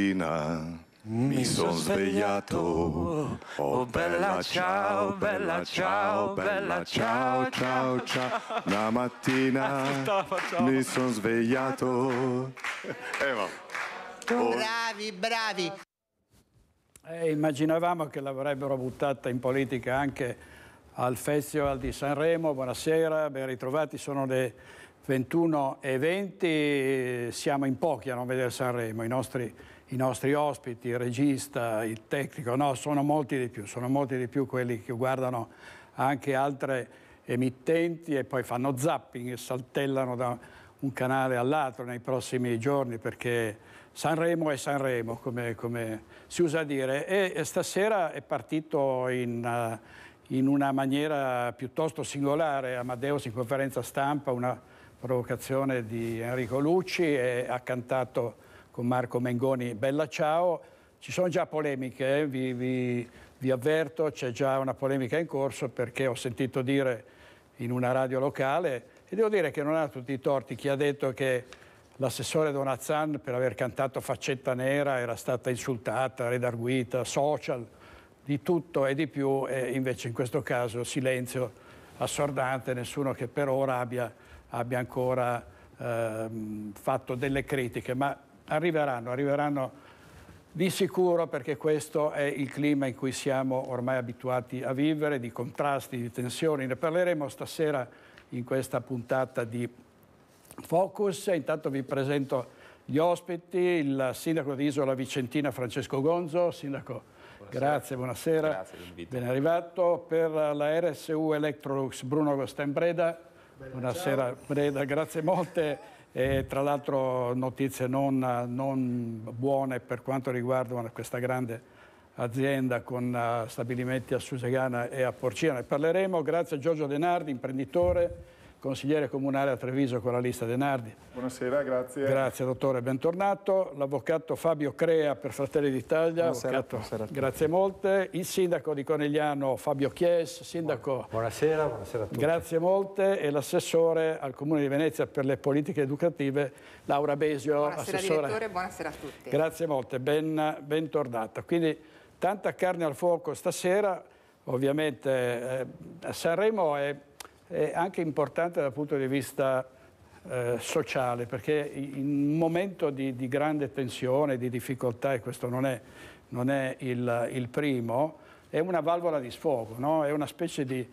mattina mi sono svegliato. Oh, oh bella ciao, bella ciao, bella ciao, ciao, ciao. Una mattina mi sono svegliato. Eh, oh. Bravi, bravi. E eh, immaginavamo che l'avrebbero buttata in politica anche al Festival di Sanremo. Buonasera, ben ritrovati, sono le 21.20, siamo in pochi a non vedere Sanremo, i nostri i nostri ospiti, il regista, il tecnico, no, sono molti di più, sono molti di più quelli che guardano anche altre emittenti e poi fanno zapping e saltellano da un canale all'altro nei prossimi giorni perché Sanremo è Sanremo, come, come si usa dire. E, stasera è partito in, eh, in, una maniera piuttosto singolare, Amadeus in conferenza stampa, una provocazione di Enrico Lucci e ha cantato con Marco Mengoni, bella ciao, ci sono già polemiche, eh? vi, vi, vi avverto, c'è già una polemica in corso perché ho sentito dire in una radio locale e devo dire che non ha tutti i torti chi ha detto che l'assessore Donazan per aver cantato Faccetta Nera era stata insultata, redarguita, social, di tutto e di più e invece in questo caso silenzio assordante, nessuno che per ora abbia, abbia ancora ehm, fatto delle critiche. Ma Arriveranno, arriveranno di sicuro perché questo è il clima in cui siamo ormai abituati a vivere, di contrasti, di tensioni. Ne parleremo stasera in questa puntata di Focus. Intanto vi presento gli ospiti, il sindaco di Isola Vicentina Francesco Gonzo, sindaco Buonasera. Grazie, buonasera. Grazie ben arrivato. Per la RSU Electrolux Bruno Gosten Breda. buonasera ciao. Breda, grazie molte. E tra l'altro notizie non, non, buone per quanto riguarda questa grande azienda con eh, stabilimenti a Susegana e a Porcina. Ne parleremo grazie a Giorgio Denardi, imprenditore, consigliere comunale a Treviso con la lista Denardi. Buonasera, grazie. Grazie dottore, bentornato. L'avvocato Fabio Crea per Fratelli d'Italia, buonasera, buonasera grazie molte. Il sindaco di Conegliano Fabio Chies, sindaco. Buonasera, buonasera a tutti. Grazie molte e l'assessore al Comune di Venezia per le politiche educative Laura Besio. Buonasera assessore. direttore, buonasera a tutti. Grazie molte, ben, bentornata. Quindi tanta carne al fuoco stasera, ovviamente eh, a Sanremo è è anche importante dal punto di vista eh, sociale, perché in un momento di, di, grande tensione, di difficoltà, e questo non è, non è il, il, primo, è una valvola di sfogo, no? è una specie di,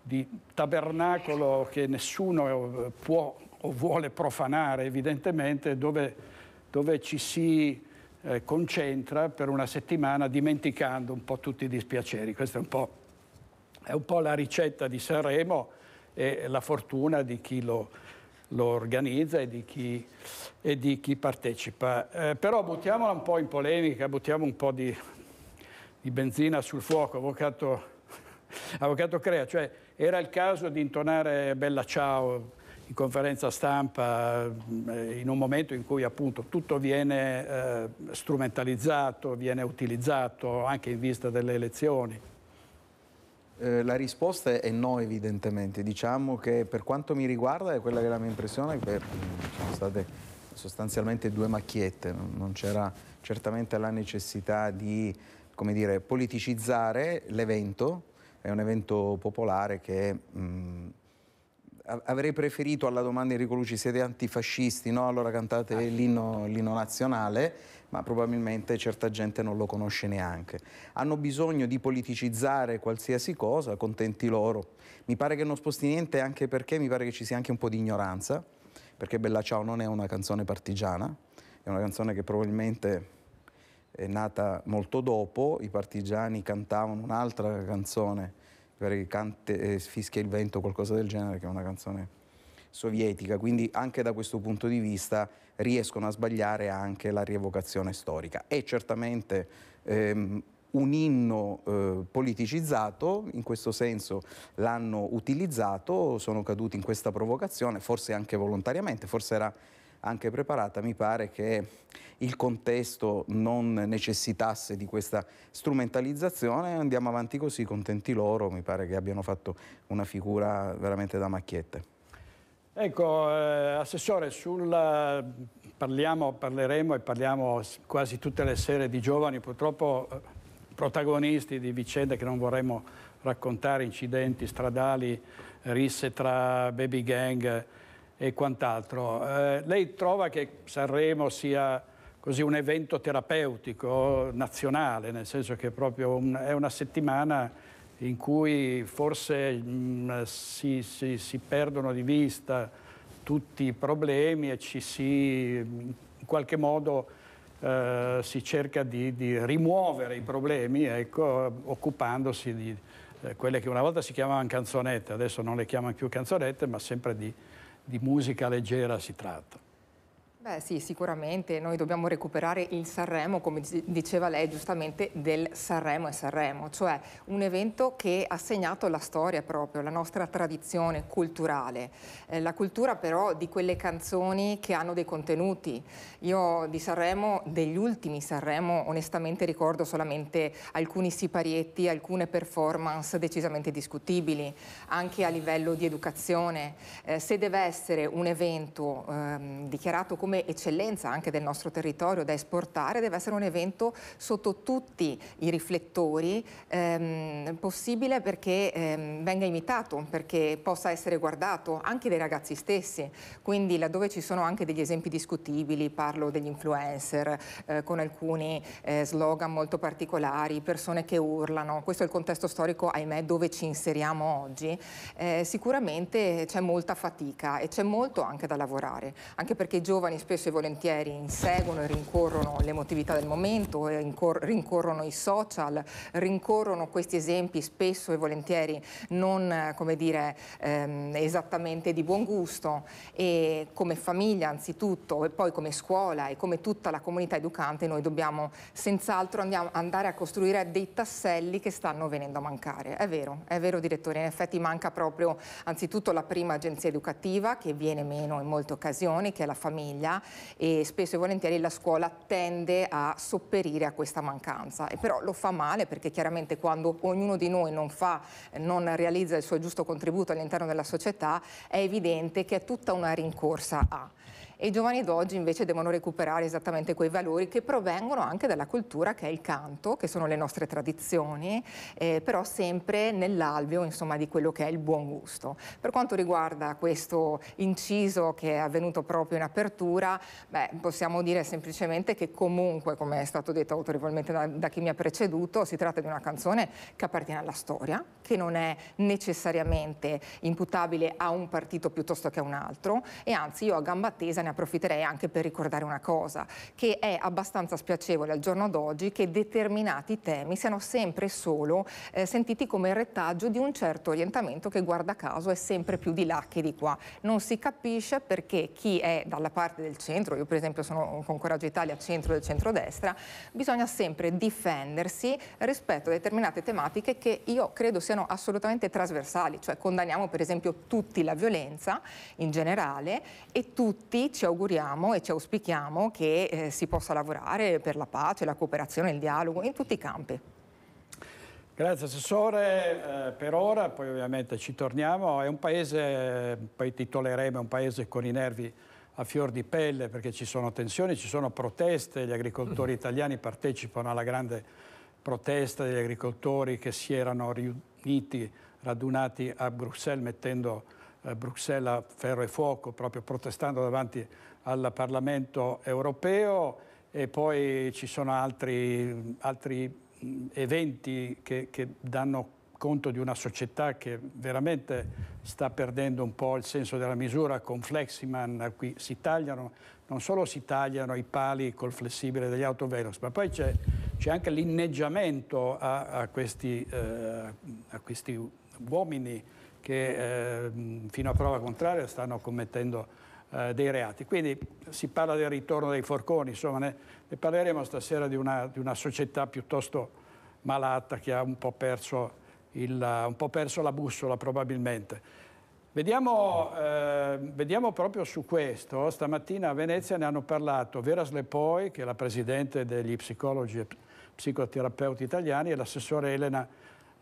di, tabernacolo che nessuno eh, può o vuole profanare, evidentemente, dove, dove ci si eh, concentra per una settimana dimenticando un po' tutti i dispiaceri. Questa è un po', è un po la ricetta di Sanremo e la fortuna di chi lo, lo organizza e di chi, e di chi partecipa. Eh, però buttiamola un po' in polemica, buttiamo un po' di, di benzina sul fuoco, avvocato, avvocato Crea, cioè era il caso di intonare Bella Ciao in conferenza stampa eh, in un momento in cui appunto tutto viene eh, strumentalizzato, viene utilizzato anche in vista delle elezioni. Eh, la risposta è no evidentemente, diciamo che per quanto mi riguarda è quella che è la mia impressione, che mm, sono state sostanzialmente due macchiette, non c'era certamente la necessità di dire, politicizzare l'evento, è un evento popolare che... Mh, mm, avrei preferito alla domanda di Enrico Luci siete antifascisti, no? Allora cantate ah. l'inno, l'inno nazionale ma probabilmente certa gente non lo conosce neanche. Hanno bisogno di politicizzare qualsiasi cosa, contenti loro. Mi pare che non sposti niente anche perché mi pare che ci sia anche un po' di ignoranza, perché Bella Ciao non è una canzone partigiana, è una canzone che probabilmente è nata molto dopo, i partigiani cantavano un'altra canzone, mi pare che cante, eh, Fischia il vento o qualcosa del genere, che è una canzone sovietica, quindi anche da questo punto di vista riescono a sbagliare anche la rievocazione storica. È certamente ehm, un inno eh, politicizzato, in questo senso l'hanno utilizzato, sono caduti in questa provocazione, forse anche volontariamente, forse era anche preparata, mi pare che il contesto non necessitasse di questa strumentalizzazione, andiamo avanti così, contenti loro, mi pare che abbiano fatto una figura veramente da macchiette. Ecco, eh, Assessore, sulla, parliamo, parleremo e parliamo quasi tutte le sere di giovani, purtroppo eh, protagonisti di vicende che non vorremmo raccontare, incidenti stradali, risse tra baby gang e quant'altro. Eh, lei trova che Sanremo sia così un evento terapeutico nazionale, nel senso che proprio un, è una settimana in cui forse mh, mm, si, si, si, perdono di vista tutti i problemi e ci si in qualche modo eh, si cerca di, di, rimuovere i problemi ecco, occupandosi di eh, quelle che una volta si chiamavano canzonette, adesso non le chiamano più canzonette, ma sempre di, di musica leggera si tratta. Beh sì, sicuramente noi dobbiamo recuperare il Sanremo, come diceva lei giustamente, del Sanremo e Sanremo, cioè un evento che ha segnato la storia proprio, la nostra tradizione culturale, eh, la cultura però di quelle canzoni che hanno dei contenuti. Io di Sanremo, degli ultimi Sanremo, onestamente ricordo solamente alcuni siparietti, alcune performance decisamente discutibili, anche a livello di educazione. Eh, se deve essere un evento ehm, dichiarato come come eccellenza anche del nostro territorio da esportare, deve essere un evento sotto tutti i riflettori ehm, possibile perché ehm, venga imitato, perché possa essere guardato anche dai ragazzi stessi, quindi laddove ci sono anche degli esempi discutibili, parlo degli influencer eh, con alcuni eh, slogan molto particolari, persone che urlano, questo è il contesto storico ahimè dove ci inseriamo oggi, eh, sicuramente c'è molta fatica e c'è molto anche da lavorare, anche perché i giovani spesso e volentieri inseguono e rincorrono l'emotività del momento, eh, rincorrono i social, rincorrono questi esempi spesso e volentieri non come dire, ehm, esattamente di buon gusto e come famiglia anzitutto e poi come scuola e come tutta la comunità educante noi dobbiamo senz'altro andare a costruire dei tasselli che stanno venendo a mancare. È vero, è vero direttore, in effetti manca proprio anzitutto la prima agenzia educativa che viene meno in molte occasioni, che è la famiglia, guida e spesso e volentieri la scuola tende a sopperire a questa mancanza. E però lo fa male perché chiaramente quando ognuno di noi non, fa, non realizza il suo giusto contributo all'interno della società è evidente che è tutta una rincorsa a e i giovani d'oggi invece devono recuperare esattamente quei valori che provengono anche dalla cultura che è il canto, che sono le nostre tradizioni, eh, però sempre nell'alveo insomma, di quello che è il buon gusto. Per quanto riguarda questo inciso che è avvenuto proprio in apertura, beh, possiamo dire semplicemente che comunque, come è stato detto autorevolmente da, da chi mi ha preceduto, si tratta di una canzone che appartiene alla storia, che non è necessariamente imputabile a un partito piuttosto che a un altro e anzi io a gamba tesa ne ne approfitterei anche per ricordare una cosa, che è abbastanza spiacevole al giorno d'oggi che determinati temi siano sempre solo eh, sentiti come il rettaggio di un certo orientamento che guarda caso è sempre più di là che di qua. Non si capisce perché chi è dalla parte del centro, io per esempio sono con Coraggio Italia centro del centrodestra, bisogna sempre difendersi rispetto a determinate tematiche che io credo siano assolutamente trasversali, cioè condanniamo per esempio tutti la violenza in generale e tutti ci auguriamo e ci auspichiamo che eh, si possa lavorare per la pace, la cooperazione, il dialogo in tutti i campi. Grazie Assessore, eh, per ora poi ovviamente ci torniamo, è un paese, eh, poi titoleremo, un paese con i nervi a fior di pelle perché ci sono tensioni, ci sono proteste, gli agricoltori italiani partecipano alla grande protesta degli agricoltori che si erano riuniti, radunati a Bruxelles mettendo eh, Bruxelles a ferro e fuoco, proprio protestando davanti al Parlamento europeo e poi ci sono altri, altri mm, eventi che, che danno conto di una società che veramente sta perdendo un po' il senso della misura con Fleximan, qui si tagliano, non solo si tagliano i pali col flessibile degli autovelox, ma poi c'è, anche l'inneggiamento a, a, eh, a, questi uomini che eh, fino a prova contraria stanno commettendo eh, dei reati. Quindi si parla del ritorno dei forconi, insomma ne, ne parleremo stasera di una, di una, società piuttosto malata che ha un po' perso, il, un po perso la bussola probabilmente. Vediamo, eh, vediamo, proprio su questo, stamattina a Venezia ne hanno parlato Vera Slepoi, che è la presidente degli psicologi e psicoterapeuti italiani, e l'assessore Elena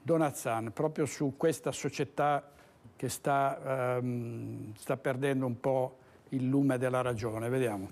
Donazzan proprio su questa società che sta, ehm, sta perdendo un po' il lume della ragione. Vediamo.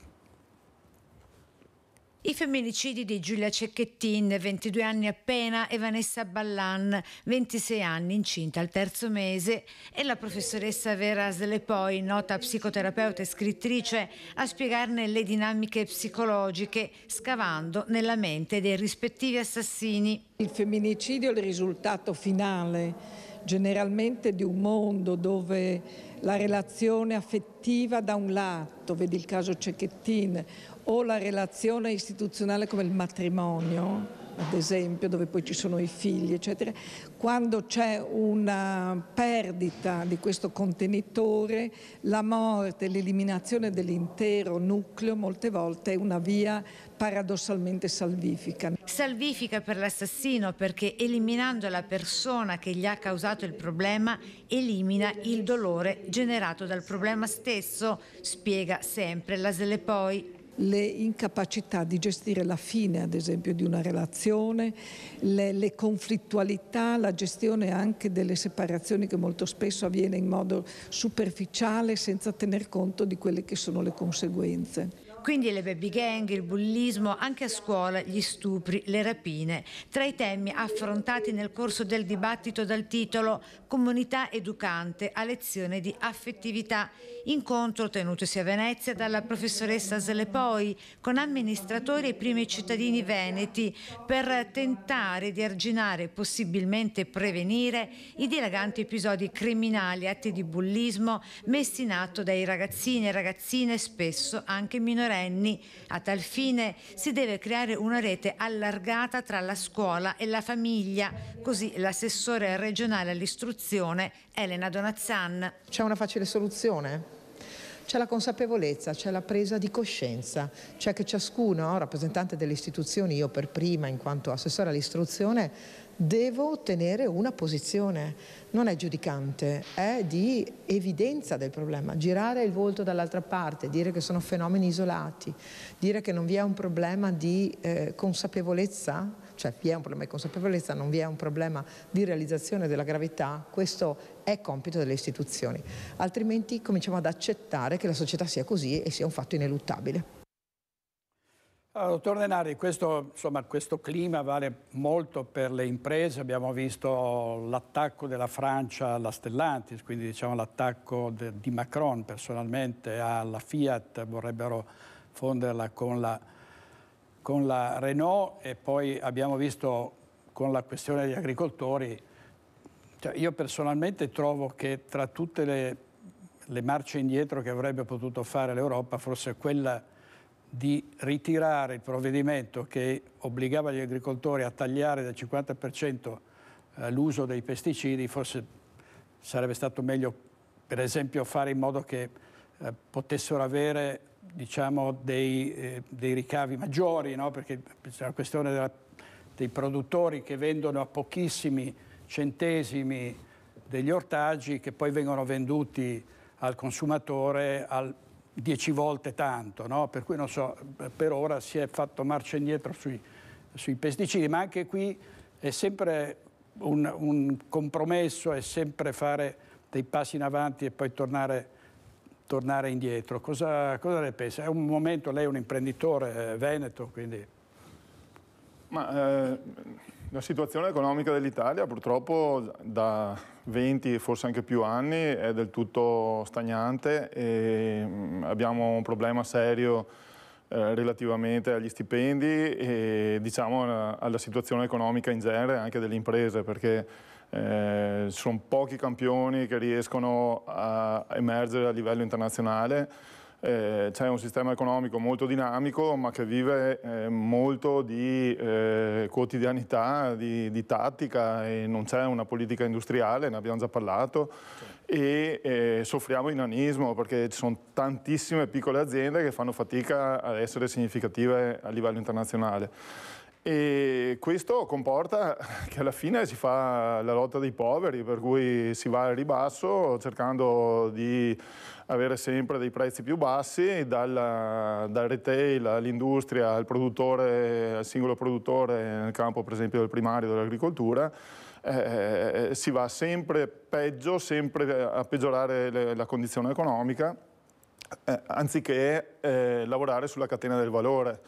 I femminicidi di Giulia Cecchettin, 22 anni appena, e Vanessa Ballan, 26 anni, incinta al terzo mese, e la professoressa Vera Slepoi, nota psicoterapeuta e scrittrice, a spiegarne le dinamiche psicologiche, scavando nella mente dei rispettivi assassini. Il femminicidio è il risultato finale generalmente di un mondo dove la relazione affettiva da un lato, vedi il caso Cecchettin, o la relazione istituzionale come il matrimonio, ad esempio, dove poi ci sono i figli, eccetera, quando c'è una perdita di questo contenitore, la morte, l'eliminazione dell'intero nucleo molte volte è una via paradossalmente salvifica. Salvifica per l'assassino perché eliminando la persona che gli ha causato il problema elimina il dolore generato dal problema stesso, spiega sempre la Slepoi le incapacità di gestire la fine, ad esempio, di una relazione, le, le conflittualità, la gestione anche delle separazioni che molto spesso avviene in modo superficiale senza tener conto di quelle che sono le conseguenze. Quindi le baby gang, il bullismo, anche a scuola, gli stupri, le rapine. Tra i temi affrontati nel corso del dibattito dal titolo Comunità educante a lezione di affettività, incontro tenutosi a Venezia dalla professoressa Slepoi con amministratori e primi cittadini veneti per tentare di arginare e possibilmente prevenire i dilaganti episodi criminali, atti di bullismo messi in atto dai ragazzini e ragazzine spesso anche minorenni minorenni. A tal fine si deve creare una rete allargata tra la scuola e la famiglia, così l'assessore regionale all'istruzione Elena Donazzan. C'è una facile soluzione? c'è la consapevolezza, c'è la presa di coscienza, c'è che ciascuno, rappresentante delle istituzioni, io per prima in quanto assessore all'istruzione, devo tenere una posizione, non è giudicante, è di evidenza del problema, girare il volto dall'altra parte, dire che sono fenomeni isolati, dire che non vi è un problema di eh, consapevolezza, cioè vi è un problema di consapevolezza, non vi è un problema di realizzazione della gravità, questo è compito delle istituzioni, altrimenti cominciamo ad accettare che la società sia così e sia un fatto ineluttabile. Allora, dottor Denari, questo, insomma, questo, clima vale molto per le imprese, abbiamo visto l'attacco della Francia alla Stellantis, quindi diciamo, l'attacco di Macron personalmente alla Fiat, vorrebbero fonderla con la, con la Renault e poi abbiamo visto con la questione degli agricoltori. Cioè, io personalmente trovo che tra tutte le, le marce indietro che avrebbe potuto fare l'Europa, forse quella di ritirare il provvedimento che obbligava gli agricoltori a tagliare del 50% eh, l'uso dei pesticidi, forse sarebbe stato meglio per esempio fare in modo che eh, potessero avere diciamo, dei, eh, dei, ricavi maggiori, no? perché c'è la questione della, dei produttori che vendono a pochissimi centesimi degli ortaggi che poi vengono venduti al consumatore al dieci volte tanto, no? per cui non so, per ora si è fatto marcia indietro sui, sui pesticidi, ma anche qui è sempre un, un, compromesso, è sempre fare dei passi in avanti e poi tornare, tornare indietro. Cosa, cosa, ne pensa? È un momento, lei è un imprenditore eh, veneto, quindi... Ma eh, la situazione economica dell'Italia purtroppo da, 20 e forse anche più anni, è del tutto stagnante e mm, abbiamo un problema serio eh, relativamente agli stipendi e diciamo alla situazione economica in genere anche delle imprese perché eh, sono pochi campioni che riescono a emergere a livello internazionale eh, c'è un sistema economico molto dinamico ma che vive eh, molto di eh, quotidianità, di, di, tattica e non c'è una politica industriale, ne abbiamo già parlato okay. e eh, soffriamo di nanismo perché ci sono tantissime piccole aziende che fanno fatica ad essere significative a livello internazionale. E questo comporta che alla fine si fa la lotta dei poveri, per cui si va al ribasso cercando di avere sempre dei prezzi più bassi, dalla, dal retail all'industria, al, al singolo produttore nel campo per esempio del primario dell'agricoltura, eh, si va sempre peggio, sempre a peggiorare le, la condizione economica, eh, anziché eh, lavorare sulla catena del valore.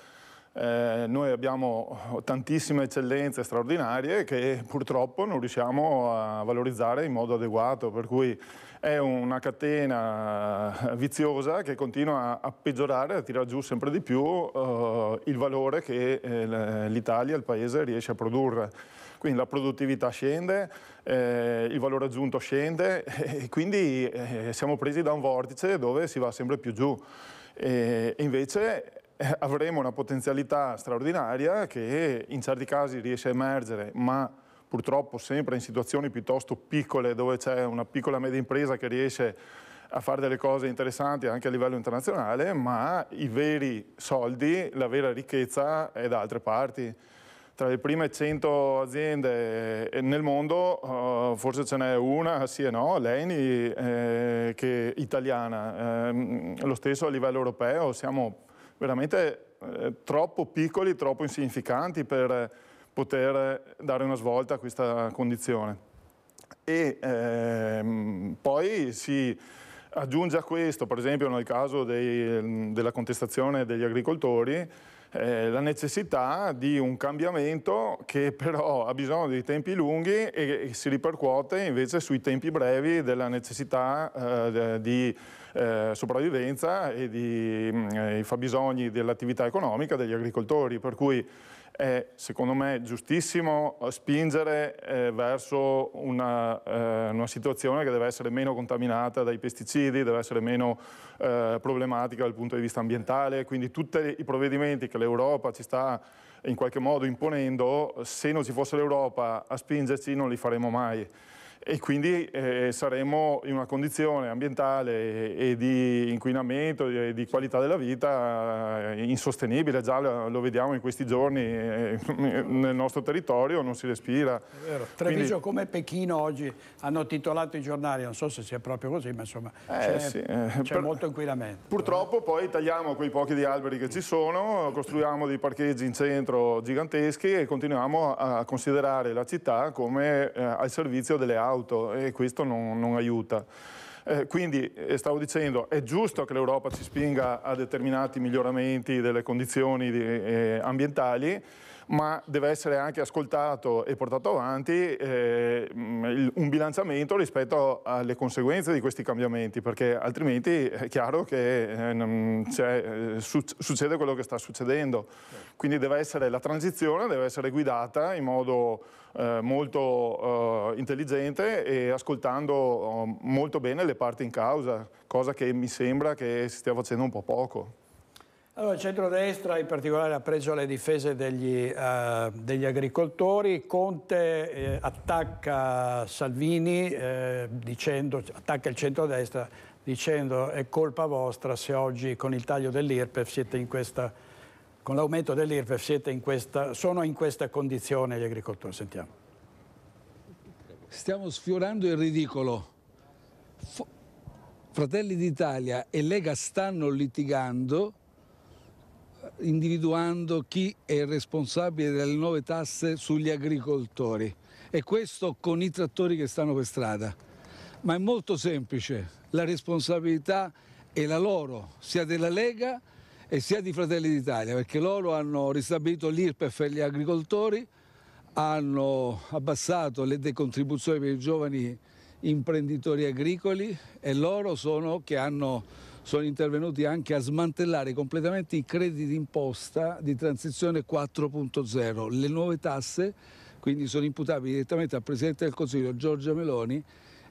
Eh, noi abbiamo tantissime eccellenze straordinarie che purtroppo non riusciamo a valorizzare in modo adeguato, per cui è una catena eh, viziosa che continua a peggiorare, a tirare giù sempre di più eh, il valore che eh, l'Italia, il Paese riesce a produrre. Quindi la produttività scende, eh, il valore aggiunto scende e quindi eh, siamo presi da un vortice dove si va sempre più giù. E invece eh, avremo una potenzialità straordinaria che in certi casi riesce a emergere, ma purtroppo sempre in situazioni piuttosto piccole dove c'è una piccola media impresa che riesce a fare delle cose interessanti anche a livello internazionale, ma i veri soldi, la vera ricchezza è da altre parti. Tra le prime 100 aziende eh, nel mondo uh, forse ce n'è una, sì e no, l'ENI, eh, che è italiana. Eh, lo stesso a livello europeo, siamo veramente eh, troppo piccoli, troppo insignificanti per poter eh, dare una svolta a questa condizione. E ehm, poi si aggiunge a questo, per esempio nel caso dei, della contestazione degli agricoltori, eh, la necessità di un cambiamento che però ha bisogno di tempi lunghi e, e si ripercuote invece sui tempi brevi della necessità eh, di eh, sopravvivenza e dei mm, eh, fabbisogni dell'attività economica degli agricoltori, per cui è secondo me giustissimo eh, spingere eh, verso una, eh, una, situazione che deve essere meno contaminata dai pesticidi, deve essere meno eh, problematica dal punto di vista ambientale, quindi tutti i provvedimenti che l'Europa ci sta eh, in qualche modo imponendo, se non ci fosse l'Europa a spingerci non li faremo mai e quindi eh, saremo in una condizione ambientale e, e di inquinamento e di qualità della vita eh, insostenibile, già lo, lo, vediamo in questi giorni eh, nel nostro territorio, non si respira. Treviso quindi... come Pechino oggi hanno titolato i giornali, non so se sia proprio così, ma insomma eh, c'è, sì, eh, per... molto inquinamento. Purtroppo poi tagliamo quei pochi di alberi che ci sono, costruiamo dei parcheggi in centro giganteschi e continuiamo a, a considerare la città come eh, al servizio delle auto auto e questo non, non aiuta. Eh, quindi, eh, stavo dicendo, è giusto che l'Europa ci spinga a determinati miglioramenti delle condizioni di, eh, ambientali, ma deve essere anche ascoltato e portato avanti eh, mm, un bilanciamento rispetto alle conseguenze di questi cambiamenti, perché altrimenti è chiaro che eh, cioè, eh succede quello che sta succedendo. Certo. Quindi deve essere, la transizione deve essere guidata in modo eh, molto eh, intelligente e ascoltando oh, molto bene le parti in causa, cosa che mi sembra che si stia facendo un po' poco. Allora, il centrodestra in particolare ha preso le difese degli, eh, degli agricoltori, Conte eh, attacca Salvini, eh, dicendo, attacca il centrodestra dicendo è colpa vostra se oggi con il taglio dell'IRPEF siete in questa con l'aumento dell'IRPEF in questa, sono in questa condizione gli agricoltori. Sentiamo. Stiamo sfiorando il ridicolo. F Fratelli d'Italia e Lega stanno litigando, eh, individuando chi è responsabile delle nuove tasse sugli agricoltori. E questo con i trattori che stanno per strada. Ma è molto semplice, la responsabilità è la loro, sia della Lega e sia di Fratelli d'Italia, perché loro hanno ristabilito l'IRPEF agli agricoltori, hanno abbassato le decontribuzioni per i giovani imprenditori agricoli e loro sono che hanno, sono intervenuti anche a smantellare completamente i crediti d'imposta di transizione 4.0, le nuove tasse quindi sono imputabili direttamente al Presidente del Consiglio Giorgia Meloni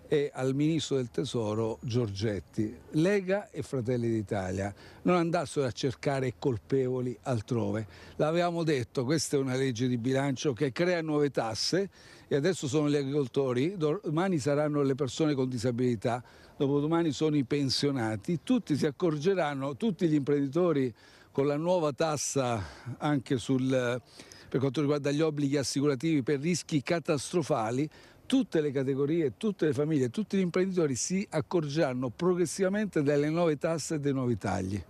e al ministro del tesoro Giorgetti, Lega e Fratelli d'Italia, non andassero a cercare colpevoli altrove. L'avevamo detto, questa è una legge di bilancio che crea nuove tasse e adesso sono gli agricoltori, domani saranno le persone con disabilità, dopodomani sono i pensionati, tutti si accorgeranno, tutti gli imprenditori con la nuova tassa anche sul per quanto riguarda gli obblighi assicurativi per rischi catastrofali, tutte le categorie, tutte le famiglie, tutti gli imprenditori si accorgeranno progressivamente delle nuove tasse e dei nuovi tagli.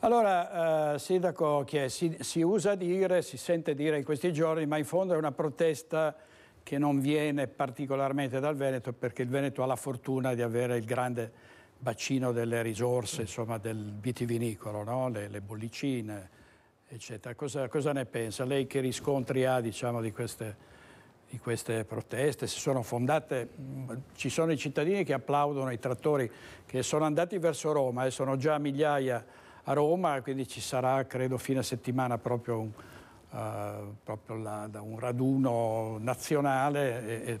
Allora, eh, Sindaco si, si, usa dire, si sente dire in questi giorni, ma in fondo è una protesta che non viene particolarmente dal Veneto perché il Veneto ha la fortuna di avere il grande bacino delle risorse, insomma, del vitivinicolo, no? le, le, bollicine, eccetera. Cosa, cosa, ne pensa? Lei che riscontri ha diciamo, di queste di queste proteste, se sono fondate, ci sono i cittadini che applaudono i trattori che sono andati verso Roma e eh, sono già migliaia a Roma, quindi ci sarà credo fine settimana proprio un, uh, proprio la, un raduno nazionale e,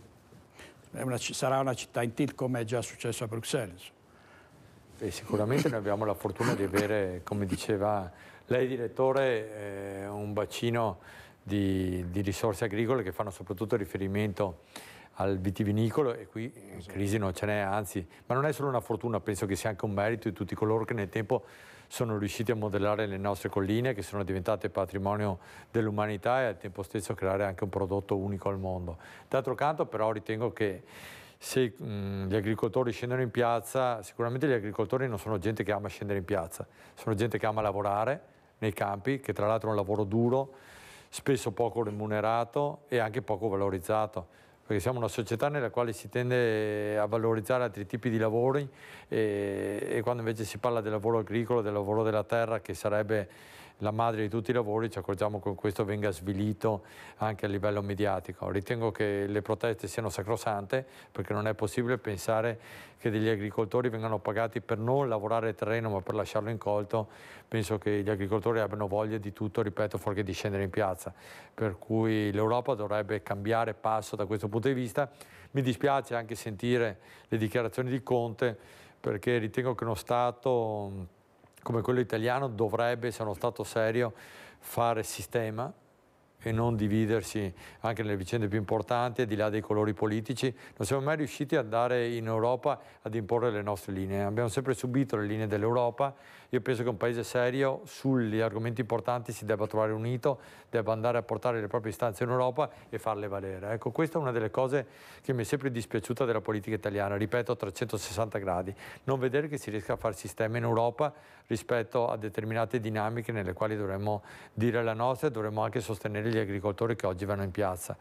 e una, sarà una città in tilt come è già successo a Bruxelles. E sicuramente noi abbiamo la fortuna di avere, come diceva lei direttore, eh, un bacino di, di risorse agricole che fanno soprattutto riferimento al vitivinicolo e qui esatto. crisi non ce n'è, anzi, ma non è solo una fortuna, penso che sia anche un merito di tutti coloro che nel tempo sono riusciti a modellare le nostre colline che sono diventate patrimonio dell'umanità e al tempo stesso creare anche un prodotto unico al mondo. D'altro canto però ritengo che se mh, gli agricoltori scendono in piazza, sicuramente gli agricoltori non sono gente che ama scendere in piazza, sono gente che ama lavorare nei campi, che tra l'altro è un lavoro duro, spesso poco remunerato e anche poco valorizzato, perché siamo una società nella quale si tende a valorizzare altri tipi di lavori e, e quando invece si parla del lavoro agricolo, del lavoro della terra, che sarebbe la madre di tutti i lavori, ci accorgiamo che questo venga svilito anche a livello mediatico. Ritengo che le proteste siano sacrosante perché non è possibile pensare che degli agricoltori vengano pagati per non lavorare il terreno ma per lasciarlo incolto. Penso che gli agricoltori abbiano voglia di tutto, ripeto, fuorché di scendere in piazza. Per cui l'Europa dovrebbe cambiare passo da questo punto di vista. Mi dispiace anche sentire le dichiarazioni di Conte perché ritengo che uno Stato come quello italiano dovrebbe, se uno Stato serio, fare sistema e non dividersi anche nelle vicende più importanti, al di là dei colori politici. Non siamo mai riusciti ad andare in Europa ad imporre le nostre linee, abbiamo sempre subito le linee dell'Europa, io penso che un paese serio sugli argomenti importanti si debba trovare unito, debba andare a portare le proprie istanze in Europa e farle valere. Ecco, questa è una delle cose che mi è sempre dispiaciuta della politica italiana, ripeto a 360 gradi, non vedere che si riesca a fare sistema in Europa rispetto a determinate dinamiche nelle quali dovremmo dire la nostra e dovremmo anche sostenere gli agricoltori che oggi vanno in piazza.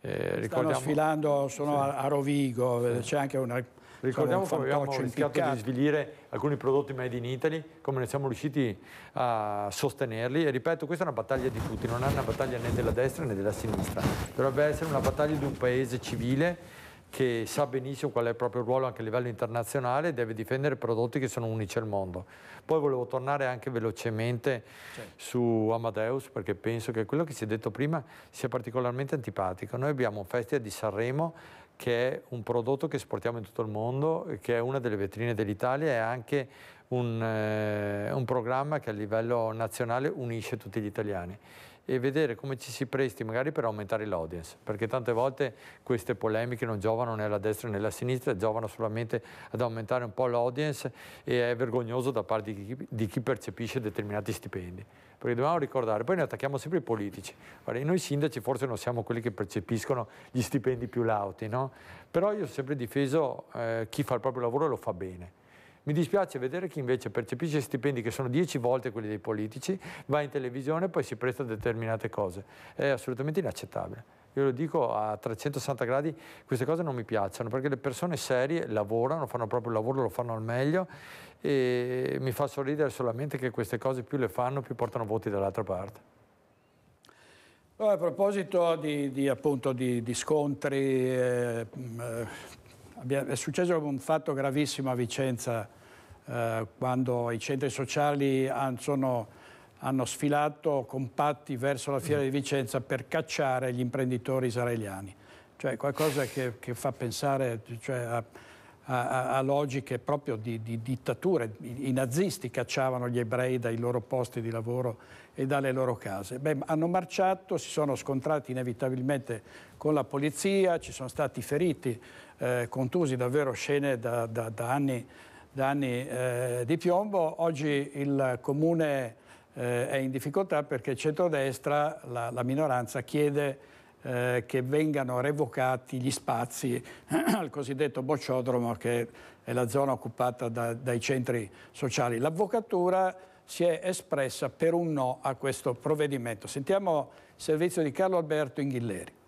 Eh, ricordiamo... Stanno sfilando, sono sì. a Rovigo, sì. c'è anche una Ricordiamo che abbiamo cercato di svilire alcuni prodotti made in Italy, come ne siamo riusciti a sostenerli e ripeto questa è una battaglia di tutti, non è una battaglia né della destra né della sinistra, dovrebbe essere una battaglia di un paese civile che sa benissimo qual è il proprio ruolo anche a livello internazionale e deve difendere prodotti che sono unici al mondo. Poi volevo tornare anche velocemente certo. su Amadeus perché penso che quello che si è detto prima sia particolarmente antipatico. Noi abbiamo Festia di Sanremo che è un prodotto che esportiamo in tutto il mondo, che è una delle vetrine dell'Italia e anche un, eh, un programma che a livello nazionale unisce tutti gli italiani e vedere come ci si presti magari per aumentare l'audience, perché tante volte queste polemiche non giovano né alla destra né alla sinistra, giovano solamente ad aumentare un po' l'audience e è vergognoso da parte di chi, di chi percepisce determinati stipendi perché dobbiamo ricordare, poi noi attacchiamo sempre i politici, Guarda, noi sindaci forse non siamo quelli che percepiscono gli stipendi più lauti, no? però io ho sempre difeso eh, chi fa il proprio lavoro e lo fa bene. Mi dispiace vedere chi invece percepisce stipendi che sono dieci volte quelli dei politici, va in televisione e poi si presta a determinate cose. È assolutamente inaccettabile. Io lo dico a 360 gradi, queste cose non mi piacciono perché le persone serie lavorano, fanno proprio il lavoro, lo fanno al meglio e mi fa sorridere solamente che queste cose più le fanno, più portano voti dall'altra parte. A proposito di, di, appunto, di, di scontri eh, è successo un fatto gravissimo a Vicenza eh, quando i centri sociali han, sono, hanno sfilato compatti verso la fiera di Vicenza per cacciare gli imprenditori israeliani. Cioè qualcosa che, che fa pensare cioè, a, a, a, logiche proprio di, di, dittature. I, nazisti cacciavano gli ebrei dai loro posti di lavoro e dalle loro case. Beh, hanno marciato, si sono scontrati inevitabilmente con la polizia, ci sono stati feriti eh, contusi, davvero scene da, da, da anni, da anni eh, di piombo. Oggi il comune eh, è in difficoltà perché il centrodestra, la, la minoranza, chiede eh, che vengano revocati gli spazi al cosiddetto bocciodromo che è la zona occupata da, dai centri sociali. L'avvocatura si è espressa per un no a questo provvedimento. Sentiamo il servizio di Carlo Alberto Inghilleri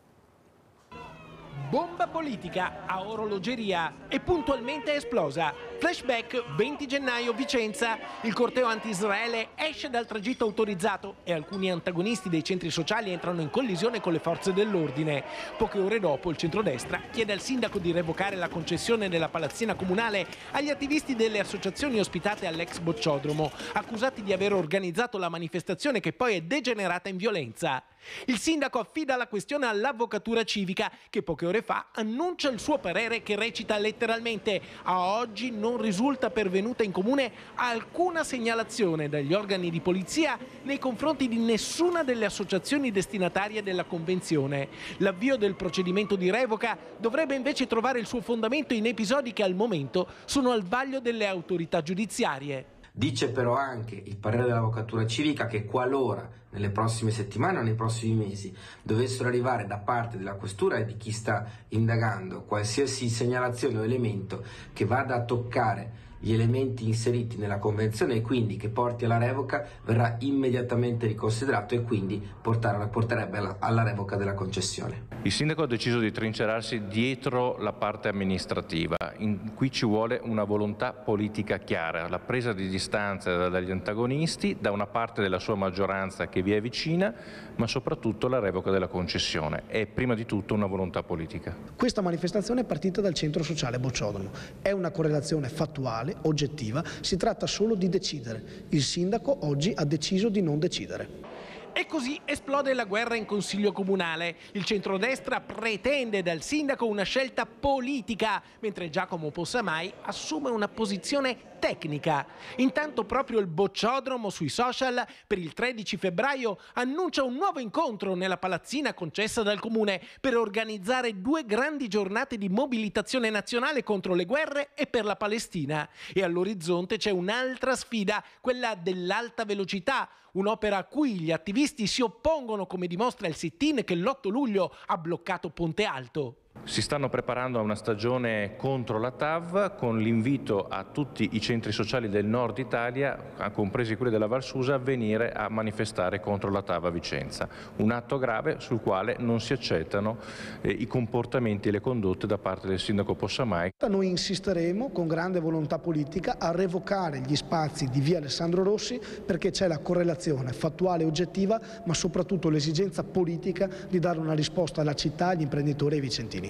bomba politica a orologeria e puntualmente esplosa Flashback 20 gennaio Vicenza, il corteo anti-Israele esce dal tragitto autorizzato e alcuni antagonisti dei centri sociali entrano in collisione con le forze dell'ordine. Poche ore dopo il centrodestra chiede al sindaco di revocare la concessione della palazzina comunale agli attivisti delle associazioni ospitate all'ex bocciodromo, accusati di aver organizzato la manifestazione che poi è degenerata in violenza. Il sindaco affida la questione all'avvocatura civica che poche ore fa annuncia il suo parere che recita letteralmente a oggi non non risulta pervenuta in comune alcuna segnalazione dagli organi di polizia nei confronti di nessuna delle associazioni destinatarie della Convenzione. L'avvio del procedimento di revoca dovrebbe invece trovare il suo fondamento in episodi che al momento sono al vaglio delle autorità giudiziarie. Dice però anche il parere dell'Avvocatura Civica che qualora nelle prossime settimane o nei prossimi mesi dovessero arrivare da parte della Questura e di chi sta indagando qualsiasi segnalazione o elemento che vada a toccare gli elementi inseriti nella convenzione e quindi che porti alla revoca verrà immediatamente riconsiderato e quindi porterebbe alla, revoca della concessione. Il sindaco ha deciso di trincerarsi dietro la parte amministrativa, in cui ci vuole una volontà politica chiara, la presa di distanza dagli antagonisti, da una parte della sua maggioranza che vi è vicina, ma soprattutto la revoca della concessione. È prima di tutto una volontà politica. Questa manifestazione è partita dal centro sociale Bocciodono. è una correlazione fattuale ragione oggettiva, si tratta solo di decidere. Il sindaco oggi ha deciso di non decidere. E così esplode la guerra in consiglio comunale. Il centrodestra pretende dal sindaco una scelta politica, mentre Giacomo Possamai assume una posizione tecnica. Intanto proprio il bocciodromo sui social per il 13 febbraio annuncia un nuovo incontro nella palazzina concessa dal comune per organizzare due grandi giornate di mobilitazione nazionale contro le guerre e per la Palestina. E all'orizzonte c'è un'altra sfida, quella dell'alta velocità, un'opera a cui gli attivisti si oppongono come dimostra il sit-in che l'8 luglio ha bloccato Ponte Alto. Si stanno preparando a una stagione contro la TAV con l'invito a tutti i centri sociali del nord Italia, compresi quelli della Valsusa, a venire a manifestare contro la TAV a Vicenza. Un atto grave sul quale non si accettano eh, i comportamenti e le condotte da parte del sindaco Possamai. Noi insisteremo con grande volontà politica a revocare gli spazi di via Alessandro Rossi perché c'è la correlazione fattuale e oggettiva ma soprattutto l'esigenza politica di dare una risposta alla città, agli imprenditori e ai vicentini.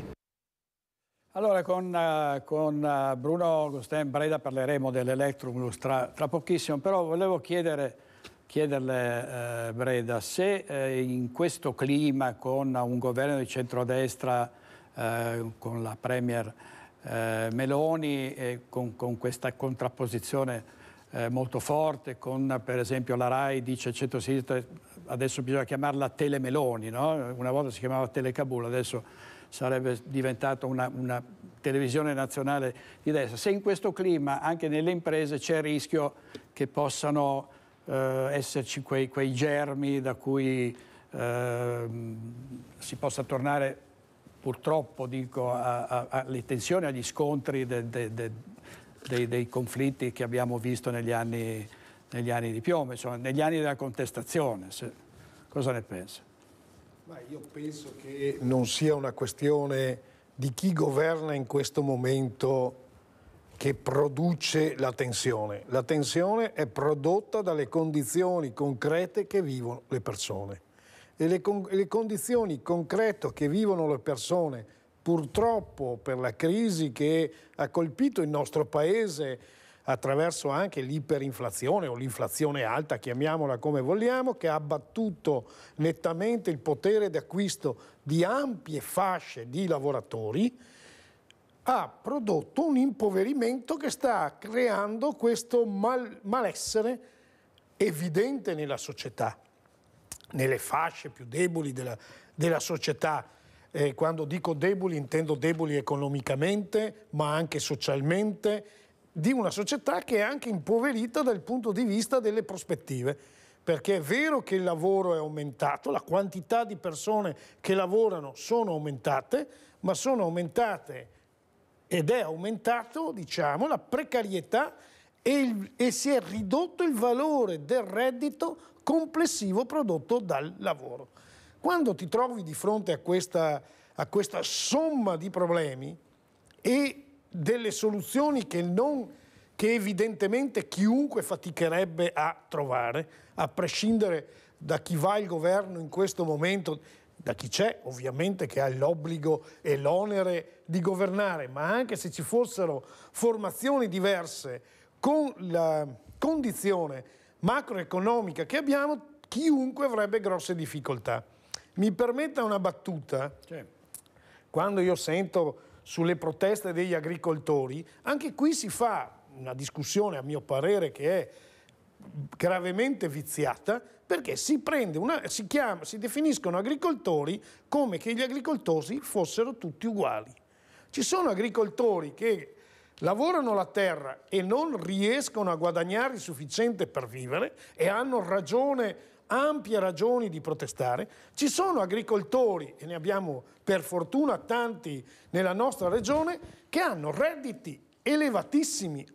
Allora con, eh, con eh, Bruno Agustin Breda parleremo dell'Electrobus tra, tra, pochissimo, però volevo chiedere, chiederle eh, Breda se eh, in questo clima con un governo di centrodestra, eh, con la Premier eh, Meloni e con, con questa contrapposizione molto forte, con per esempio la RAI dice centrosinistra, adesso bisogna chiamarla Telemeloni, no? una volta si chiamava Telecabul, adesso sarebbe diventata una, una televisione nazionale di destra. Se in questo clima anche nelle imprese c'è il rischio che possano eh, esserci quei, quei, germi da cui eh, si possa tornare purtroppo dico, a, a, alle tensioni, agli scontri de, de, de, dei, dei, conflitti che abbiamo visto negli anni, negli anni di piombo, insomma, negli anni della contestazione. Se, cosa ne pensa? Ma io penso che non sia una questione di chi governa in questo momento che produce la tensione. La tensione è prodotta dalle condizioni concrete che vivono le persone. E le, con le condizioni concrete che vivono le persone, purtroppo per la crisi che ha colpito il nostro Paese, attraverso anche l'iperinflazione o l'inflazione alta, chiamiamola come vogliamo, che ha abbattuto nettamente il potere d'acquisto di ampie fasce di lavoratori, ha prodotto un impoverimento che sta creando questo mal malessere evidente nella società, nelle fasce più deboli della, della società. Eh, quando dico deboli intendo deboli economicamente, ma anche socialmente di una società che è anche impoverita dal punto di vista delle prospettive. Perché è vero che il lavoro è aumentato, la quantità di persone che lavorano sono aumentate, ma sono aumentate ed è aumentato, diciamo, la precarietà e, il, e si è ridotto il valore del reddito complessivo prodotto dal lavoro. Quando ti trovi di fronte a questa, a questa somma di problemi e delle soluzioni che, non, che evidentemente chiunque faticherebbe a trovare, a prescindere da chi va al governo in questo momento, da chi c'è ovviamente che ha l'obbligo e l'onere di governare, ma anche se ci fossero formazioni diverse con la condizione macroeconomica che abbiamo, chiunque avrebbe grosse difficoltà. Mi permetta una battuta, certo. quando io sento sulle proteste degli agricoltori, anche qui si fa una discussione, a mio parere, che è gravemente viziata perché si, una, si, chiama, si definiscono agricoltori come che gli agricoltori fossero tutti uguali. Ci sono agricoltori che lavorano la terra e non riescono a guadagnare il sufficiente per vivere e hanno ragione ampie ragioni di protestare. Ci sono agricoltori, e ne abbiamo per fortuna tanti nella nostra regione, che hanno redditi elevatissimi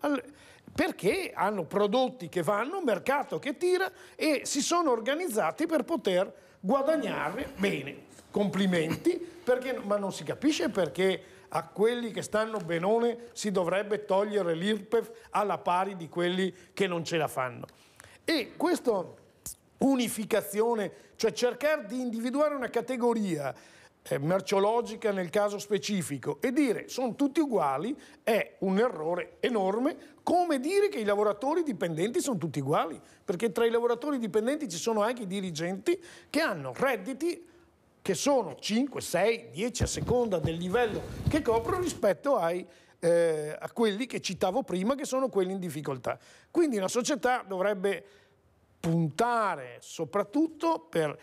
perché hanno prodotti che vanno, mercato che tira e si sono organizzati per poter guadagnare bene. Complimenti, perché, ma non si capisce perché a quelli che stanno benone si dovrebbe togliere l'IRPEF alla pari di quelli che non ce la fanno. E questo unificazione, cioè cercare di individuare una categoria eh, merceologica nel caso specifico e dire sono tutti uguali è un errore enorme come dire che i lavoratori dipendenti sono tutti uguali perché tra i lavoratori dipendenti ci sono anche i dirigenti che hanno redditi che sono 5, 6, 10 a seconda del livello che coprono rispetto ai, eh, a quelli che citavo prima che sono quelli in difficoltà quindi la società dovrebbe puntare soprattutto per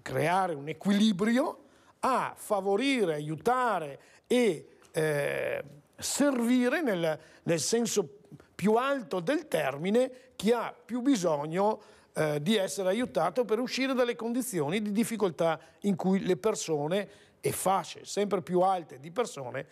creare un equilibrio a favorire, aiutare e eh, servire nel, nel, senso più alto del termine chi ha più bisogno eh, di essere aiutato per uscire dalle condizioni di difficoltà in cui le persone e fasce sempre più alte di persone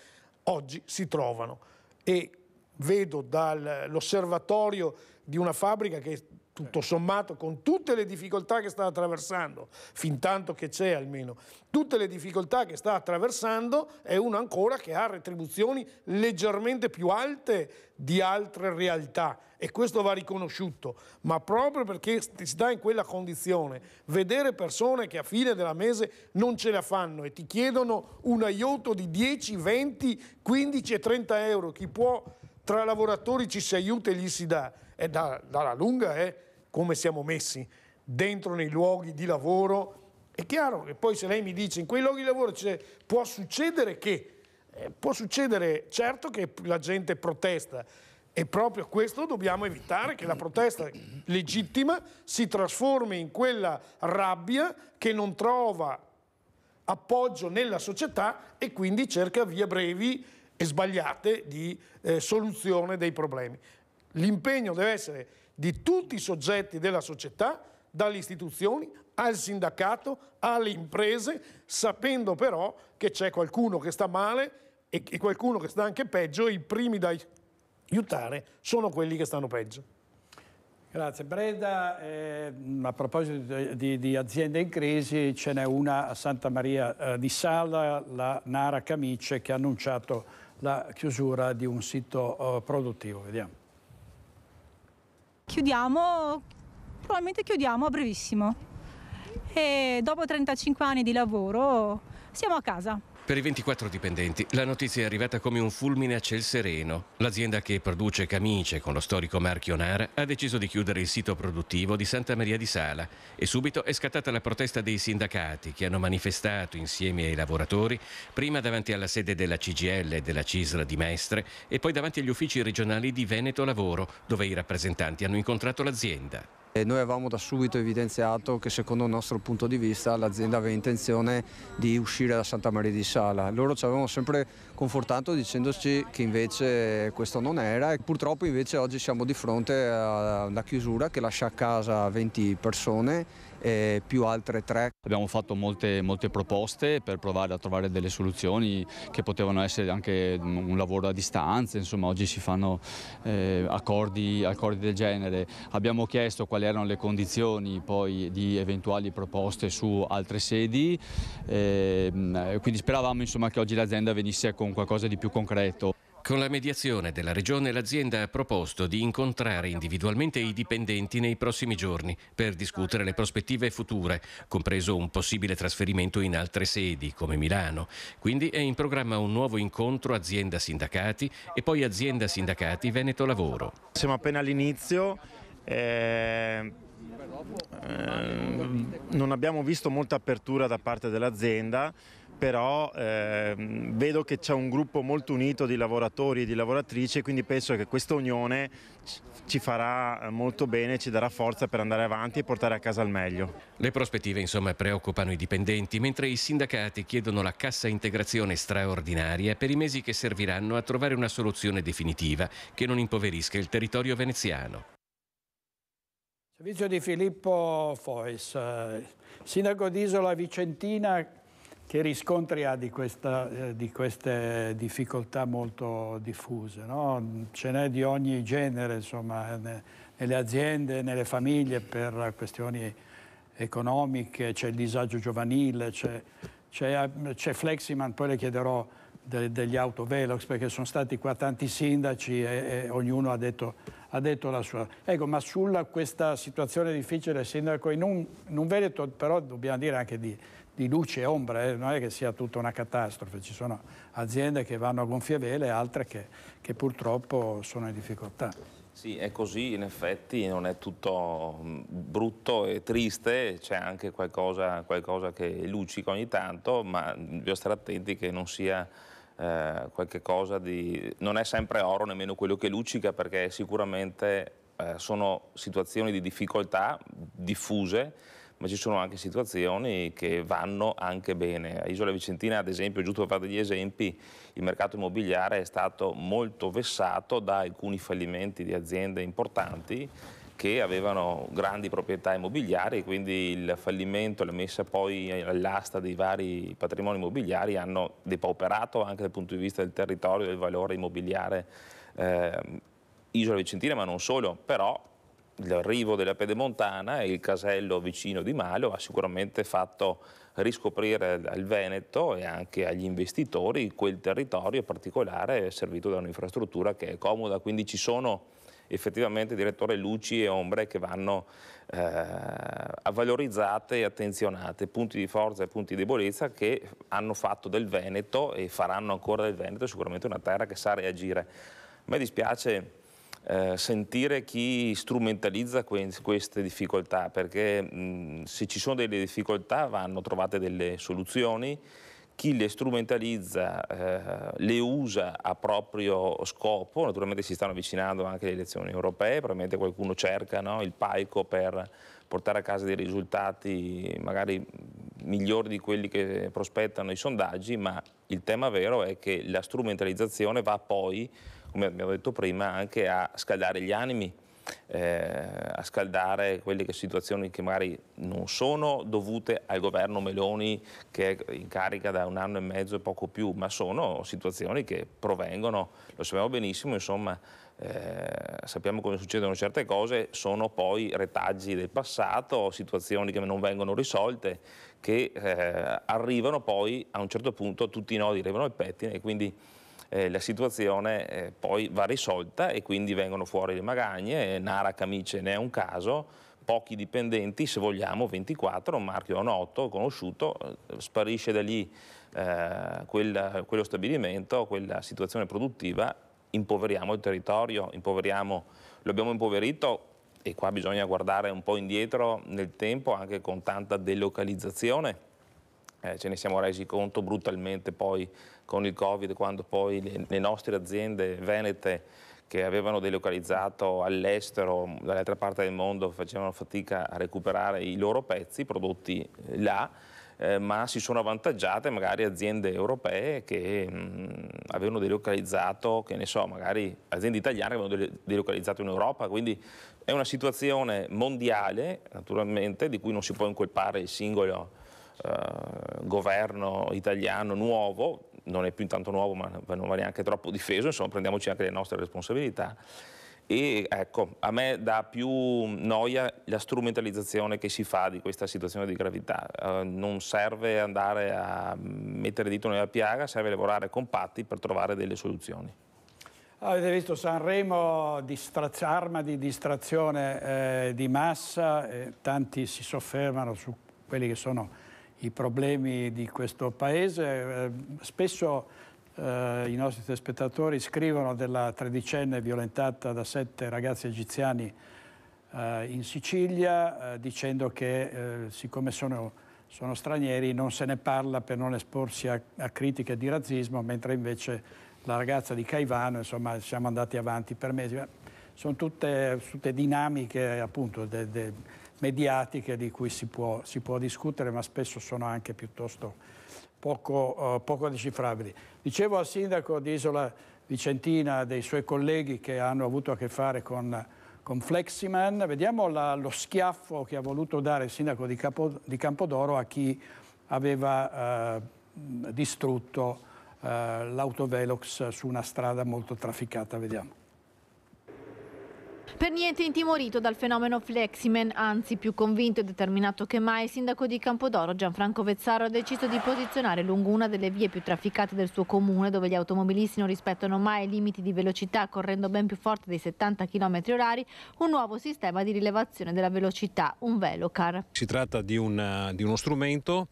oggi si trovano. E vedo dall'osservatorio di una fabbrica che tutto sommato, con tutte le difficoltà che sta attraversando, fin tanto che c'è almeno, tutte le difficoltà che sta attraversando, è uno ancora che ha retribuzioni leggermente più alte di altre realtà e questo va riconosciuto, ma proprio perché si sta in quella condizione, vedere persone che a fine della mese non ce la fanno e ti chiedono un aiuto di 10, 20, 15 e 30 euro, chi può tra lavoratori ci si aiuta e gli si dà, è da, dalla lunga, eh come siamo messi dentro nei luoghi di lavoro. È chiaro che poi se lei mi dice in quei luoghi di lavoro può succedere che, eh, può succedere certo che la gente protesta e proprio questo dobbiamo evitare che la protesta legittima si trasformi in quella rabbia che non trova appoggio nella società e quindi cerca vie brevi e sbagliate di eh, soluzione dei problemi. L'impegno deve essere di tutti i soggetti della società, dalle istituzioni al sindacato, alle imprese, sapendo però che c'è qualcuno che sta male e, qualcuno che sta anche peggio e i primi da aiutare sono quelli che stanno peggio. Grazie. Breda, eh, a proposito di, di, aziende in crisi, ce n'è una a Santa Maria eh, di Sala, la Nara Camice, che ha annunciato la chiusura di un sito eh, produttivo. Vediamo. Chiudiamo, probabilmente chiudiamo a brevissimo e dopo 35 anni di lavoro siamo a casa. Per i 24 dipendenti la notizia è arrivata come un fulmine a ciel sereno. L'azienda che produce camicie con lo storico marchio Nara ha deciso di chiudere il sito produttivo di Santa Maria di Sala e subito è scattata la protesta dei sindacati che hanno manifestato insieme ai lavoratori prima davanti alla sede della CGL e della CISL di Mestre e poi davanti agli uffici regionali di Veneto Lavoro dove i rappresentanti hanno incontrato l'azienda. E noi avevamo da subito evidenziato che secondo il nostro punto di vista l'azienda aveva intenzione di uscire da Santa Maria di Sala. Loro ci avevano sempre confortato dicendoci che invece questo non era e purtroppo invece oggi siamo di fronte a una chiusura che lascia a casa 20 persone eh, più altre tre. Abbiamo fatto molte, molte, proposte per provare a trovare delle soluzioni che potevano essere anche un lavoro a distanza, insomma oggi si fanno eh, accordi, accordi, del genere. Abbiamo chiesto quali erano le condizioni poi di eventuali proposte su altre sedi, eh, quindi speravamo insomma, che oggi l'azienda venisse con qualcosa di più concreto. Con la mediazione della Regione l'azienda ha proposto di incontrare individualmente i dipendenti nei prossimi giorni per discutere le prospettive future, compreso un possibile trasferimento in altre sedi come Milano. Quindi è in programma un nuovo incontro azienda sindacati e poi azienda sindacati Veneto Lavoro. Siamo appena all'inizio. Eh... Eh, non abbiamo visto molta apertura da parte dell'azienda, però eh, vedo che c'è un gruppo molto unito di lavoratori e di lavoratrici quindi penso che questa unione ci farà eh, molto bene, ci darà forza per andare avanti e portare a casa il meglio. Le prospettive insomma preoccupano i dipendenti, mentre i sindacati chiedono la cassa integrazione straordinaria per i mesi che serviranno a trovare una soluzione definitiva che non impoverisca il territorio veneziano. Servizio di Filippo Fois, eh, sindaco di Isola Vicentina che riscontri ha di, questa, eh, di queste difficoltà molto diffuse? No? Ce n'è di ogni genere, insomma, nelle aziende, nelle famiglie, per questioni economiche, c'è il disagio giovanile, c'è, c'è, c'è Fleximan, poi le chiederò de, degli autovelox, perché sono stati qua tanti sindaci e, e ognuno ha detto, ha detto, la sua. Ecco, ma sulla questa situazione difficile, sindaco, in un, in un Veneto però dobbiamo dire anche di di luce e ombra, eh? non è che sia tutta una catastrofe, ci sono aziende che vanno a gonfie vele e altre che, che purtroppo sono in difficoltà. Sì, è così, in effetti non è tutto mm, brutto e triste, c'è anche qualcosa, qualcosa che luccica ogni tanto, ma bisogna stare attenti che non sia eh, qualche cosa di... non è sempre oro nemmeno quello che luccica perché sicuramente eh, sono situazioni di difficoltà diffuse ma ci sono anche situazioni che vanno anche bene. A Isola Vicentina, ad esempio, giusto per fare degli esempi, il mercato immobiliare è stato molto vessato da alcuni fallimenti di aziende importanti che avevano grandi proprietà immobiliari, quindi il fallimento la messa poi all'asta dei vari patrimoni immobiliari hanno depauperato anche dal punto di vista del territorio, del valore immobiliare eh, Isola Vicentina, ma non solo, però l'arrivo della Pedemontana e il casello vicino di Malo ha sicuramente fatto riscoprire al Veneto e anche agli investitori quel territorio particolare servito da un'infrastruttura che è comoda, quindi ci sono effettivamente direttore luci e ombre che vanno eh, valorizzate e attenzionate, punti di forza e punti di debolezza che hanno fatto del Veneto e faranno ancora del Veneto sicuramente una terra che sa reagire. A me dispiace eh, sentire chi strumentalizza que queste difficoltà, perché mh, se ci sono delle difficoltà vanno trovate delle soluzioni, chi le strumentalizza eh, le usa a proprio scopo, naturalmente si stanno avvicinando anche le elezioni europee, probabilmente qualcuno cerca no, il palco per portare a casa dei risultati magari migliori di quelli che prospettano i sondaggi, ma il tema vero è che la strumentalizzazione va poi come abbiamo detto prima, anche a scaldare gli animi, eh, a scaldare quelle che situazioni che magari non sono dovute al governo Meloni che è in carica da un anno e mezzo e poco più, ma sono situazioni che provengono, lo sappiamo benissimo, insomma, eh, sappiamo come succedono certe cose, sono poi retaggi del passato, situazioni che non vengono risolte, che eh, arrivano poi a un certo punto, tutti i nodi arrivano al pettine e quindi eh, la situazione eh, poi va risolta e quindi vengono fuori le magagne, eh, Nara Camice ne è un caso, pochi dipendenti, se vogliamo 24, un marchio noto, conosciuto, eh, sparisce da lì eh, quel, quello stabilimento, quella situazione produttiva, impoveriamo il territorio, impoveriamo, lo abbiamo impoverito e qua bisogna guardare un po' indietro nel tempo anche con tanta delocalizzazione, eh, ce ne siamo resi conto brutalmente poi con il Covid, quando poi le, le nostre aziende venete che avevano delocalizzato all'estero, dall'altra parte del mondo, facevano fatica a recuperare i loro pezzi, prodotti eh, là, eh, ma si sono avvantaggiate magari aziende europee che mh, mm, avevano delocalizzato, che ne so, magari aziende italiane che avevano delocalizzato in Europa, quindi è una situazione mondiale, naturalmente, di cui non si può incolpare il singolo eh, governo italiano nuovo, non è più intanto nuovo ma non va neanche troppo difeso, insomma prendiamoci anche le nostre responsabilità. E ecco, a me dà più noia la strumentalizzazione che si fa di questa situazione di gravità. Eh, non serve andare a mettere dito nella piaga, serve lavorare compatti per trovare delle soluzioni. Avete visto Sanremo, distra arma di distrazione eh, di massa, eh, tanti si soffermano su quelli che sono i problemi di questo Paese. Eh, spesso eh, i nostri telespettatori scrivono della tredicenne violentata da sette ragazzi egiziani eh, in Sicilia eh, dicendo che eh, siccome sono, sono, stranieri non se ne parla per non esporsi a, a critiche di razzismo, mentre invece la ragazza di Caivano, insomma, siamo andati avanti per mesi. Sono tutte, tutte dinamiche appunto de, de, mediatiche di cui si può, si può discutere, ma spesso sono anche piuttosto poco, eh, poco decifrabili. Dicevo al sindaco di Isola Vicentina, e dei suoi colleghi che hanno avuto a che fare con, con Fleximan, vediamo la, lo schiaffo che ha voluto dare il sindaco di, Capo, di Campodoro a chi aveva eh, distrutto eh, l'autovelox su una strada molto trafficata. Vediamo. Per niente intimorito dal fenomeno Fleximen, anzi più convinto e determinato che mai, il sindaco di Campodoro Gianfranco Vezzaro ha deciso di posizionare lungo una delle vie più trafficate del suo comune, dove gli automobilisti non rispettano mai i limiti di velocità, correndo ben più forte dei 70 km h un nuovo sistema di rilevazione della velocità, un velocar. Si tratta di, una, eh, di uno strumento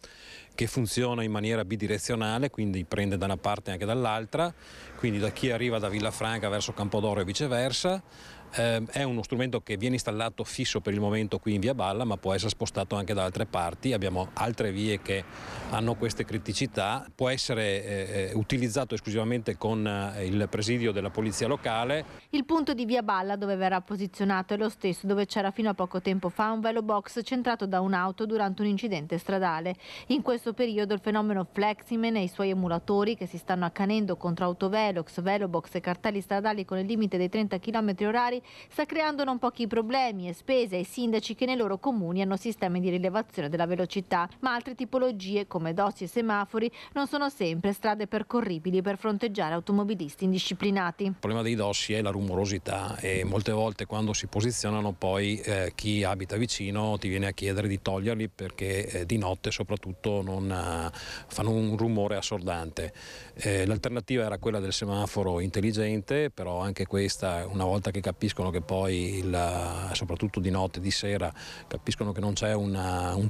che funziona in maniera bidirezionale, quindi prende da una parte e anche dall'altra, quindi da chi arriva da Villafranca verso Campodoro e viceversa, Ehm, è uno strumento che viene installato fisso per il momento qui in via Balla ma può essere spostato anche da altre parti, abbiamo altre vie che hanno queste criticità, può essere eh, eh, utilizzato esclusivamente con eh, il presidio della polizia locale. Il punto di via Balla dove verrà posizionato è lo stesso dove c'era fino a poco tempo fa un velo box centrato da un'auto durante un incidente stradale. In questo periodo il fenomeno Fleximen e i suoi emulatori che si stanno accanendo contro autovelox, velobox e cartelli stradali con il limite dei 30 km orari sta creando non pochi problemi e spese ai sindaci che nei loro comuni hanno sistemi di rilevazione della velocità, ma altre tipologie come dossi e semafori non sono sempre strade percorribili per fronteggiare automobilisti indisciplinati. Il problema dei dossi è la rumorosità e molte volte quando si posizionano poi eh, chi abita vicino ti viene a chiedere di toglierli perché eh, di notte soprattutto non, ah, fanno un rumore assordante. Eh, l'alternativa era quella del semaforo intelligente, però anche questa una volta che capisci capiscono che poi, il, soprattutto di notte, di sera, capiscono che non c'è un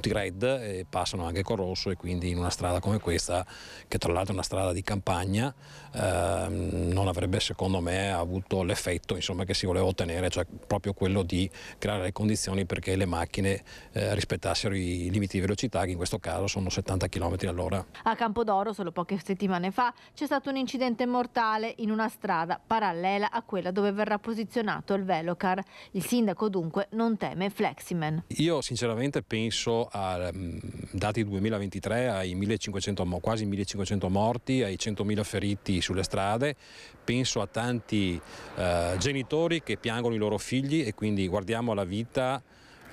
T-Red e passano anche col rosso e quindi in una strada come questa, che tra l'altro è una strada di campagna, eh, non avrebbe secondo me avuto l'effetto insomma, che si voleva ottenere, cioè proprio quello di creare le condizioni perché le macchine eh, rispettassero i limiti di velocità, che in questo caso sono 70 km all'ora. A Campodoro, solo poche settimane fa, c'è stato un incidente mortale in una strada parallela a quella dove verrà posizionato usato il velocar. Il sindaco dunque non teme Fleximan. Io sinceramente penso a mm, dati 2023 ai 1500, quasi 1500 morti, ai 100.000 feriti sulle strade, penso a tanti eh, genitori che piangono i loro figli e quindi guardiamo alla vita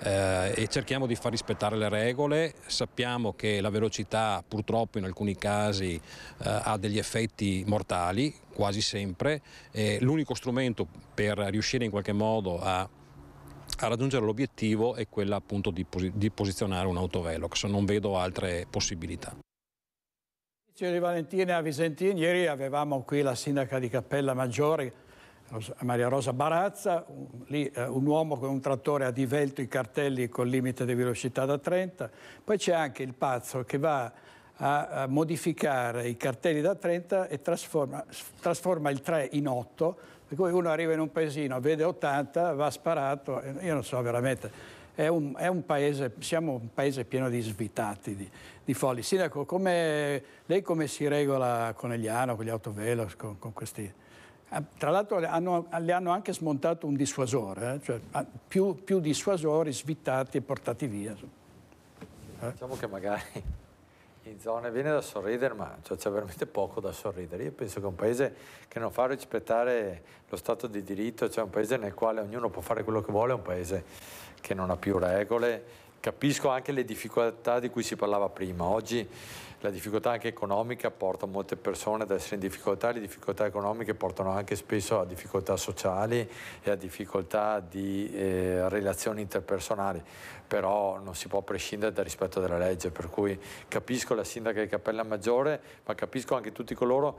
eh, e cerchiamo di far rispettare le regole. Sappiamo che la velocità purtroppo in alcuni casi eh, ha degli effetti mortali, quasi sempre. Eh, l'unico strumento per riuscire in qualche modo a a raggiungere l'obiettivo è quella appunto di, posi- di posizionare un autovelox, non vedo altre possibilità. di Valentina e Visentini, ieri avevamo qui la sindaca di Cappella Maggiore Maria Rosa Barazza, un, lì, eh, un uomo con un trattore ha divelto i cartelli col limite di velocità da 30, poi c'è anche il pazzo che va a, a modificare i cartelli da 30 e trasforma, trasforma il 3 in 8, per cui uno arriva in un paesino, vede 80, va sparato, io non so veramente... È un, è un, paese, siamo un paese pieno di svitati, di, di folli. Sindaco, come, lei come si regola con Egliano, con gli autovelox, con, con questi... Ah, tra l'altro hanno, le hanno anche smontato un dissuasore, eh? cioè, ah, più, più, dissuasori svittati e portati via. Eh? Diciamo che magari in zone viene da sorridere, ma cioè, c'è veramente poco da sorridere. Io penso che un paese che non fa rispettare lo Stato di diritto, cioè un paese nel quale ognuno può fare quello che vuole, è un paese che non ha più regole. Capisco anche le difficoltà di cui si parlava prima. Oggi la difficoltà anche economica porta molte persone ad essere in difficoltà, le difficoltà economiche portano anche spesso a difficoltà sociali e a difficoltà di eh, relazioni interpersonali, però non si può prescindere dal rispetto della legge, per cui capisco la sindaca di Cappella Maggiore, ma capisco anche tutti coloro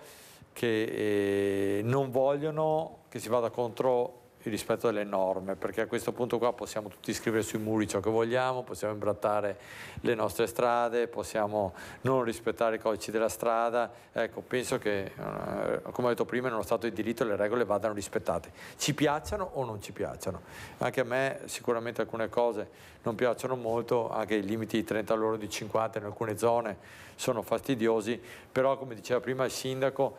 che eh, non vogliono che si vada contro rispetto alle norme, perché a questo punto qua possiamo tutti scrivere sui muri ciò che vogliamo, possiamo imbrattare le nostre strade, possiamo non rispettare i codici della strada, ecco, penso che, eh, come ho detto prima, in uno Stato di diritto le regole vadano rispettate, ci piacciono o non ci piacciono. Anche a me sicuramente alcune cose non piacciono molto, anche i limiti di 30 all'ora di 50 in alcune zone sono fastidiosi, però come diceva prima il sindaco,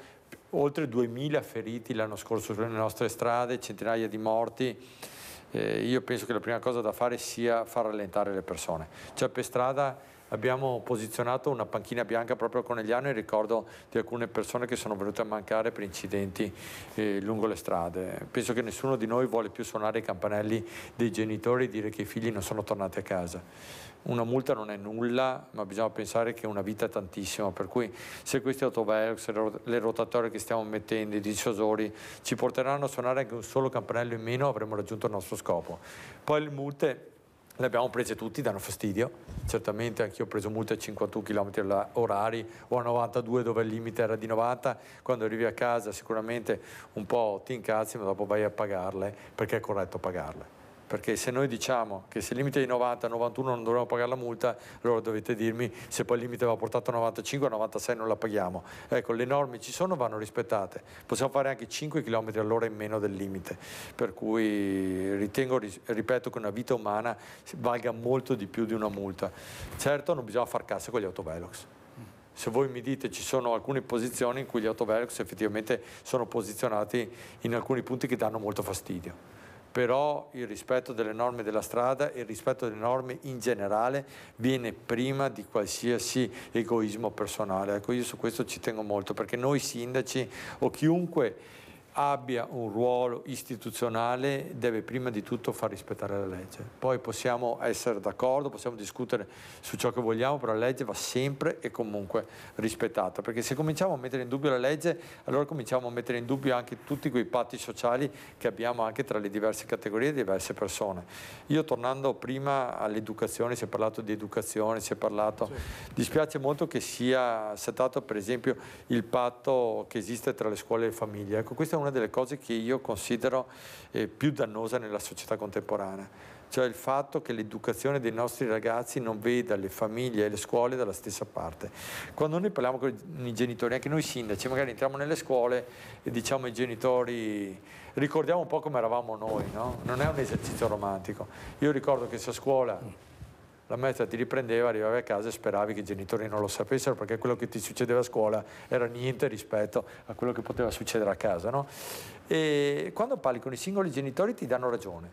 oltre 2000 feriti l'anno scorso sulle nostre strade, centinaia di morti. Eh, io penso che la prima cosa da fare sia far rallentare le persone. Cioè per strada abbiamo posizionato una panchina bianca proprio a Conegliano in ricordo di alcune persone che sono venute a mancare per incidenti eh, lungo le strade. Penso che nessuno di noi vuole più suonare i campanelli dei genitori e dire che i figli non sono tornati a casa una multa non è nulla, ma bisogna pensare che una vita è tantissima, per cui se questi autovelox, le rotatorie che stiamo mettendo, i dissuasori, ci porteranno a suonare anche un solo campanello in meno, avremo raggiunto il nostro scopo. Poi le multe le abbiamo prese tutti, danno fastidio, certamente anch'io ho preso multe a 51 km orari o a 92 dove il limite era di 90, quando arrivi a casa sicuramente un po' ti incazzi ma dopo vai a pagarle perché è corretto pagarle perché se noi diciamo che se il limite è di 90, 91 non dovremmo pagare la multa, allora dovete dirmi se poi il limite va portato a 95, a 96 non la paghiamo. Ecco, le norme ci sono, vanno rispettate. Possiamo fare anche 5 km all'ora in meno del limite, per cui ritengo, ripeto, che una vita umana valga molto di più di una multa. Certo, non bisogna far cassa con gli autovelox se voi mi dite ci sono alcune posizioni in cui gli autovelox effettivamente sono posizionati in alcuni punti che danno molto fastidio però il rispetto delle norme della strada e il rispetto delle norme in generale viene prima di qualsiasi egoismo personale. Ecco, io su questo ci tengo molto perché noi sindaci o chiunque abbia un ruolo istituzionale deve prima di tutto far rispettare la legge. Poi possiamo essere d'accordo, possiamo discutere su ciò che vogliamo, però la legge va sempre e comunque rispettata, perché se cominciamo a mettere in dubbio la legge, allora cominciamo a mettere in dubbio anche tutti quei patti sociali che abbiamo anche tra le diverse categorie e diverse persone. Io tornando prima all'educazione, si è parlato di educazione, si è parlato... Sì. Dispiace molto che sia settato per esempio il patto che esiste tra le scuole e le famiglie. Ecco, questa è una una delle cose che io considero eh, più dannosa nella società contemporanea, cioè il fatto che l'educazione dei nostri ragazzi non veda le famiglie e le scuole dalla stessa parte. Quando noi parliamo con i genitori, anche noi sindaci, magari entriamo nelle scuole e diciamo ai genitori ricordiamo un po' come eravamo noi, no? non è un esercizio romantico. Io ricordo che se a scuola la maestra ti riprendeva, arrivavi a casa e speravi che i genitori non lo sapessero perché quello che ti succedeva a scuola era niente rispetto a quello che poteva succedere a casa. No? E quando parli con i singoli genitori ti danno ragione,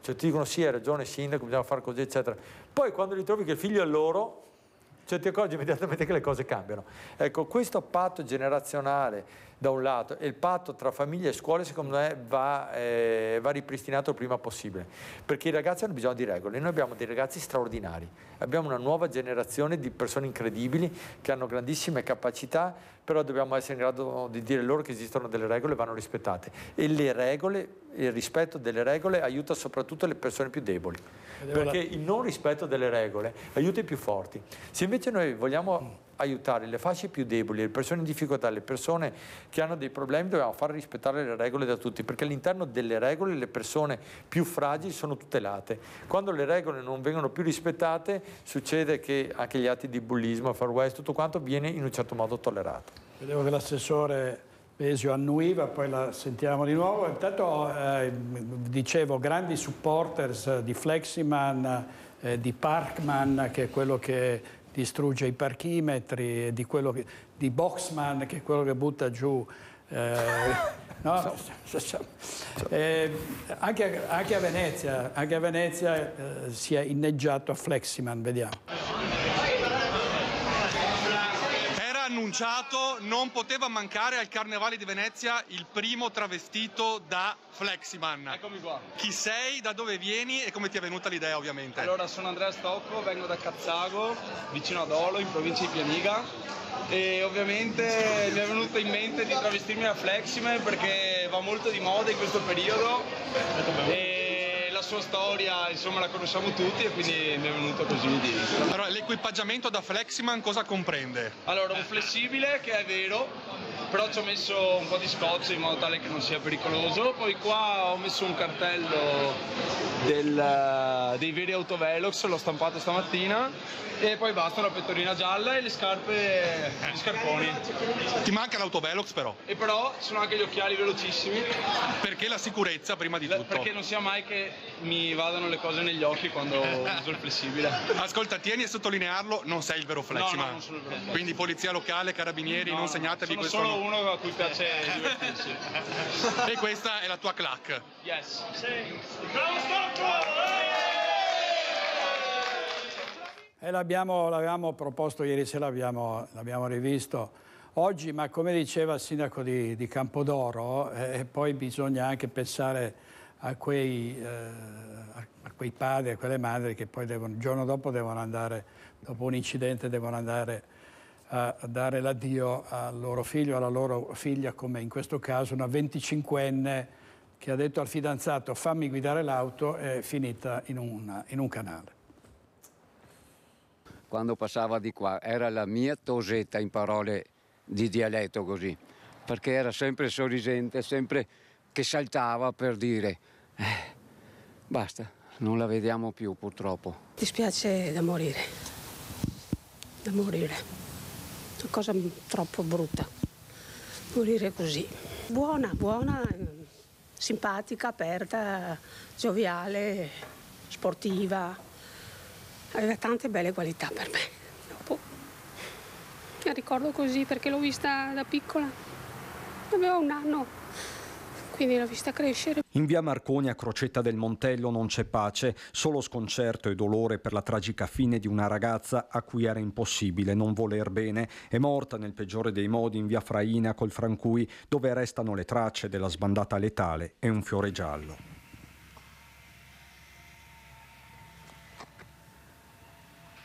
cioè ti dicono sì hai ragione sindaco, bisogna fare così eccetera. Poi quando ritrovi che il figlio è loro, cioè ti accorgi immediatamente che le cose cambiano. Ecco, questo patto generazionale da un lato e il patto tra famiglia e scuole secondo me va, eh, va, ripristinato il prima possibile, perché i ragazzi hanno bisogno di regole, noi abbiamo dei ragazzi straordinari, abbiamo una nuova generazione di persone incredibili che hanno grandissime capacità, però dobbiamo essere in grado di dire loro che esistono delle regole e vanno rispettate e le regole, il rispetto delle regole aiuta soprattutto le persone più deboli, perché il non rispetto delle regole aiuta i più forti. Se invece noi vogliamo aiutare le fasce più deboli, le persone in difficoltà, le persone che hanno dei problemi, dobbiamo far rispettare le regole da tutti, perché all'interno delle regole le persone più fragili sono tutelate. Quando le regole non vengono più rispettate succede che anche gli atti di bullismo, far west, tutto quanto viene in un certo modo tollerato. Vedevo che l'assessore Pesio annuiva, poi la sentiamo di nuovo. Intanto eh, dicevo grandi supporters di Fleximan, eh, di Parkman, che è quello che distrugge i parchimetri, di, che, di Boxman che è quello che butta giù eh, no? eh, anche, anche, a Venezia, anche a Venezia eh, si è inneggiato a Fleximan, vediamo annunciato non poteva mancare al Carnevale di Venezia il primo travestito da Fleximan. Eccomi qua. Chi sei, da dove vieni e come ti è venuta l'idea ovviamente? Allora sono Andrea Stocco, vengo da Cazzago, vicino ad Olo, in provincia di Pianiga e ovviamente mi è venuto in mente di travestirmi da Fleximan perché va molto di moda in questo periodo. E sua storia insomma la conosciamo tutti e quindi mi è venuto così di Allora l'equipaggiamento da Fleximan cosa comprende? Allora un flessibile che è vero però ci ho messo un po' di scotch in modo tale che non sia pericoloso poi qua ho messo un cartello del, eh, dei veri autovelox l'ho stampato stamattina e poi basta una pettorina gialla e le scarpe eh. gli scarponi ti manca l'autovelox però e però sono anche gli occhiali velocissimi perché la sicurezza prima di tutto perché non sia mai che mi vadano le cose negli occhi quando uso il flessibile ascolta tieni a sottolinearlo non sei il vero fleximan no, no, quindi polizia locale carabinieri no, non segnatevi questo solo uno a cui piace divertirsi. e questa è la tua clac. Yes. Sì. Eh, e l'abbiamo, l'avevamo proposto ieri sera, l'abbiamo, l'abbiamo, rivisto. Oggi, ma come diceva il sindaco di, di Campodoro, eh, eh poi bisogna anche pensare a quei, eh, a quei padri, a quelle madri che poi devono, il giorno dopo devono andare, dopo un incidente devono andare a dare l'addio al loro figlio, alla loro figlia, come in questo caso una 25enne che ha detto al fidanzato fammi guidare l'auto è finita in un, in un canale. Quando passava di qua era la mia tosetta in parole di dialetto così, perché era sempre sorridente, sempre che saltava per dire eh, basta, non la vediamo più purtroppo. Ti spiace da morire, da morire una cosa troppo brutta, morire così. Buona, buona, simpatica, aperta, gioviale, sportiva, aveva tante belle qualità per me. Dopo la ricordo così perché l'ho vista da piccola, aveva un anno quindi l'ho vista crescere. In via Marconi a Crocetta del Montello non c'è pace, solo sconcerto e dolore per la tragica fine di una ragazza a cui era impossibile non voler bene. È morta nel peggiore dei modi in via Fraina col Francui, dove restano le tracce della sbandata letale e un fiore giallo.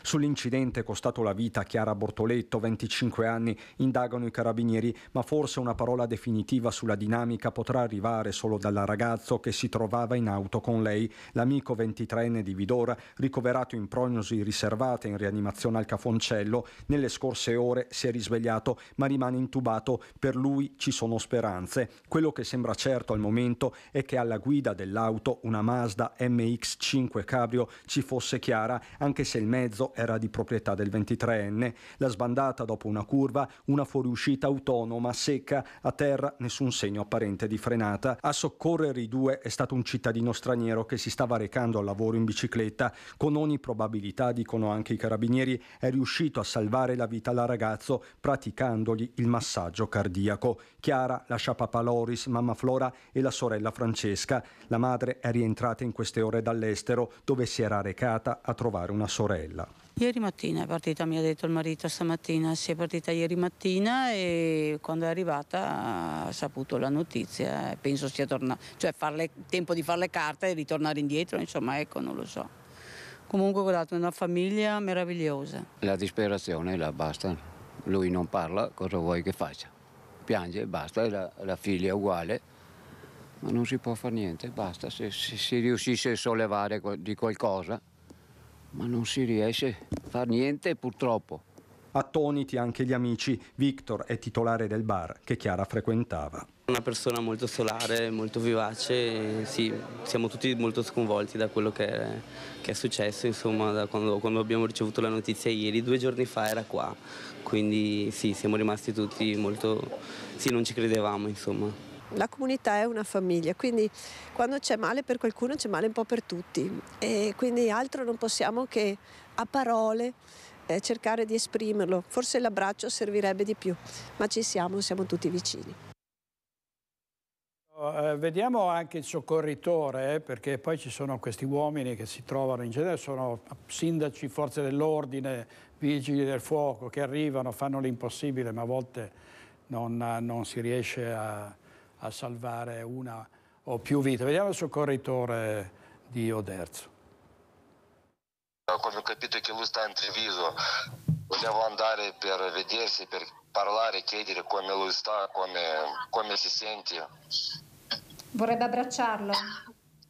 Sull'incidente costato la vita a Chiara Bortoletto, 25 anni, indagano i carabinieri, ma forse una parola definitiva sulla dinamica potrà arrivare solo dal ragazzo che si trovava in auto con lei, l'amico 23enne di Vidora, ricoverato in prognosi riservata in rianimazione al Cafoncello, nelle scorse ore si è risvegliato ma rimane intubato, per lui ci sono speranze. Quello che sembra certo al momento è che alla guida dell'auto una Mazda MX5 Cabrio ci fosse Chiara, anche se il mezzo era di proprietà del 23enne. La sbandata dopo una curva, una fuoriuscita autonoma, secca, a terra nessun segno apparente di frenata. A soccorrere i due è stato un cittadino straniero che si stava recando al lavoro in bicicletta. Con ogni probabilità, dicono anche i carabinieri, è riuscito a salvare la vita al ragazzo praticandogli il massaggio cardiaco. Chiara lascia papà Loris, mamma Flora e la sorella Francesca. La madre è rientrata in queste ore dall'estero dove si era recata a trovare una sorella. Ieri mattina è partita, mi ha detto il marito stamattina, si è partita ieri mattina e quando è arrivata ha saputo la notizia, eh, penso sia tornata, cioè farle, tempo di fare le carte e ritornare indietro, insomma ecco, non lo so. Comunque guardate, una famiglia meravigliosa. La disperazione la basta, lui non parla, cosa vuoi che faccia? Piange, basta, la, la figlia è uguale, ma non si può fare niente, basta, se, se si riuscisse a sollevare di qualcosa ma non si riesce a fare niente purtroppo. Attoniti anche gli amici, Victor è titolare del bar che Chiara frequentava. Una persona molto solare, molto vivace, sì, siamo tutti molto sconvolti da quello che è, che è successo, insomma, da quando, quando, abbiamo ricevuto la notizia ieri, due giorni fa era qua, quindi sì, siamo rimasti tutti molto, sì, non ci credevamo, insomma la comunità è una famiglia, quindi quando c'è male per qualcuno c'è male un po' per tutti e quindi altro non possiamo che a parole eh, cercare di esprimerlo. Forse l'abbraccio servirebbe di più, ma ci siamo, siamo tutti vicini. Uh, vediamo anche il soccorritore, eh, perché poi ci sono questi uomini che si trovano in genere, sono sindaci, forze dell'ordine, vigili del fuoco che arrivano, fanno l'impossibile, ma a volte non, non si riesce a, a salvare una o più vite. Vediamo il soccorritore di Oderzo. Ho capito che lui sta in Treviso, volevo andare per vedersi, per parlare, chiedere come lui sta, come, come si sente. Vorrebbe abbracciarlo?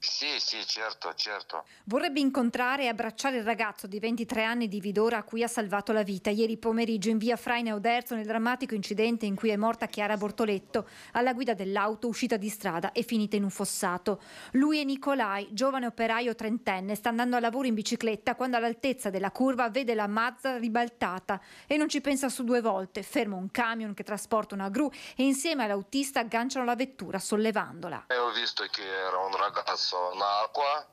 Sì, sì, certo, certo. Vorrebbe incontrare e abbracciare il ragazzo di 23 anni di Vidora a cui ha salvato la vita ieri pomeriggio in via Fraine Oderzo nel drammatico incidente in cui è morta Chiara Bortoletto alla guida dell'auto uscita di strada e finita in un fossato. Lui e Nicolai, giovane operaio trentenne, sta andando a lavoro in bicicletta quando all'altezza della curva vede la mazza ribaltata e non ci pensa su due volte. Ferma un camion che trasporta una gru e insieme all'autista agganciano la vettura sollevandola. E eh, ho visto che era un ragazzo messo in acqua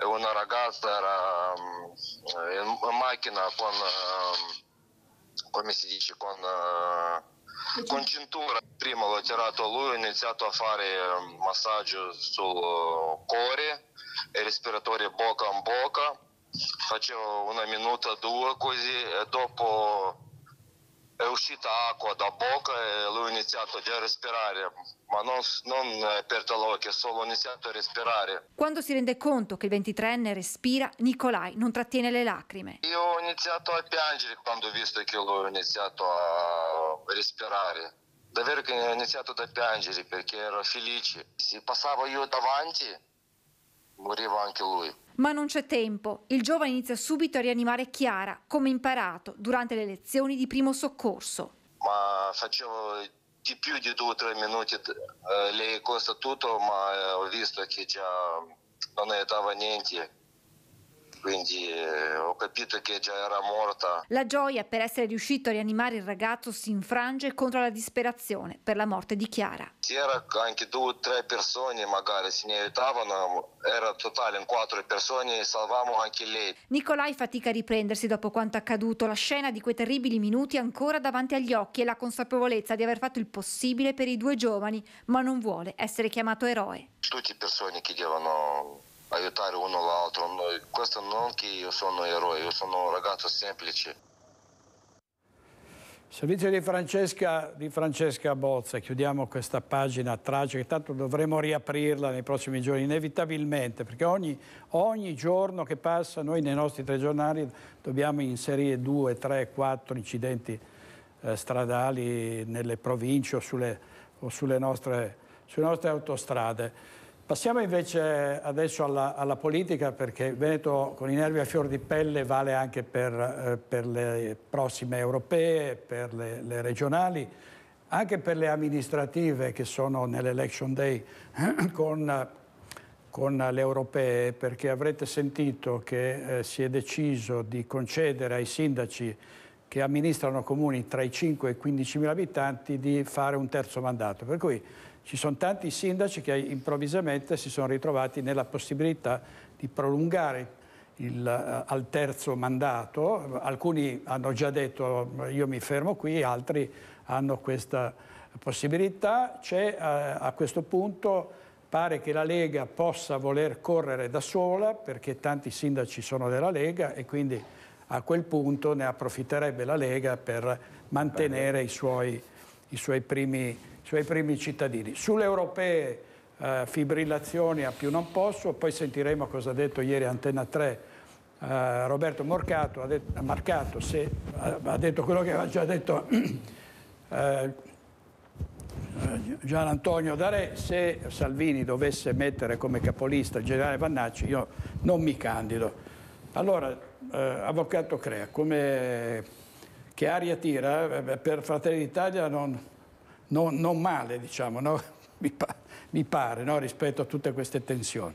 e una ragazza era mm, in macchina con, ehm, come si dice, eh, con, con cintura. Prima l'ho tirato lui, ho iniziato a fare ehm, massaggio sul cuore e respiratorio bocca a bocca. Facevo una minuta, due così e dopo è uscita acqua da bocca e lui ha iniziato già a respirare, ma non, non per talocche, solo ha iniziato a respirare. Quando si rende conto che il 23enne respira, Nicolai non trattiene le lacrime. Io ho iniziato a piangere quando ho visto che lui ha iniziato a respirare. Davvero che ho iniziato a piangere perché ero felice. Si passavo io davanti moriva anche lui. Ma non c'è tempo. Il giovane inizia subito a rianimare Chiara, come imparato durante le lezioni di primo soccorso. Ma facevo di più di due o tre minuti eh, lei costa tutto, ma eh, ho visto che già non ne dava niente quindi eh, ho capito che già era morta. La gioia per essere riuscito a rianimare il ragazzo si infrange contro la disperazione per la morte di Chiara. C'era anche due o tre persone magari si ne aiutavano, era totale in quattro persone e salvavamo anche lei. Nicolai fatica a riprendersi dopo quanto accaduto, la scena di quei terribili minuti ancora davanti agli occhi e la consapevolezza di aver fatto il possibile per i due giovani, ma non vuole essere chiamato eroe. Tutte le persone che chiedevano aiutare uno l'altro. Questo non che io sono eroe, io sono un ragazzo semplice. Servizio di Francesca, di Francesca Bozza, chiudiamo questa pagina tragica, intanto dovremo riaprirla nei prossimi giorni, inevitabilmente, perché ogni, ogni giorno che passa noi nei nostri tre giornali dobbiamo inserire due, tre, quattro incidenti eh, stradali nelle province o sulle, o sulle nostre, sulle nostre autostrade. Passiamo invece adesso alla, alla, politica perché il Veneto con i nervi a fior di pelle vale anche per, eh, per le prossime europee, per le, le, regionali, anche per le amministrative che sono nell'election day con, con, le europee perché avrete sentito che eh, si è deciso di concedere ai sindaci che amministrano comuni tra i 5 e i 15 mila abitanti di fare un terzo mandato. Per cui ci sono tanti sindaci che improvvisamente si sono ritrovati nella possibilità di prolungare il, eh, al terzo mandato, alcuni hanno già detto io mi fermo qui, altri hanno questa possibilità, c'è a, eh, a questo punto pare che la Lega possa voler correre da sola perché tanti sindaci sono della Lega e quindi a quel punto ne approfitterebbe la Lega per mantenere i suoi, i suoi primi cioè i primi cittadini. Sulle europee eh, fibrillazioni a più non posso, poi sentiremo cosa ha detto ieri Antena 3 eh, Roberto Morcato, ha, detto, ha eh, marcato, se, eh, ha detto quello che aveva già detto eh, Gian Antonio Dare, se Salvini dovesse mettere come capolista il generale Vannacci io non mi candido. Allora, eh, Avvocato Crea, come, che aria tira? Eh, per Fratelli d'Italia non, non, non male, diciamo, no? mi, pa mi, pare, no? rispetto a tutte queste tensioni.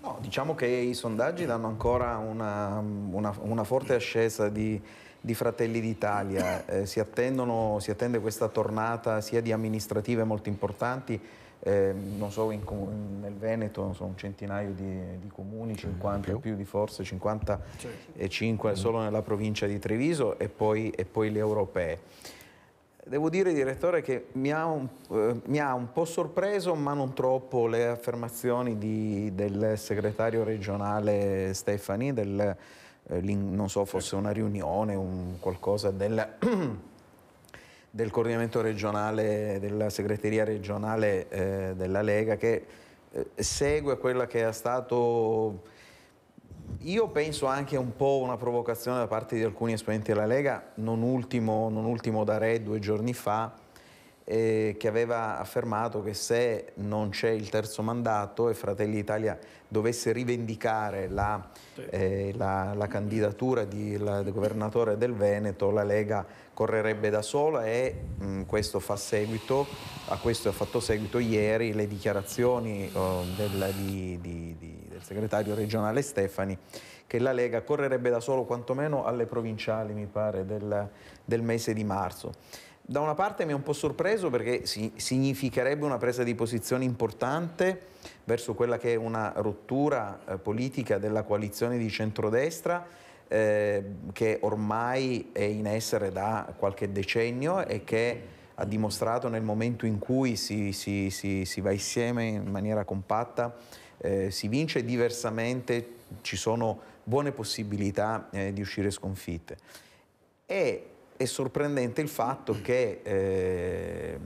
No, diciamo che i sondaggi danno ancora una, una, una forte ascesa di, di Fratelli d'Italia. Eh, si, si, attende questa tornata sia di amministrative molto importanti, eh, non so, in, nel Veneto so, un centinaio di, di comuni, 50 o più. più. di forse, 55 cioè. Mm. solo nella provincia di Treviso e poi, e poi le europee. Devo dire, direttore, che mi ha, un, eh, mi ha un po' sorpreso, ma non troppo, le affermazioni di, del segretario regionale Stefani, del, eh, non so, fosse una riunione, un qualcosa del, del coordinamento regionale, della segreteria regionale eh, della Lega, che eh, segue quella che è stato io penso anche un po' una provocazione da parte di alcuni esponenti della Lega, non ultimo, non ultimo da Re due giorni fa, eh, che aveva affermato che se non c'è il terzo mandato e Fratelli d'Italia dovesse rivendicare la, eh, la, la candidatura di, la, del governatore del Veneto, la Lega correrebbe da sola e mh, mm, questo fa seguito, a questo ha fatto seguito ieri le dichiarazioni oh, della, di, di, di del segretario regionale Stefani, che la Lega correrebbe da solo quantomeno alle provinciali, mi pare, del, del mese di marzo. Da una parte mi è un po' sorpreso perché si, significherebbe una presa di posizione importante verso quella che è una rottura eh, politica della coalizione di centrodestra, eh, che ormai è in essere da qualche decennio e che ha dimostrato nel momento in cui si, si, si, si va insieme in maniera compatta eh, si vince diversamente, ci sono buone possibilità eh, di uscire sconfitte. E è sorprendente il fatto che eh,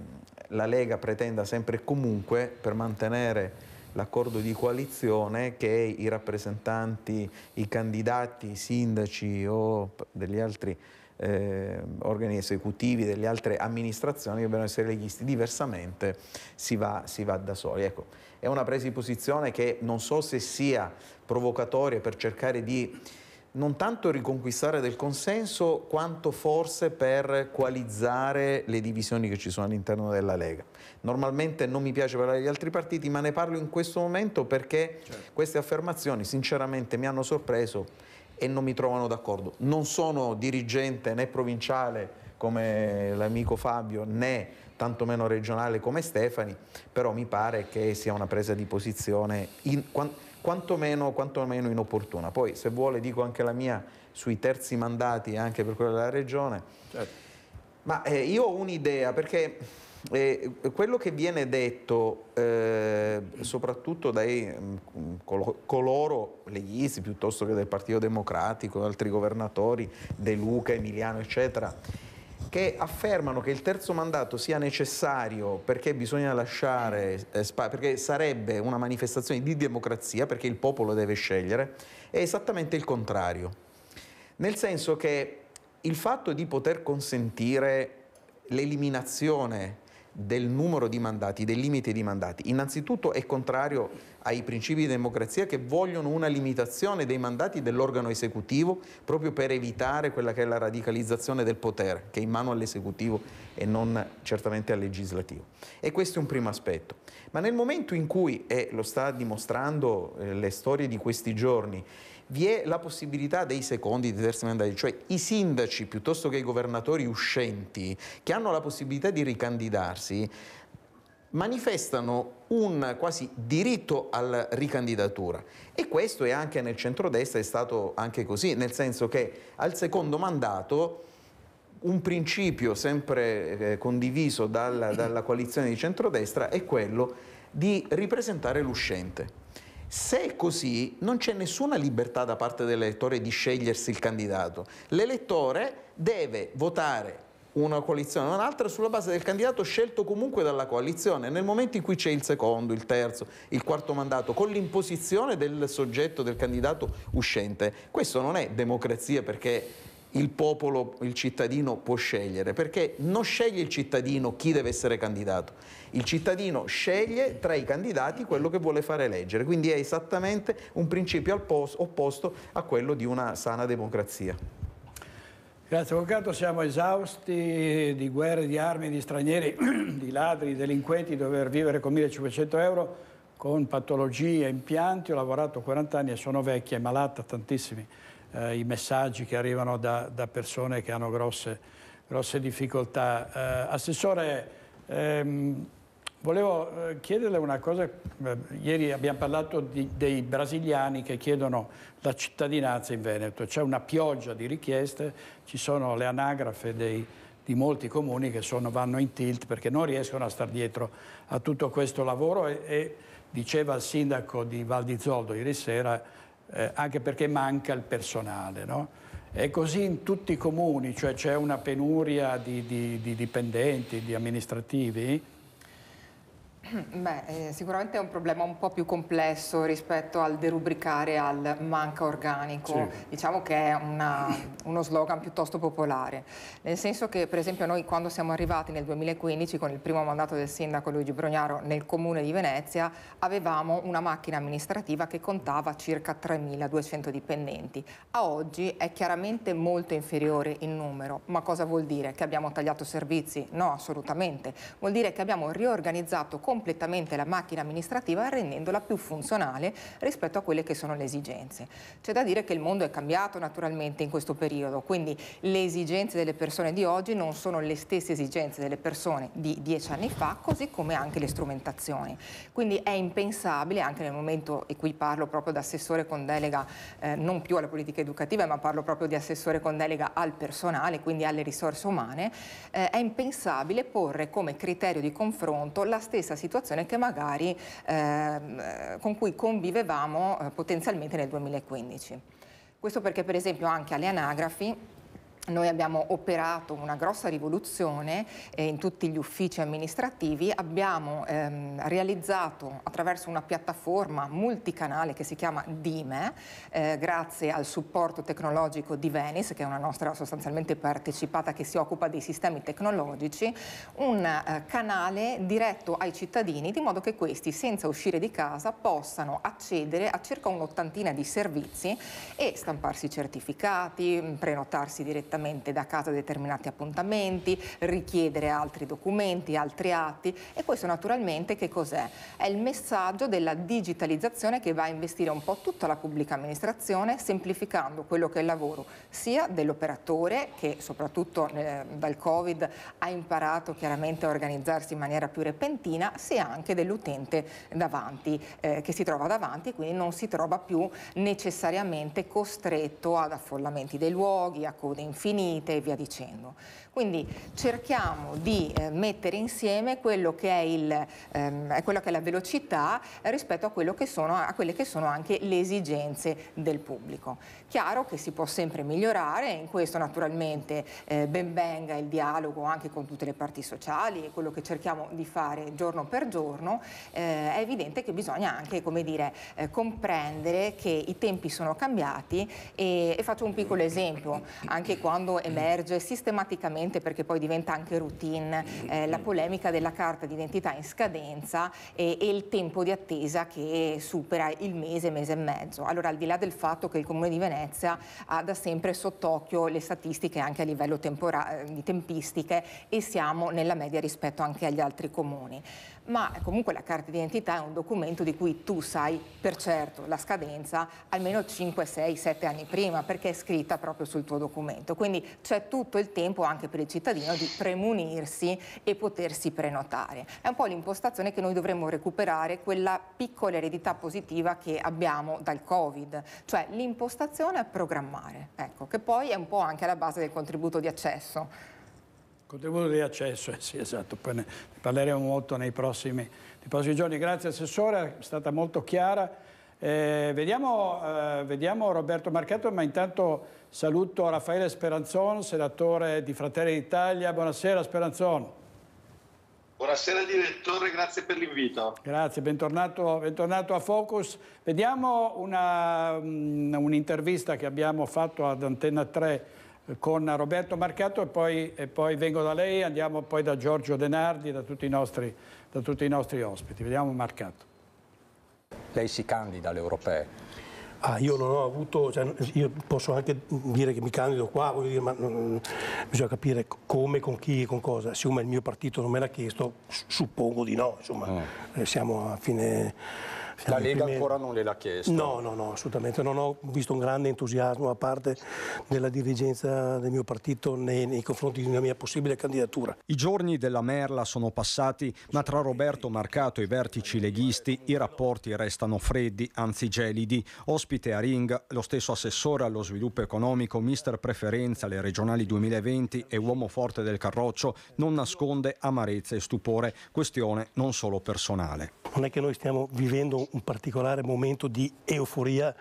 la Lega pretenda sempre e comunque per mantenere l'accordo di coalizione che i rappresentanti, i candidati, i sindaci o degli altri eh, organi esecutivi delle altre amministrazioni che essere leghisti, diversamente si va, si va da soli. Ecco è una presa di posizione che non so se sia provocatoria per cercare di non tanto riconquistare del consenso quanto forse per coalizzare le divisioni che ci sono all'interno della Lega. Normalmente non mi piace parlare di altri partiti, ma ne parlo in questo momento perché certo. queste affermazioni sinceramente mi hanno sorpreso e non mi trovano d'accordo. Non sono dirigente né provinciale come l'amico Fabio né tanto meno regionale come Stefani, però mi pare che sia una presa di posizione in, quantomeno, quantomeno inopportuna. Poi se vuole dico anche la mia sui terzi mandati anche per quella della regione. Certo. Ma eh, io ho un'idea perché eh, quello che viene detto eh, soprattutto dai mh, mm, coloro leghisti piuttosto che del Partito Democratico, altri governatori, De Luca, Emiliano eccetera, che affermano che il terzo mandato sia necessario perché bisogna lasciare eh, perché sarebbe una manifestazione di democrazia perché il popolo deve scegliere, è esattamente il contrario. Nel senso che il fatto di poter consentire l'eliminazione del numero di mandati, del limite di mandati, innanzitutto è contrario ai principi di democrazia che vogliono una limitazione dei mandati dell'organo esecutivo proprio per evitare quella che è la radicalizzazione del potere che è in mano all'esecutivo e non certamente al legislativo. E questo è un primo aspetto. Ma nel momento in cui, e lo sta dimostrando eh, le storie di questi giorni, vi è la possibilità dei secondi, dei terzi mandati, cioè i sindaci piuttosto che i governatori uscenti che hanno la possibilità di ricandidarsi, manifestano un quasi diritto alla ricandidatura e questo è anche nel centrodestra è stato anche così, nel senso che al secondo mandato un principio sempre eh, condiviso dalla, dalla coalizione di centrodestra è quello di ripresentare l'uscente. Se è così, non c'è nessuna libertà da parte dell'elettore di scegliersi il candidato. L'elettore deve votare una coalizione o un'altra sulla base del candidato scelto comunque dalla coalizione nel momento in cui c'è il secondo, il terzo, il quarto mandato con l'imposizione del soggetto, del candidato uscente. Questo non è democrazia perché il popolo, il cittadino può scegliere, perché non sceglie il cittadino chi deve essere candidato, il cittadino sceglie tra i candidati quello che vuole fare eleggere, quindi è esattamente un principio opposto a quello di una sana democrazia. Grazie Avvocato, siamo esausti di guerre, di armi, di stranieri, di ladri, di delinquenti, dover vivere con 1500 euro, con patologie, impianti, ho lavorato 40 anni e sono vecchia e malata, tantissimi eh, i messaggi che arrivano da, da persone che hanno grosse, grosse difficoltà. Eh, assessore, ehm, Volevo eh, chiederle una cosa, eh, ieri abbiamo parlato di, dei brasiliani che chiedono la cittadinanza in Veneto, c'è una pioggia di richieste, ci sono le anagrafe dei, di molti comuni che sono, vanno in tilt perché non riescono a star dietro a tutto questo lavoro e, e diceva il sindaco di Val di Zoldo ieri sera eh, anche perché manca il personale. No? È così in tutti i comuni, cioè c'è una penuria di, di, di dipendenti, di amministrativi Beh, eh, sicuramente è un problema un po' più complesso rispetto al derubricare al manca organico, sì. diciamo che è una, uno slogan piuttosto popolare, nel senso che per esempio noi quando siamo arrivati nel 2015 con il primo mandato del sindaco Luigi Brognaro nel comune di Venezia avevamo una macchina amministrativa che contava circa 3.200 dipendenti, a oggi è chiaramente molto inferiore in numero, ma cosa vuol dire? Che abbiamo tagliato servizi? No, assolutamente, vuol dire che abbiamo riorganizzato con completamente la macchina amministrativa rendendola più funzionale rispetto a quelle che sono le esigenze. C'è da dire che il mondo è cambiato naturalmente in questo periodo, quindi le esigenze delle persone di oggi non sono le stesse esigenze delle persone di dieci anni fa, così come anche le strumentazioni. Quindi è impensabile anche nel momento, in cui parlo proprio da assessore con delega eh, non più alla politica educativa, ma parlo proprio di assessore con delega al personale, quindi alle risorse umane, eh, è impensabile porre come criterio di confronto la stessa situazione situazione che magari eh, con cui convivevamo eh, potenzialmente nel 2015. Questo perché per esempio anche alle anagrafi noi abbiamo operato una grossa rivoluzione eh, in tutti gli uffici amministrativi, abbiamo ehm, realizzato attraverso una piattaforma multicanale che si chiama Dime, eh, grazie al supporto tecnologico di Venice, che è una nostra sostanzialmente partecipata che si occupa dei sistemi tecnologici, un eh, canale diretto ai cittadini, di modo che questi, senza uscire di casa, possano accedere a circa un'ottantina di servizi e stamparsi certificati, prenotarsi direttamente direttamente da casa determinati appuntamenti, richiedere altri documenti, altri atti e questo naturalmente che cos'è? È il messaggio della digitalizzazione che va a investire un po' tutta la pubblica amministrazione semplificando quello che è il lavoro sia dell'operatore che soprattutto eh, dal Covid ha imparato chiaramente a organizzarsi in maniera più repentina sia anche dell'utente davanti eh, che si trova davanti e quindi non si trova più necessariamente costretto ad affollamenti dei luoghi, a code in infinite e via dicendo. Quindi cerchiamo di eh, mettere insieme quello che è, il, ehm, quella che è la velocità rispetto a, che sono, a, quelle che sono anche le esigenze del pubblico. Chiaro che si può sempre migliorare, in questo naturalmente eh, ben venga il dialogo anche con tutte le parti sociali e quello che cerchiamo di fare giorno per giorno, eh, è evidente che bisogna anche come dire, eh, comprendere che i tempi sono cambiati e, e faccio un piccolo esempio, anche quando emerge sistematicamente sicuramente perché poi diventa anche routine mm, eh, la mm. polemica della carta d'identità in scadenza e, e, il tempo di attesa che supera il mese, mese e mezzo. Allora al di là del fatto che il Comune di Venezia ha da sempre sott'occhio le statistiche anche a livello eh, di tempistiche e siamo nella media rispetto anche agli altri comuni ma comunque la carta d'identità è un documento di cui tu sai per certo la scadenza almeno 5, 6, 7 anni prima perché è scritta proprio sul tuo documento. Quindi c'è tutto il tempo anche per il cittadino di premunirsi e potersi prenotare. È un po' l'impostazione che noi dovremmo recuperare, quella piccola eredità positiva che abbiamo dal Covid, cioè l'impostazione a programmare, ecco, che poi è un po' anche alla base del contributo di accesso contributo ecco, di accesso, eh, sì esatto, poi ne parleremo molto nei prossimi, nei prossimi giorni. Grazie Assessore, è stata molto chiara. Eh, vediamo, eh, vediamo, Roberto Marchetto, ma intanto saluto Raffaele Speranzon, senatore di Fratelli d'Italia. Buonasera Speranzon. Buonasera direttore, grazie per l'invito. Grazie, bentornato, bentornato, a Focus. Vediamo mm, un'intervista un che abbiamo fatto ad Antenna 3 con Roberto Marcato e poi, e poi, vengo da lei, andiamo poi da Giorgio Denardi, e da tutti i nostri, tutti i nostri ospiti. Vediamo Marcato. Lei si candida alle europee? Ah, io non ho avuto, cioè, io posso anche dire che mi candido qua, dire, ma non, mm, mm, bisogna capire come, con chi e con cosa. Siccome il mio partito non me l'ha chiesto, suppongo di no, insomma, mm. Eh, siamo a fine la Lega ancora non gliel'ha chiesto? No, no, no, assolutamente. Non ho visto un grande entusiasmo da parte della dirigenza del mio partito nei, nei confronti di una mia possibile candidatura. I giorni della merla sono passati, ma tra Roberto Marcato e i vertici leghisti i rapporti restano freddi, anzi gelidi. Ospite a Ring, lo stesso assessore allo sviluppo economico, mister preferenza alle regionali 2020 e uomo forte del Carroccio, non nasconde amarezza e stupore, questione non solo personale. Non è che noi stiamo vivendo un particolare momento di euforia,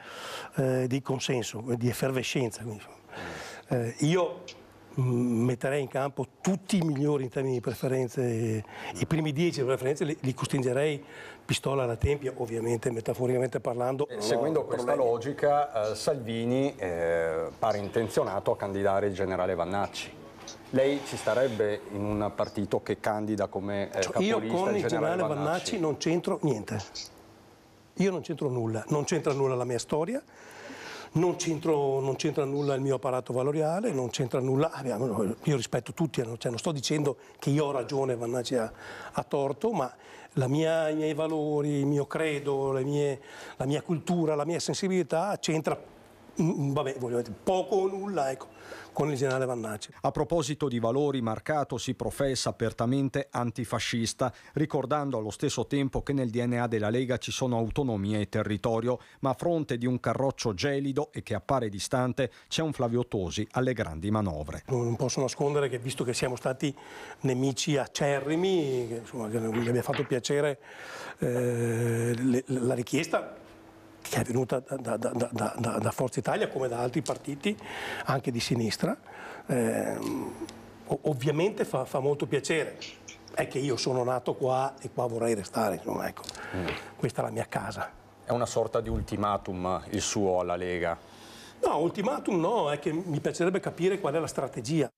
eh, di consenso, di effervescenza. Eh, io mm, metterei in campo tutti i migliori in termini di preferenze, i primi dieci preferenze li, li costingerei pistola alla tempia, ovviamente metaforicamente parlando. Eh, seguendo questa problemi. logica eh, Salvini eh, pare intenzionato a candidare il generale Vannacci. Lei ci starebbe in un partito che candida come eh, cioè, Io con il generale, generale Vannacci, Vannacci non c'entro niente. Io non c'entro nulla, non c'entra nulla la mia storia, non, c'entra nulla il mio apparato valoriale, non c'entra nulla, ah, io rispetto tutti, eh, cioè non sto dicendo che io ho ragione, mannaggia, a torto, ma mia, i miei valori, il mio credo, mie, la mia cultura, la mia sensibilità c'entra Mm, mm, vabbè, voglio dire, poco o nulla, ecco, con il generale Vannacci. A proposito di valori, Marcato si professa apertamente antifascista, ricordando allo stesso tempo che nel DNA della Lega ci sono autonomia e territorio, ma a fronte di un carroccio gelido e che appare distante c'è un Flavio Tosi alle grandi manovre. Non posso nascondere che visto che siamo stati nemici acerrimi, insomma, mi abbia fatto piacere eh, la richiesta che è venuta da, da, da, da, Forza Italia come da altri partiti anche di sinistra, eh, ovviamente fa, fa, molto piacere. È che io sono nato qua e qua vorrei restare, insomma, ecco. mm. questa è la mia casa. È una sorta di ultimatum il suo alla Lega? No, ultimatum no, è che mi piacerebbe capire qual è la strategia.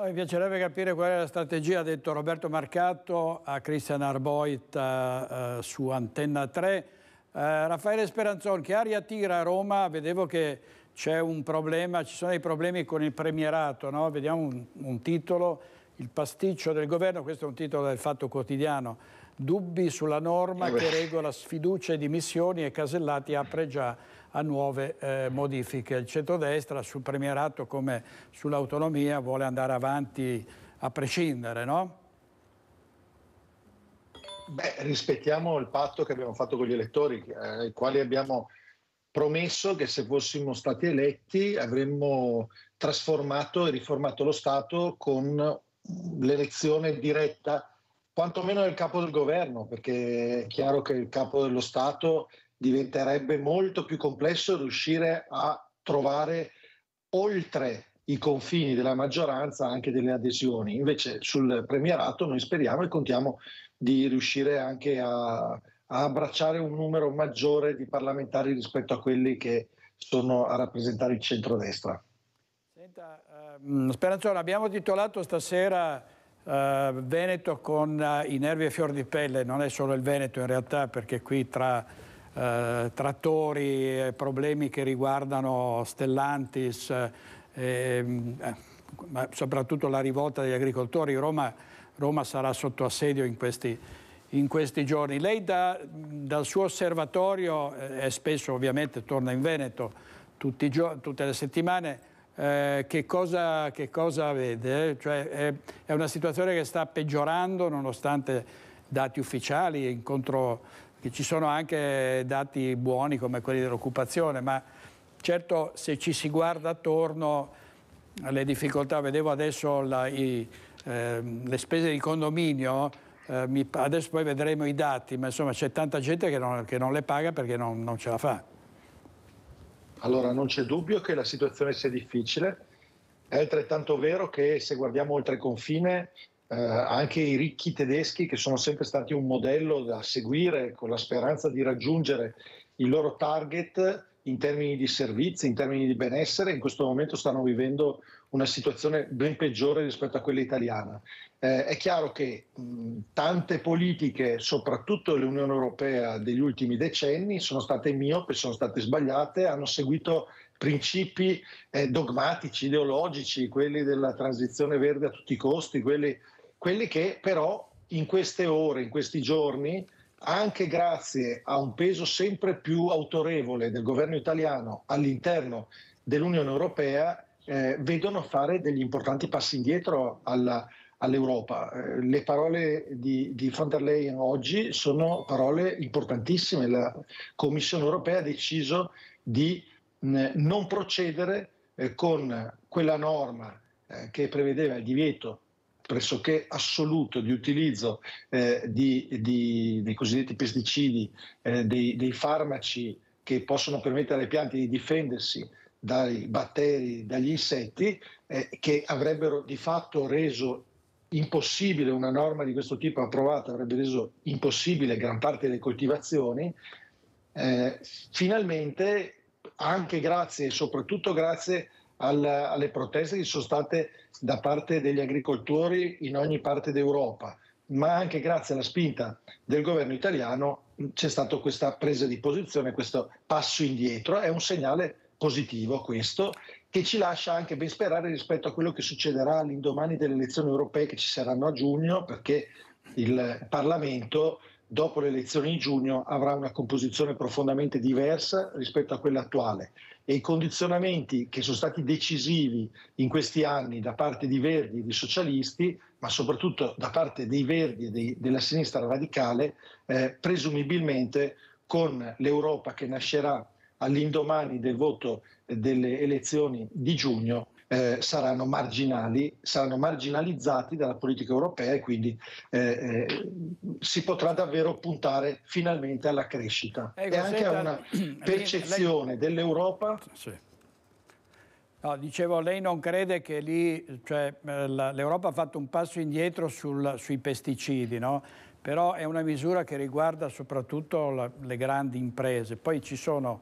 Mi piacerebbe capire qual è la strategia, ha detto Roberto Marcato a Christian Arboit eh, eh su Antenna 3. Eh, Raffaele Speranzon, che aria tira a Roma? Vedevo che c'è un problema, ci sono dei problemi con il premierato, no? vediamo un, un titolo, il pasticcio del governo, questo è un titolo del Fatto Quotidiano, dubbi sulla norma che regola sfiducia e dimissioni e Casellati apre già a nuove eh, modifiche. Il centrodestra sul premierato come sull'autonomia vuole andare avanti a prescindere, no? Beh, rispettiamo il patto che abbiamo fatto con gli elettori, eh, ai quali abbiamo promesso che se fossimo stati eletti avremmo trasformato e riformato lo Stato con l'elezione diretta, quantomeno del capo del governo, perché è chiaro che il capo dello Stato diventerebbe molto più complesso riuscire a trovare oltre i confini della maggioranza anche delle adesioni. Invece sul premierato noi speriamo e contiamo di riuscire anche a, a, abbracciare un numero maggiore di parlamentari rispetto a quelli che sono a rappresentare il centrodestra. Senta, uh, ehm, Speranzone, abbiamo titolato stasera uh, Veneto con uh, i nervi a fior di pelle, non è solo il Veneto in realtà perché qui tra eh, trattori e problemi che riguardano Stellantis, ehm, ma soprattutto la rivolta degli agricoltori, Roma Roma sarà sotto assedio in questi, in questi giorni. Lei da, dal suo osservatorio, e eh, spesso ovviamente torna in Veneto tutti, tutte le settimane, eh, che, cosa, che, cosa, vede? Eh, cioè, è, è, una situazione che sta peggiorando nonostante dati ufficiali, incontro, che ci sono anche dati buoni come quelli dell'occupazione, ma certo se ci si guarda attorno le difficoltà, vedevo adesso la, i, Ehm, le spese di condominio, eh, mi, adesso poi vedremo i dati, ma insomma c'è tanta gente che non, che non le paga perché non, non ce la fa. Allora non c'è dubbio che la situazione sia difficile, è altrettanto vero che se guardiamo oltre il confine eh, anche i ricchi tedeschi che sono sempre stati un modello da seguire con la speranza di raggiungere il loro target in termini di servizi, in termini di benessere, in questo momento stanno vivendo una situazione ben peggiore rispetto a quella italiana. Eh, è chiaro che mh, tante politiche, soprattutto dell'Unione Europea degli ultimi decenni, sono state miope, sono state sbagliate, hanno seguito principi eh, dogmatici, ideologici, quelli della transizione verde a tutti i costi, quelli, quelli che però in queste ore, in questi giorni, anche grazie a un peso sempre più autorevole del governo italiano all'interno dell'Unione Europea, eh, vedono fare degli importanti passi indietro alla, all'Europa. Eh, le parole di, di, von der Leyen oggi sono parole importantissime. La Commissione europea ha deciso di mh, non procedere eh, con quella norma eh, che prevedeva il divieto pressoché assoluto di utilizzo eh, di, di, dei cosiddetti pesticidi, eh, dei, dei farmaci che possono permettere alle piante di difendersi dai batteri, dagli insetti, eh, che avrebbero di fatto reso impossibile una norma di questo tipo approvata, avrebbe reso impossibile gran parte delle coltivazioni, eh, finalmente anche grazie e soprattutto grazie al, alle proteste che sono state da parte degli agricoltori in ogni parte d'Europa, ma anche grazie alla spinta del governo italiano c'è stata questa presa di posizione, questo passo indietro, è un segnale positivo questo, che ci lascia anche ben sperare rispetto a quello che succederà all'indomani delle elezioni europee che ci saranno a giugno, perché il Parlamento dopo le elezioni in giugno avrà una composizione profondamente diversa rispetto a quella attuale e i condizionamenti che sono stati decisivi in questi anni da parte di Verdi e di socialisti, ma soprattutto da parte dei Verdi e dei, della sinistra radicale, eh, presumibilmente con l'Europa che nascerà all'indomani del voto delle elezioni di giugno eh, saranno marginali, saranno marginalizzati dalla politica europea e quindi eh, eh, si potrà davvero puntare finalmente alla crescita ecco, e anche a una percezione lei... dell'Europa. Sì. No, dicevo, lei non crede che lì, cioè, eh, l'Europa ha fatto un passo indietro sul, sui pesticidi, no? però è una misura che riguarda soprattutto la, le grandi imprese. Poi ci sono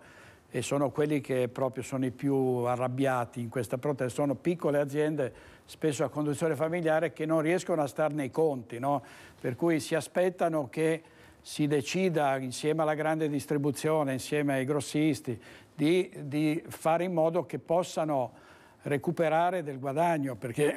e sono quelli che proprio sono i più arrabbiati in questa protesta, sono piccole aziende spesso a conduzione familiare che non riescono a star nei conti, no? per cui si aspettano che si decida insieme alla grande distribuzione, insieme ai grossisti, di, di fare in modo che possano recuperare del guadagno, perché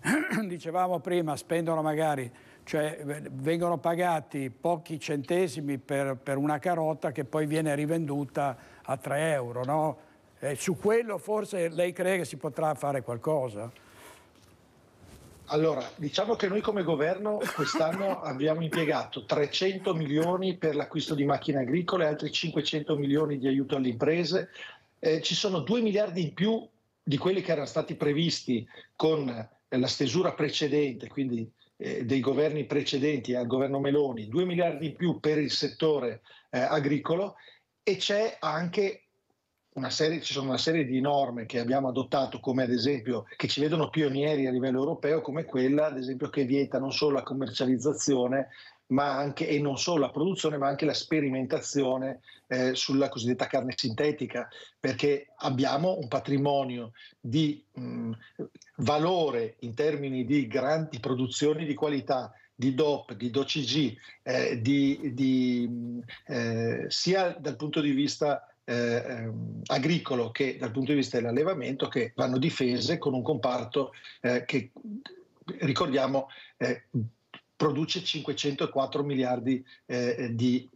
dicevamo prima, spendono magari, cioè vengono pagati pochi centesimi per, per una carota che poi viene rivenduta a 3 euro, no? E su quello forse lei crede che si potrà fare qualcosa? Allora, diciamo che noi come governo quest'anno abbiamo impiegato 300 milioni per l'acquisto di macchine agricole, altri 500 milioni di aiuto alle imprese, eh, ci sono 2 miliardi in più di quelli che erano stati previsti con eh, la stesura precedente, quindi eh, dei governi precedenti al governo Meloni, 2 miliardi in più per il settore eh, agricolo e c'è anche una serie, ci sono una serie di norme che abbiamo adottato, come ad esempio, che ci vedono pionieri a livello europeo, come quella, ad esempio, che vieta non solo la commercializzazione, ma anche, e non solo la produzione, ma anche la sperimentazione eh, sulla cosiddetta carne sintetica, perché abbiamo un patrimonio di mh, valore in termini di grandi produzioni di qualità di DOP, di DOCG, eh, di, di, eh, sia dal punto di vista eh, ehm, agricolo che dal punto di vista dell'allevamento, che vanno difese con un comparto eh, che, ricordiamo, eh, produce 504 miliardi eh, di,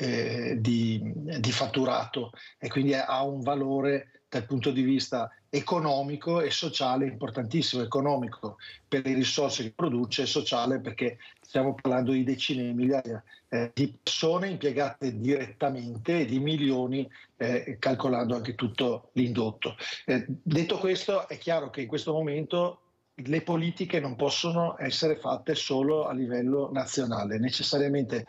di, di fatturato e quindi ha un valore dal punto di vista economico e sociale importantissimo, economico per le risorse che produce, e sociale perché stiamo parlando di decine di migliaia eh, di persone impiegate direttamente e di milioni eh, calcolando anche tutto l'indotto. Eh, detto questo è chiaro che in questo momento le politiche non possono essere fatte solo a livello nazionale, necessariamente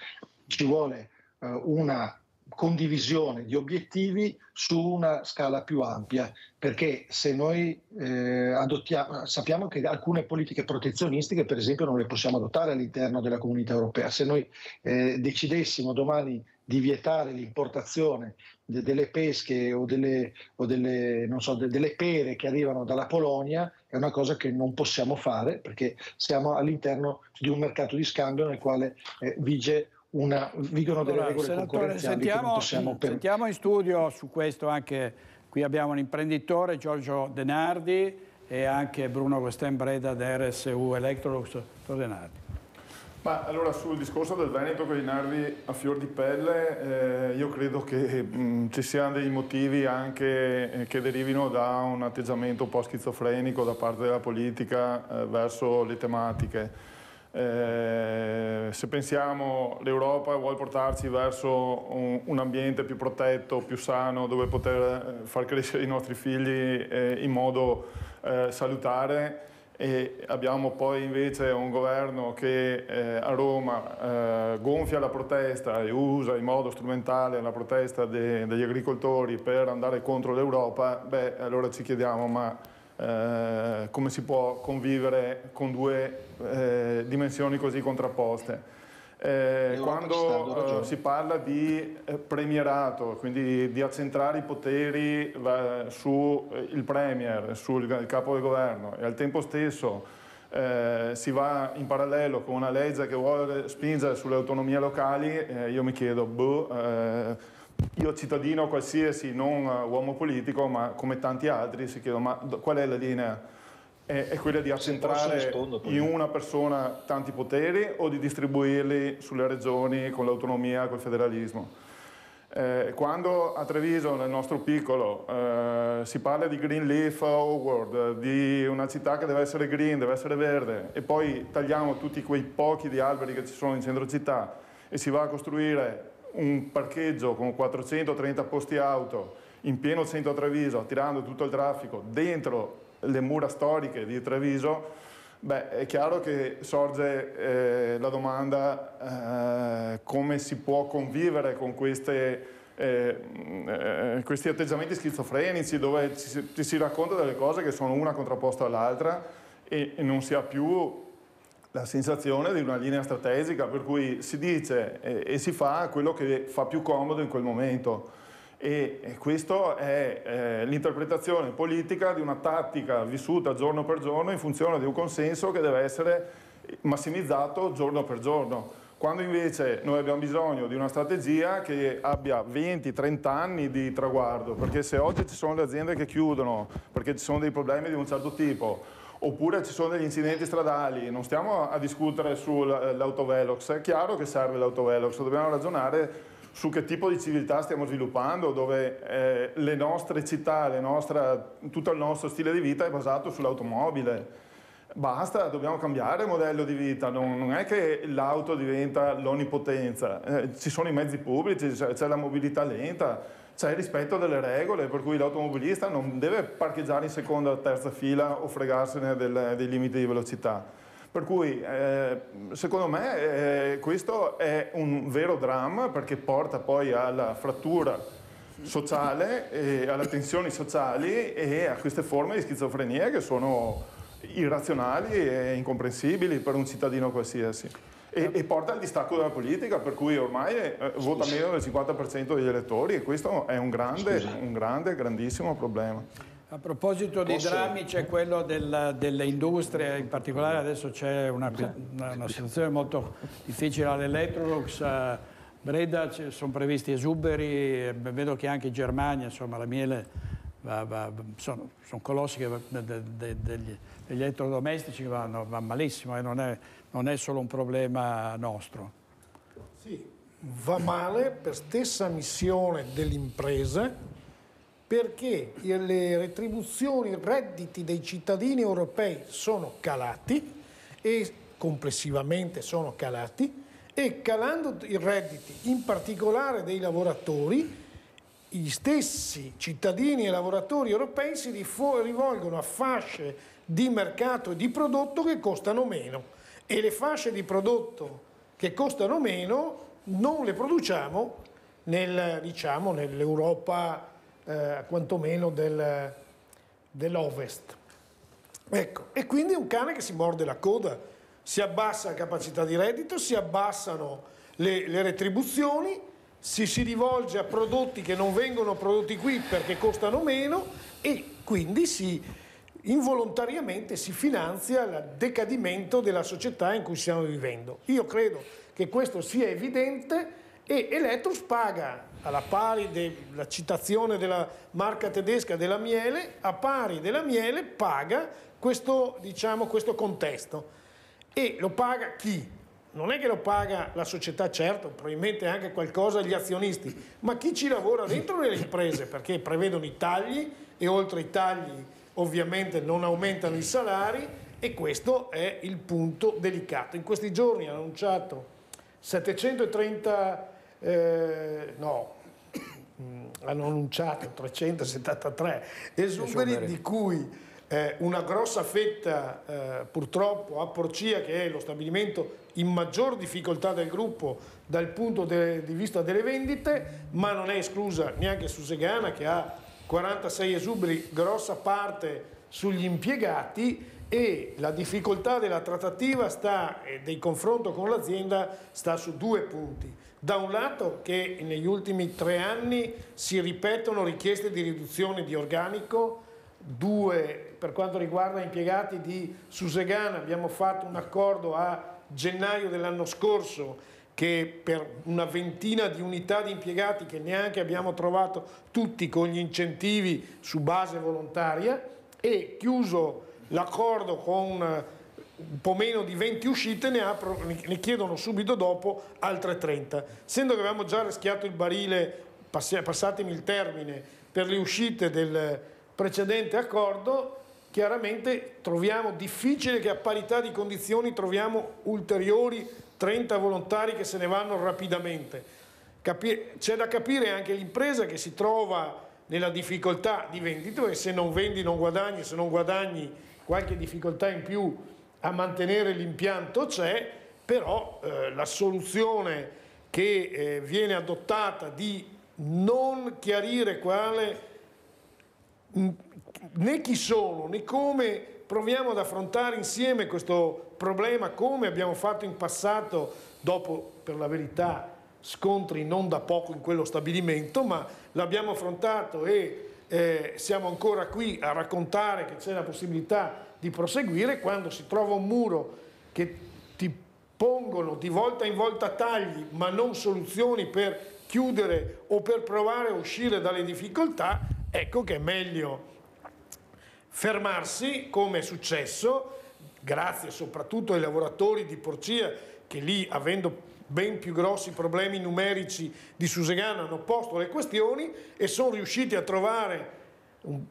ci vuole eh, una condivisione di obiettivi su una scala più ampia, perché se noi eh, adottiamo, sappiamo che alcune politiche protezionistiche, per esempio, non le possiamo adottare all'interno della comunità europea, se noi eh, decidessimo domani di vietare l'importazione de- delle pesche o, delle, o delle, so, de- delle pere che arrivano dalla Polonia, è una cosa che non possiamo fare perché siamo all'interno di un mercato di scambio nel quale eh, vige una, vigono delle allora, regole concorrenziali sentiamo, per... sentiamo in studio su questo anche, qui abbiamo l'imprenditore Giorgio Denardi e anche Bruno Guesten Breda da RSU Electrolux. Denardi. Ma allora sul discorso del Veneto con i nardi a fior di pelle, eh, io credo che mh, mm, ci siano dei motivi anche eh, che derivino da un atteggiamento un po' schizofrenico da parte della politica eh, verso le tematiche. Eh, se pensiamo l'Europa vuole portarci verso un, un, ambiente più protetto, più sano, dove poter eh, far crescere i nostri figli eh, in modo eh, salutare e abbiamo poi invece un governo che eh, a Roma gonfia la protesta e usa in modo strumentale la protesta de, degli agricoltori per andare contro l'Europa, beh allora ci chiediamo ma eh, come si può convivere con due eh, dimensioni così contrapposte. Eh, quando eh, si parla di eh, premierato, quindi di accentrare i poteri sul Premier, sul capo del governo e al tempo stesso eh, si va in parallelo con una legge che vuole spingere sulle autonomie locali, eh, io mi chiedo, boh, eh, io cittadino qualsiasi, non eh, uomo politico, ma come tanti altri, si chiedo ma qual è la linea? È, è quella di accentrare in una persona tanti poteri o di distribuirli sulle regioni con l'autonomia, col federalismo? Eh, quando a Treviso, nel nostro piccolo, eh, si parla di Green Leaf Award, di una città che deve essere green, deve essere verde, e poi tagliamo tutti quei pochi di alberi che ci sono in centro città e si va a costruire un parcheggio con 430 posti auto in pieno centro Treviso, attirando tutto il traffico dentro le mura storiche di Treviso, beh, è chiaro che sorge eh, la domanda eh, come si può convivere con queste eh, mm, eh questi atteggiamenti schizofrenici dove ci, ci, si racconta delle cose che sono una contrapposta all'altra e, e non si ha più la sensazione di una linea strategica per cui si dice e, e si fa quello che fa più comodo in quel momento e, e questa è eh, l'interpretazione politica di una tattica vissuta giorno per giorno in funzione di un consenso che deve essere massimizzato giorno per giorno quando invece noi abbiamo bisogno di una strategia che abbia 20-30 anni di traguardo, perché se oggi ci sono le aziende che chiudono, perché ci sono dei problemi di un certo tipo, oppure ci sono degli incidenti stradali, non stiamo a discutere sull'autovelox, eh, è chiaro che serve l'autovelox, dobbiamo ragionare su che tipo di civiltà stiamo sviluppando, dove eh, le nostre città, le nostre, tutto il nostro stile di vita è basato sull'automobile. Basta, dobbiamo cambiare modello di vita, non, non è che l'auto diventa l'onipotenza, eh, ci sono i mezzi pubblici, c'è la mobilità lenta, c'è il rispetto delle regole, per cui l'automobilista non deve parcheggiare in seconda o terza fila o fregarsene del, dei limiti di velocità. Per cui eh, secondo me eh, questo è un vero dramma perché porta poi alla frattura sociale, alle tensioni sociali e a queste forme di schizofrenia che sono irrazionali e incomprensibili per un cittadino qualsiasi e, e, porta al distacco dalla politica, per cui ormai eh, vota meno del 50% degli elettori e questo è un grande, un grande grandissimo problema. A proposito dei drammi c'è quello della, delle industrie, in particolare adesso c'è una, una, una, situazione molto difficile all'Electrolux, a eh, Breda sono previsti esuberi, vedo che anche in Germania insomma, la miele Va, va, sono, sono, colossi che, de, de, degli, degli elettrodomestici che vanno, vanno malissimo e non è non è solo un problema nostro. Sì, va male per stessa missione dell'impresa perché le retribuzioni, i redditi dei cittadini europei sono calati e complessivamente sono calati e calando i redditi in particolare dei lavoratori gli stessi cittadini e lavoratori europei si rivolgono a fasce di mercato e di prodotto che costano meno e le fasce di prodotto che costano meno non le produciamo nel, diciamo, nell'Europa eh, quantomeno del, dell'Ovest. Ecco, e quindi è un cane che si morde la coda, si abbassa la capacità di reddito, si abbassano le, le retribuzioni, si, si rivolge a prodotti che non vengono prodotti qui perché costano meno e quindi si involontariamente si finanzia il decadimento della società in cui stiamo vivendo. Io credo che questo sia evidente e Electrus paga alla pari della citazione della marca tedesca della miele, a pari della miele paga questo, diciamo, questo contesto. E lo paga chi? non è che lo paga la società, certo, probabilmente anche qualcosa gli azionisti, ma chi ci lavora dentro le imprese, perché prevedono i tagli e oltre i tagli ovviamente non aumentano i salari e questo è il punto delicato. In questi giorni ha annunciato 730, eh, no, mm, hanno annunciato 373 esuberi di cui eh, una grossa fetta eh, purtroppo a Porcia che è lo stabilimento in maggior difficoltà del gruppo dal punto de, di vista delle vendite ma non è esclusa neanche su Segana che ha 46 esuberi, grossa parte sugli impiegati e la difficoltà della trattativa sta, e del confronto con l'azienda sta su due punti. Da un lato che negli ultimi tre anni si ripetono richieste di riduzione di organico, due per quanto riguarda impiegati di Susegana abbiamo fatto un accordo a gennaio dell'anno scorso che per una ventina di unità di impiegati che neanche abbiamo trovato tutti con gli incentivi su base volontaria e chiuso l'accordo con eh, un po' meno di 20 uscite ne, apro, ne, chiedono subito dopo altre 30. Essendo che avevamo già rischiato il barile, passatemi il termine, per le uscite del precedente accordo, chiaramente troviamo difficile che a parità di condizioni troviamo ulteriori 30 volontari che se ne vanno rapidamente. C'è da capire anche l'impresa che si trova nella difficoltà di vendita e se non vendi non guadagni, se non guadagni qualche difficoltà in più a mantenere l'impianto c'è, però eh, la soluzione che eh, viene adottata di non chiarire quale né chi sono né come proviamo ad affrontare insieme questo problema come abbiamo fatto in passato, dopo per la verità scontri non da poco in quello stabilimento, ma l'abbiamo affrontato e eh, siamo ancora qui a raccontare che c'è la possibilità di proseguire, quando si trova un muro che ti pongono di volta in volta tagli, ma non soluzioni per chiudere o per provare a uscire dalle difficoltà, ecco che è meglio fermarsi, come è successo, grazie soprattutto ai lavoratori di Porcia che lì, avendo ben più grossi problemi numerici di Susegana, hanno posto le questioni e sono riusciti a trovare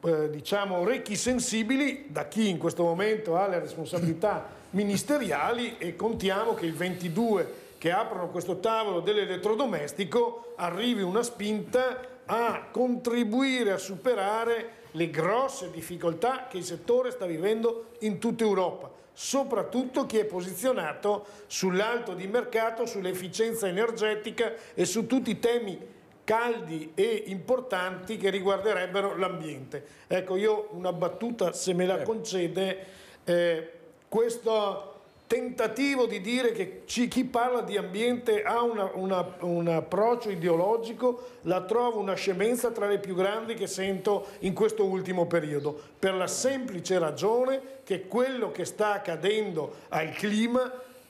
eh, diciamo, orecchi sensibili da chi in questo momento ha le responsabilità ministeriali e contiamo che il 22 che aprono questo tavolo dell'elettrodomestico arrivi una spinta a contribuire a superare le grosse difficoltà che il settore sta vivendo in tutta Europa soprattutto chi è posizionato sull'alto di mercato, sull'efficienza energetica e su tutti i temi caldi e importanti che riguarderebbero l'ambiente. Ecco, io una battuta, se me la eh. concede, eh, questo tentativo di dire che ci, chi parla di ambiente ha una, una, un approccio ideologico la trovo una scemenza tra le più grandi che sento in questo ultimo periodo, per la semplice ragione che quello che sta accadendo al clima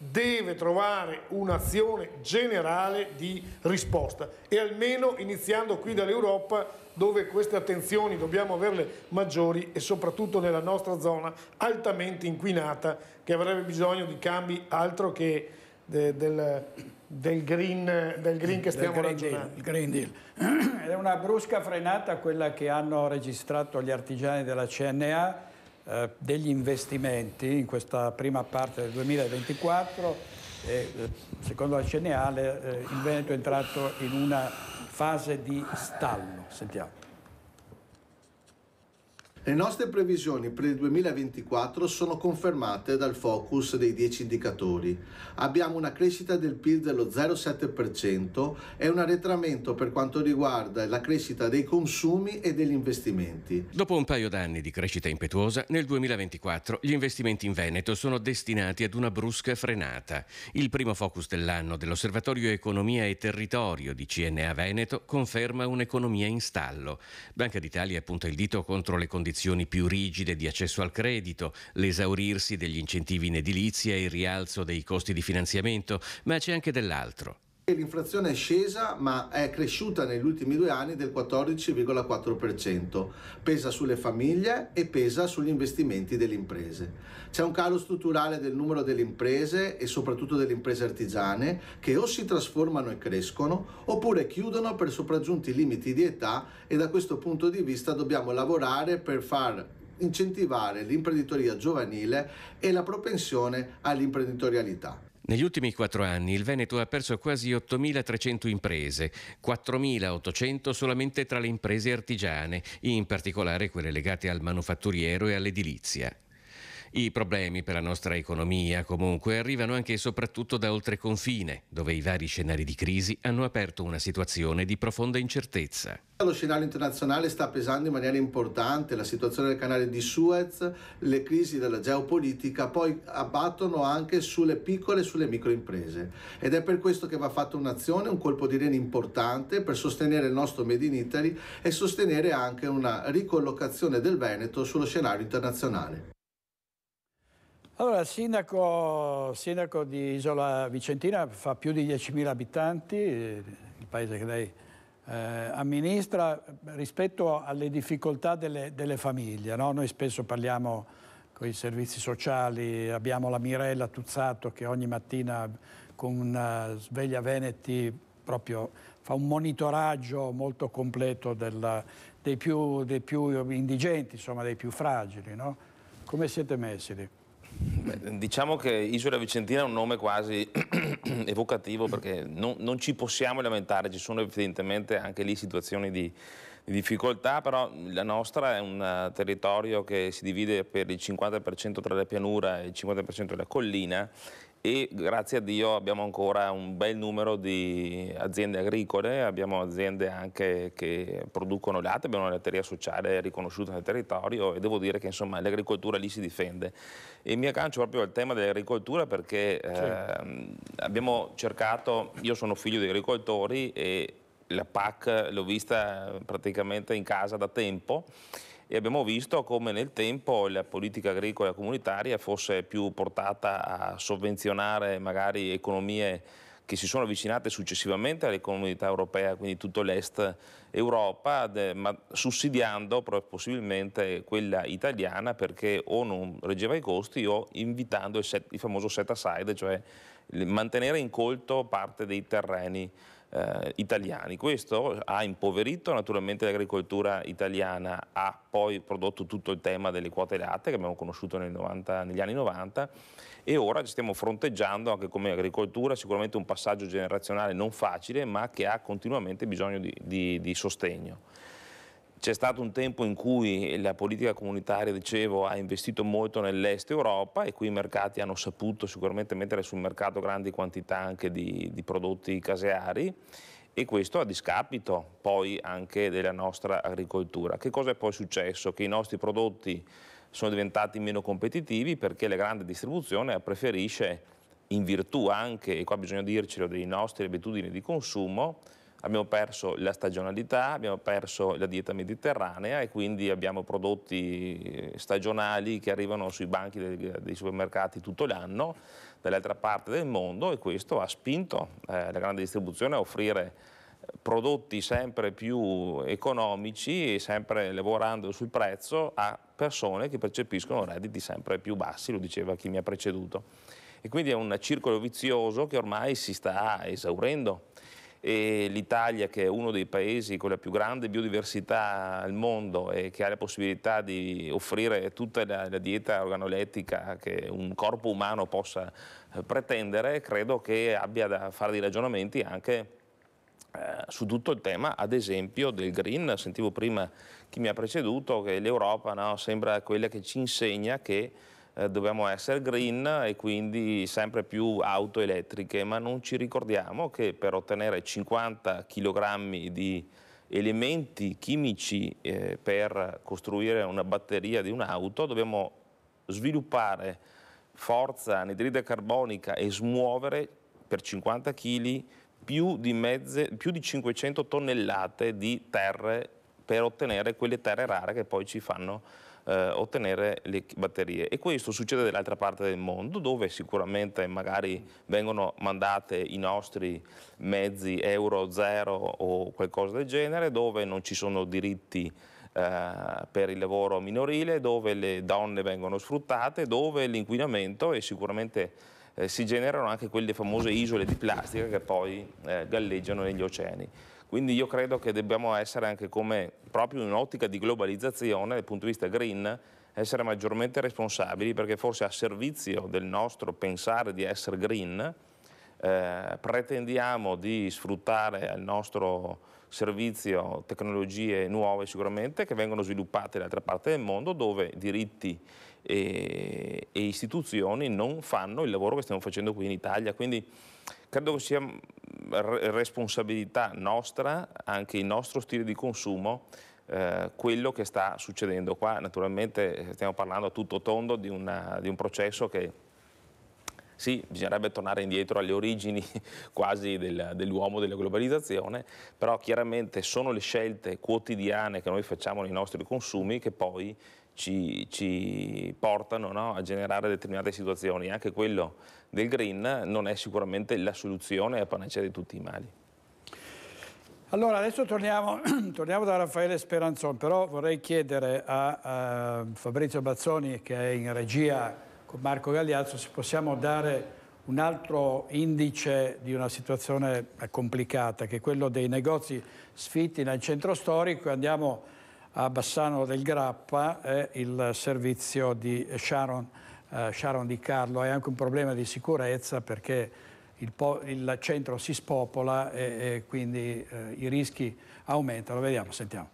deve trovare un'azione generale di risposta e almeno iniziando qui dall'Europa dove queste attenzioni dobbiamo averle maggiori e soprattutto nella nostra zona altamente inquinata che avrebbe bisogno di cambi altro che de, del, del, green, del, green, che stiamo green ragionando. Deal, È una brusca frenata quella che hanno registrato gli artigiani della CNA eh, degli investimenti in questa prima parte del 2024 e eh, secondo la Ceneale eh, il Veneto è entrato in una fase di stallo. Sentiamo. Le nostre previsioni per il 2024 sono confermate dal focus dei 10 indicatori. Abbiamo una crescita del PIL dello 0,7% e un arretramento per quanto riguarda la crescita dei consumi e degli investimenti. Dopo un paio d'anni di crescita impetuosa, nel 2024 gli investimenti in Veneto sono destinati ad una brusca frenata. Il primo focus dell'anno dell'Osservatorio Economia e Territorio di CNA Veneto conferma un'economia in stallo. Banca d'Italia punta il dito contro le condizioni condizioni più rigide di accesso al credito, l'esaurirsi degli incentivi in edilizia e il rialzo dei costi di finanziamento, ma c'è anche dell'altro l'inflazione è scesa ma è cresciuta negli ultimi due anni del 14,4%, pesa sulle famiglie e pesa sugli investimenti delle imprese. C'è un calo strutturale del numero delle imprese e soprattutto delle imprese artigiane che o si trasformano e crescono oppure chiudono per sopraggiunti limiti di età e da questo punto di vista dobbiamo lavorare per far incentivare l'imprenditoria giovanile e la propensione all'imprenditorialità. Negli ultimi quattro anni il Veneto ha perso quasi 8.300 imprese, 4.800 solamente tra le imprese artigiane, in particolare quelle legate al manufatturiero e all'edilizia. I problemi per la nostra economia comunque arrivano anche e soprattutto da oltre confine, dove i vari scenari di crisi hanno aperto una situazione di profonda incertezza. Lo scenario internazionale sta pesando in maniera importante, la situazione del canale di Suez, le crisi della geopolitica poi abbattono anche sulle piccole e sulle microimprese ed è per questo che va fatta un'azione, un colpo di rene importante per sostenere il nostro Made in Italy e sostenere anche una ricollocazione del Veneto sullo scenario internazionale. Allora, il sindaco, sindaco, di Isola Vicentina fa più di 10.000 abitanti, il paese che lei eh, amministra, rispetto alle difficoltà delle, delle famiglie. No? Noi spesso parliamo con i servizi sociali, abbiamo la Mirella Tuzzato che ogni mattina con una sveglia Veneti proprio fa un monitoraggio molto completo della, dei, più, dei, più, indigenti, insomma dei più fragili. No? Come siete messi lì? diciamo che Isola Vicentina è un nome quasi evocativo perché non, non, ci possiamo lamentare, ci sono evidentemente anche lì situazioni di, di difficoltà, però la nostra è un eh, territorio che si divide per il 50% tra la pianura e il 50% tra la collina e grazie a Dio abbiamo ancora un bel numero di aziende agricole, abbiamo aziende anche che producono latte, abbiamo una latteria sociale riconosciuta nel territorio e devo dire che insomma l'agricoltura lì si difende. E mi aggancio proprio al tema dell'agricoltura perché certo. eh, abbiamo cercato, io sono figlio di agricoltori e la PAC l'ho vista praticamente in casa da tempo e abbiamo visto come nel tempo la politica agricola comunitaria fosse più portata a sovvenzionare magari economie che si sono avvicinate successivamente alle comunità europee, quindi tutto l'est Europa, ma sussidiando possibilmente quella italiana perché o non reggeva i costi o invitando il, set, il famoso set aside, cioè mantenere incolto parte dei terreni eh, italiani. Questo ha impoverito naturalmente l'agricoltura italiana, ha poi prodotto tutto il tema delle quote latte che abbiamo conosciuto 90, negli anni 90 e ora ci stiamo fronteggiando anche come agricoltura sicuramente un passaggio generazionale non facile ma che ha continuamente bisogno di, di, di sostegno. C'è stato un tempo in cui la politica comunitaria, dicevo, ha investito molto nell'est Europa e qui i mercati hanno saputo sicuramente mettere sul mercato grandi quantità anche di, di prodotti caseari e questo a discapito poi anche della nostra agricoltura. Che cosa è poi successo? Che i nostri prodotti sono diventati meno competitivi perché la grande distribuzione preferisce, in virtù anche, e qua bisogna dircelo, delle nostre abitudini di consumo, abbiamo perso la stagionalità, abbiamo perso la dieta mediterranea e quindi abbiamo prodotti eh, stagionali che arrivano sui banchi dei, dei supermercati tutto l'anno dall'altra parte del mondo e questo ha spinto eh, la grande distribuzione a offrire eh, prodotti sempre più economici e sempre lavorando sul prezzo a persone che percepiscono redditi sempre più bassi, lo diceva chi mi ha preceduto. E quindi è un circolo vizioso che ormai si sta esaurendo e l'Italia che è uno dei paesi con la più grande biodiversità al mondo e che ha la possibilità di offrire tutta la, la dieta organolettica che un corpo umano possa eh, pretendere, credo che abbia da fare dei ragionamenti anche eh, su tutto il tema, ad esempio, del green. Sentivo prima chi mi ha preceduto che l'Europa no, sembra quella che ci insegna che eh, dobbiamo essere green e quindi sempre più auto elettriche, ma non ci ricordiamo che per ottenere 50 kg di elementi chimici eh, per costruire una batteria di un'auto dobbiamo sviluppare forza anidride carbonica e smuovere per 50 kg più di, mezze, più di 500 tonnellate di terre per ottenere quelle terre rare che poi ci fanno eh, ottenere le batterie. E questo succede dall'altra parte del mondo, dove sicuramente magari vengono mandate i nostri mezzi euro zero o qualcosa del genere, dove non ci sono diritti eh, per il lavoro minorile, dove le donne vengono sfruttate, dove l'inquinamento è sicuramente... Eh, si generano anche quelle famose isole di plastica che poi eh, galleggiano negli oceani. Quindi io credo che dobbiamo essere anche come, proprio in un'ottica di globalizzazione, dal punto di vista green, essere maggiormente responsabili perché forse a servizio del nostro pensare di essere green, eh, pretendiamo di sfruttare al nostro servizio tecnologie nuove sicuramente che vengono sviluppate in altre parti del mondo dove diritti e, e istituzioni non fanno il lavoro che stiamo facendo qui in Italia. Quindi Credo che sia mm, responsabilità nostra, anche il nostro stile di consumo, eh, quello che sta succedendo qua. Naturalmente eh, stiamo parlando a tutto tondo di, una, di un processo che sì, bisognerebbe tornare indietro alle origini quasi del, dell'uomo della globalizzazione, però chiaramente sono le scelte quotidiane che noi facciamo nei nostri consumi che poi ci, ci portano no, a generare determinate situazioni. Anche quello del green non è sicuramente la soluzione a panacea di tutti i mali. Allora, adesso torniamo, torniamo, da Raffaele Speranzon, però vorrei chiedere a, a, Fabrizio Bazzoni, che è in regia con Marco Gagliazzo, se possiamo dare un altro indice di una situazione complicata, che è quello dei negozi sfitti nel centro storico. e Andiamo a Bassano del Grappa eh, il servizio di Sharon, eh, Sharon, Di Carlo. È anche un problema di sicurezza perché il, il centro si spopola e, e quindi eh, i rischi aumentano. Vediamo, sentiamo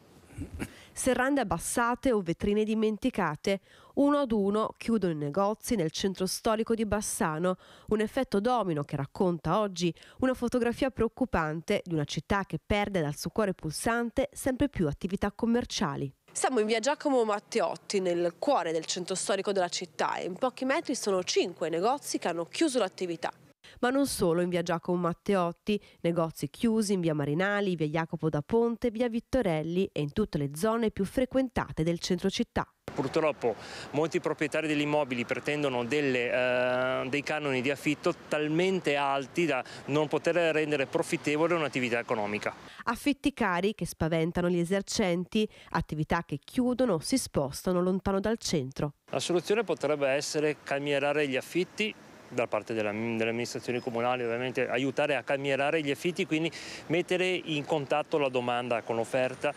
serrande abbassate o vetrine dimenticate. Uno ad uno chiudono i negozi nel centro storico di Bassano, un effetto domino che racconta oggi una fotografia preoccupante di una città che perde dal suo cuore pulsante sempre più attività commerciali. Siamo in via Giacomo Matteotti, nel cuore del centro storico della città e in pochi metri sono cinque negozi che hanno chiuso l'attività. Ma non solo, in via Giacomo Matteotti, negozi chiusi in via Marinali, via Jacopo da Ponte, via Vittorelli e in tutte le zone più frequentate del centro città. Purtroppo molti proprietari degli immobili pretendono delle, eh, dei canoni di affitto talmente alti da non poter rendere profittevole un'attività economica. Affitti cari che spaventano gli esercenti, attività che chiudono o si spostano lontano dal centro. La soluzione potrebbe essere calmierare gli affitti da parte della, delle amministrazioni comunali, ovviamente aiutare a camierare gli affitti, quindi mettere in contatto la domanda con l'offerta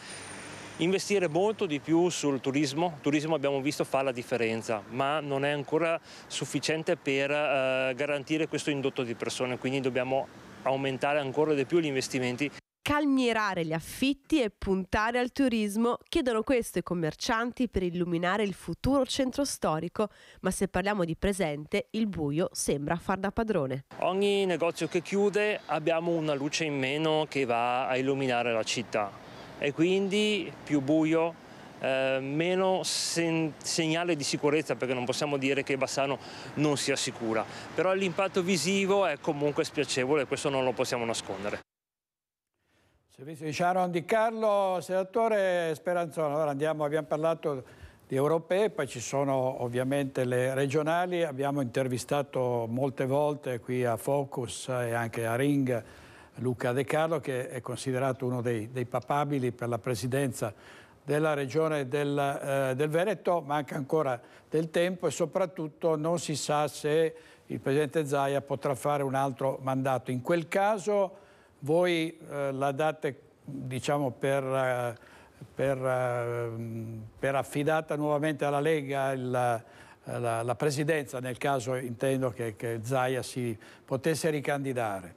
investire molto di più sul turismo, il turismo abbiamo visto fa la differenza, ma non è ancora sufficiente per eh, garantire questo indotto di persone, quindi dobbiamo aumentare ancora di più gli investimenti calmierare gli affitti e puntare al turismo, chiedono questo i commercianti per illuminare il futuro centro storico, ma se parliamo di presente il buio sembra far da padrone. Ogni negozio che chiude abbiamo una luce in meno che va a illuminare la città e quindi più buio eh, meno sen- segnale di sicurezza perché non possiamo dire che Bassano non sia sicura, però l'impatto visivo è comunque spiacevole e questo non lo possiamo nascondere. Servizio di Sharon Di Carlo, senatore Speranzone. Allora andiamo, abbiamo parlato di europee, poi ci sono ovviamente le regionali, abbiamo intervistato molte volte qui a Focus e anche a Ring Luca De Carlo che è considerato uno dei, dei papabili per la presidenza della regione del, eh, del, Veneto, manca ancora del tempo e soprattutto non si sa se il presidente Zaia potrà fare un altro mandato. In quel caso voi eh, la date diciamo, per, eh, per, eh, per, affidata nuovamente alla Lega il, eh, la, la, presidenza, nel caso intendo che, che Zaia si potesse ricandidare?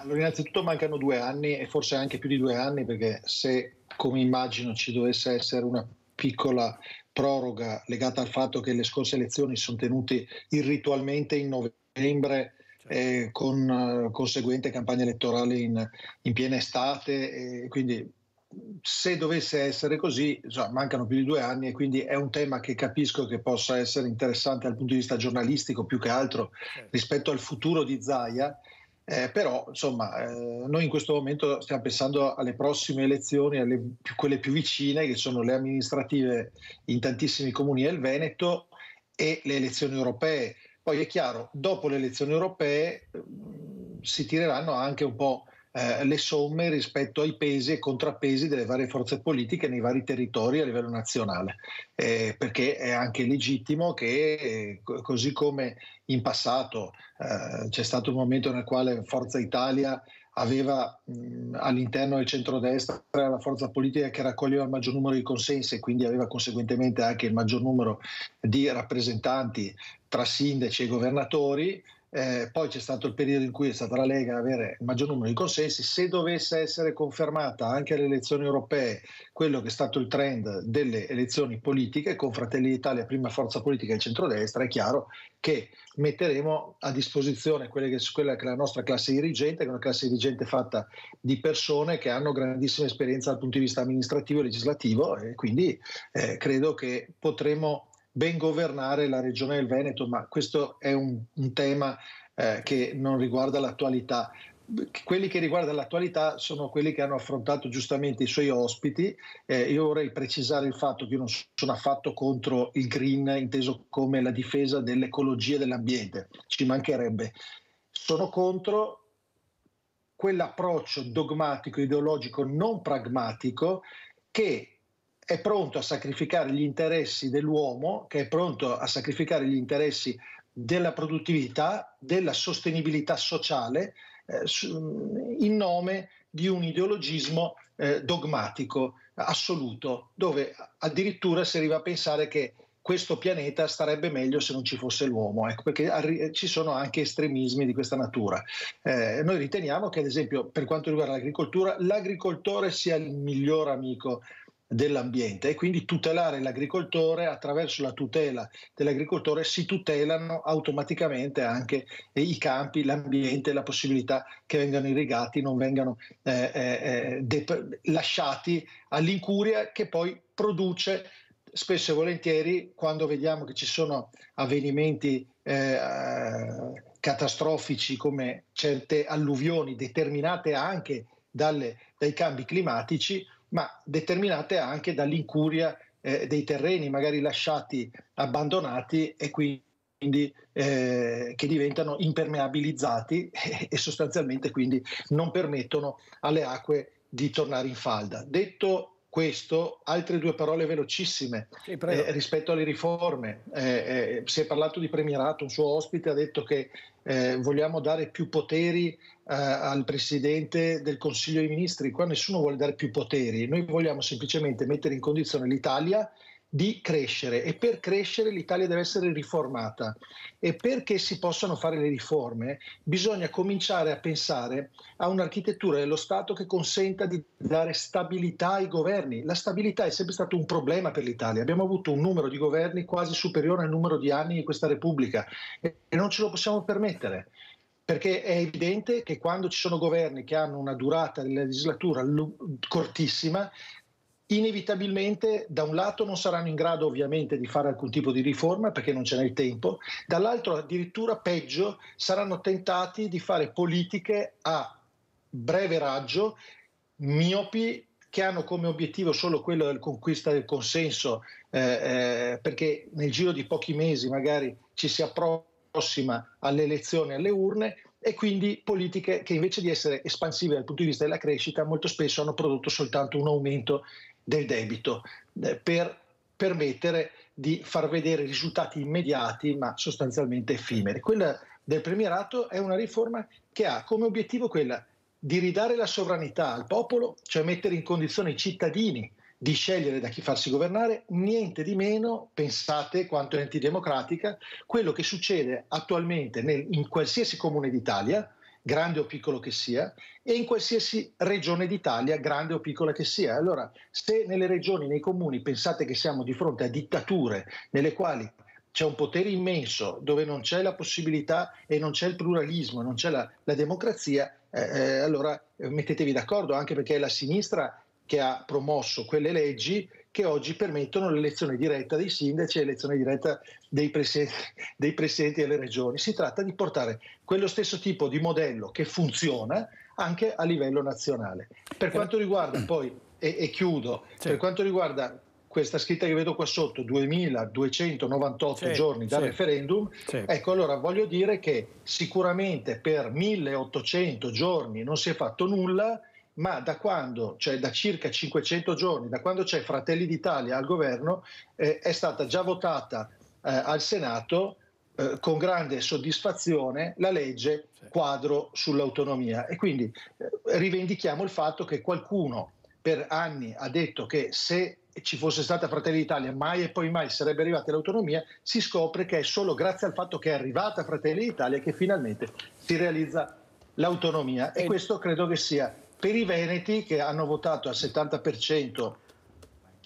Allora, innanzitutto mancano due anni e forse anche più di due anni perché se, come immagino, ci dovesse essere una piccola proroga legata al fatto che le scorse elezioni si sono tenute irritualmente in novembre, novembre certo. eh, con eh, conseguente campagna elettorale in, in piena estate, eh, quindi se dovesse essere così, cioè, mancano più di due anni e quindi è un tema che capisco che possa essere interessante dal punto di vista giornalistico più che altro certo. rispetto al futuro di Zaia. Eh, però insomma, eh, noi in questo momento stiamo pensando alle prossime elezioni, alle quelle più vicine, che sono le amministrative in tantissimi comuni del Veneto e le elezioni europee. Poi è chiaro, dopo le elezioni europee mm, si tireranno anche un po' eh, le somme rispetto ai pesi e contrappesi delle varie forze politiche nei vari territori a livello nazionale, eh, perché è anche legittimo che eh, così come in passato eh, c'è stato un momento nel quale Forza Italia aveva mh, all'interno del centrodestra la forza politica che raccoglieva il maggior numero di consensi e quindi aveva conseguentemente anche il maggior numero di rappresentanti tra sindaci e governatori eh, poi c'è stato il periodo in cui è stata la Lega ad avere il maggior numero di consensi, se dovesse essere confermata anche alle elezioni europee quello che è stato il trend delle elezioni politiche, con Fratelli d'Italia prima forza politica e centrodestra, è chiaro che metteremo a disposizione che, quella che è la nostra classe dirigente, che è una classe dirigente fatta di persone che hanno grandissima esperienza dal punto di vista amministrativo e legislativo e quindi eh, credo che potremo ben governare la regione del Veneto, ma questo è un, un tema eh, che non riguarda l'attualità. Quelli che riguardano l'attualità sono quelli che hanno affrontato giustamente i suoi ospiti. Eh, io vorrei precisare il fatto che io non sono affatto contro il green, inteso come la difesa dell'ecologia e dell'ambiente, ci mancherebbe. Sono contro quell'approccio dogmatico, ideologico, non pragmatico che è pronto a sacrificare gli interessi dell'uomo, che è pronto a sacrificare gli interessi della produttività, della sostenibilità sociale, eh, in nome di un ideologismo eh, dogmatico, assoluto, dove addirittura si arriva a pensare che questo pianeta starebbe meglio se non ci fosse l'uomo, ecco, perché arri- ci sono anche estremismi di questa natura. Eh, noi riteniamo che, ad esempio, per quanto riguarda l'agricoltura, l'agricoltore sia il miglior amico dell'ambiente e quindi tutelare l'agricoltore attraverso la tutela dell'agricoltore si tutelano automaticamente anche i campi, l'ambiente, la possibilità che vengano irrigati, non vengano eh, eh, eh de- lasciati all'incuria che poi produce spesso e volentieri quando vediamo che ci sono avvenimenti eh, catastrofici come certe alluvioni determinate anche dalle, dai cambi climatici, ma determinate anche dall'incuria eh, dei terreni magari lasciati abbandonati e quindi eh, che diventano impermeabilizzati e, sostanzialmente quindi non permettono alle acque di tornare in falda. Detto questo, altre due parole velocissime sì, eh, rispetto alle riforme. Eh, eh, si è parlato di premierato, un suo ospite ha detto che eh, vogliamo dare più poteri eh, al Presidente del Consiglio dei Ministri, qua nessuno vuole dare più poteri, noi vogliamo semplicemente mettere in condizione l'Italia di crescere e per crescere l'Italia deve essere riformata e perché si possano fare le riforme bisogna cominciare a pensare a un'architettura dello Stato che consenta di dare stabilità ai governi. La stabilità è sempre stato un problema per l'Italia, abbiamo avuto un numero di governi quasi superiore al numero di anni di questa Repubblica e non ce lo possiamo permettere perché è evidente che quando ci sono governi che hanno una durata della legislatura cortissima inevitabilmente da un lato non saranno in grado ovviamente di fare alcun tipo di riforma perché non ce n'è il tempo, dall'altro addirittura peggio saranno tentati di fare politiche a breve raggio, miopi, che hanno come obiettivo solo quello della conquista del consenso, eh, eh, perché nel giro di pochi mesi magari ci si approssima alle elezioni, alle urne, e quindi politiche che invece di essere espansive dal punto di vista della crescita molto spesso hanno prodotto soltanto un aumento del debito eh, per permettere di far vedere risultati immediati ma sostanzialmente effimeri. Quella del premierato è una riforma che ha come obiettivo quella di ridare la sovranità al popolo, cioè mettere in condizione i cittadini di scegliere da chi farsi governare, niente di meno, pensate quanto è antidemocratica, quello che succede attualmente nel, in qualsiasi comune d'Italia, grande o piccolo che sia, e in qualsiasi regione d'Italia, grande o piccola che sia. Allora, se nelle regioni, nei comuni pensate che siamo di fronte a dittature nelle quali c'è un potere immenso, dove non c'è la possibilità e non c'è il pluralismo, non c'è la, la democrazia, eh, eh allora eh, mettetevi d'accordo, anche perché è la sinistra che ha promosso quelle leggi che oggi permettono l'elezione diretta dei sindaci e l'elezione diretta dei presidenti, dei presidenti delle regioni. Si tratta di portare quello stesso tipo di modello che funziona anche a livello nazionale. Per quanto riguarda poi, e, e chiudo, sì. per quanto riguarda questa scritta che vedo qua sotto, 2298 sì, giorni da sì, referendum, sì. ecco allora voglio dire che sicuramente per 1800 giorni non si è fatto nulla, ma da quando, cioè da circa 500 giorni, da quando c'è Fratelli d'Italia al governo, eh, è stata già votata eh, al Senato eh, con grande soddisfazione la legge quadro sull'autonomia e quindi eh, rivendichiamo il fatto che qualcuno per anni ha detto che se ci fosse stata Fratelli d'Italia mai e poi mai sarebbe arrivata l'autonomia, si scopre che è solo grazie al fatto che è arrivata Fratelli d'Italia che finalmente si realizza l'autonomia e questo credo che sia per i veneti che hanno votato al 70%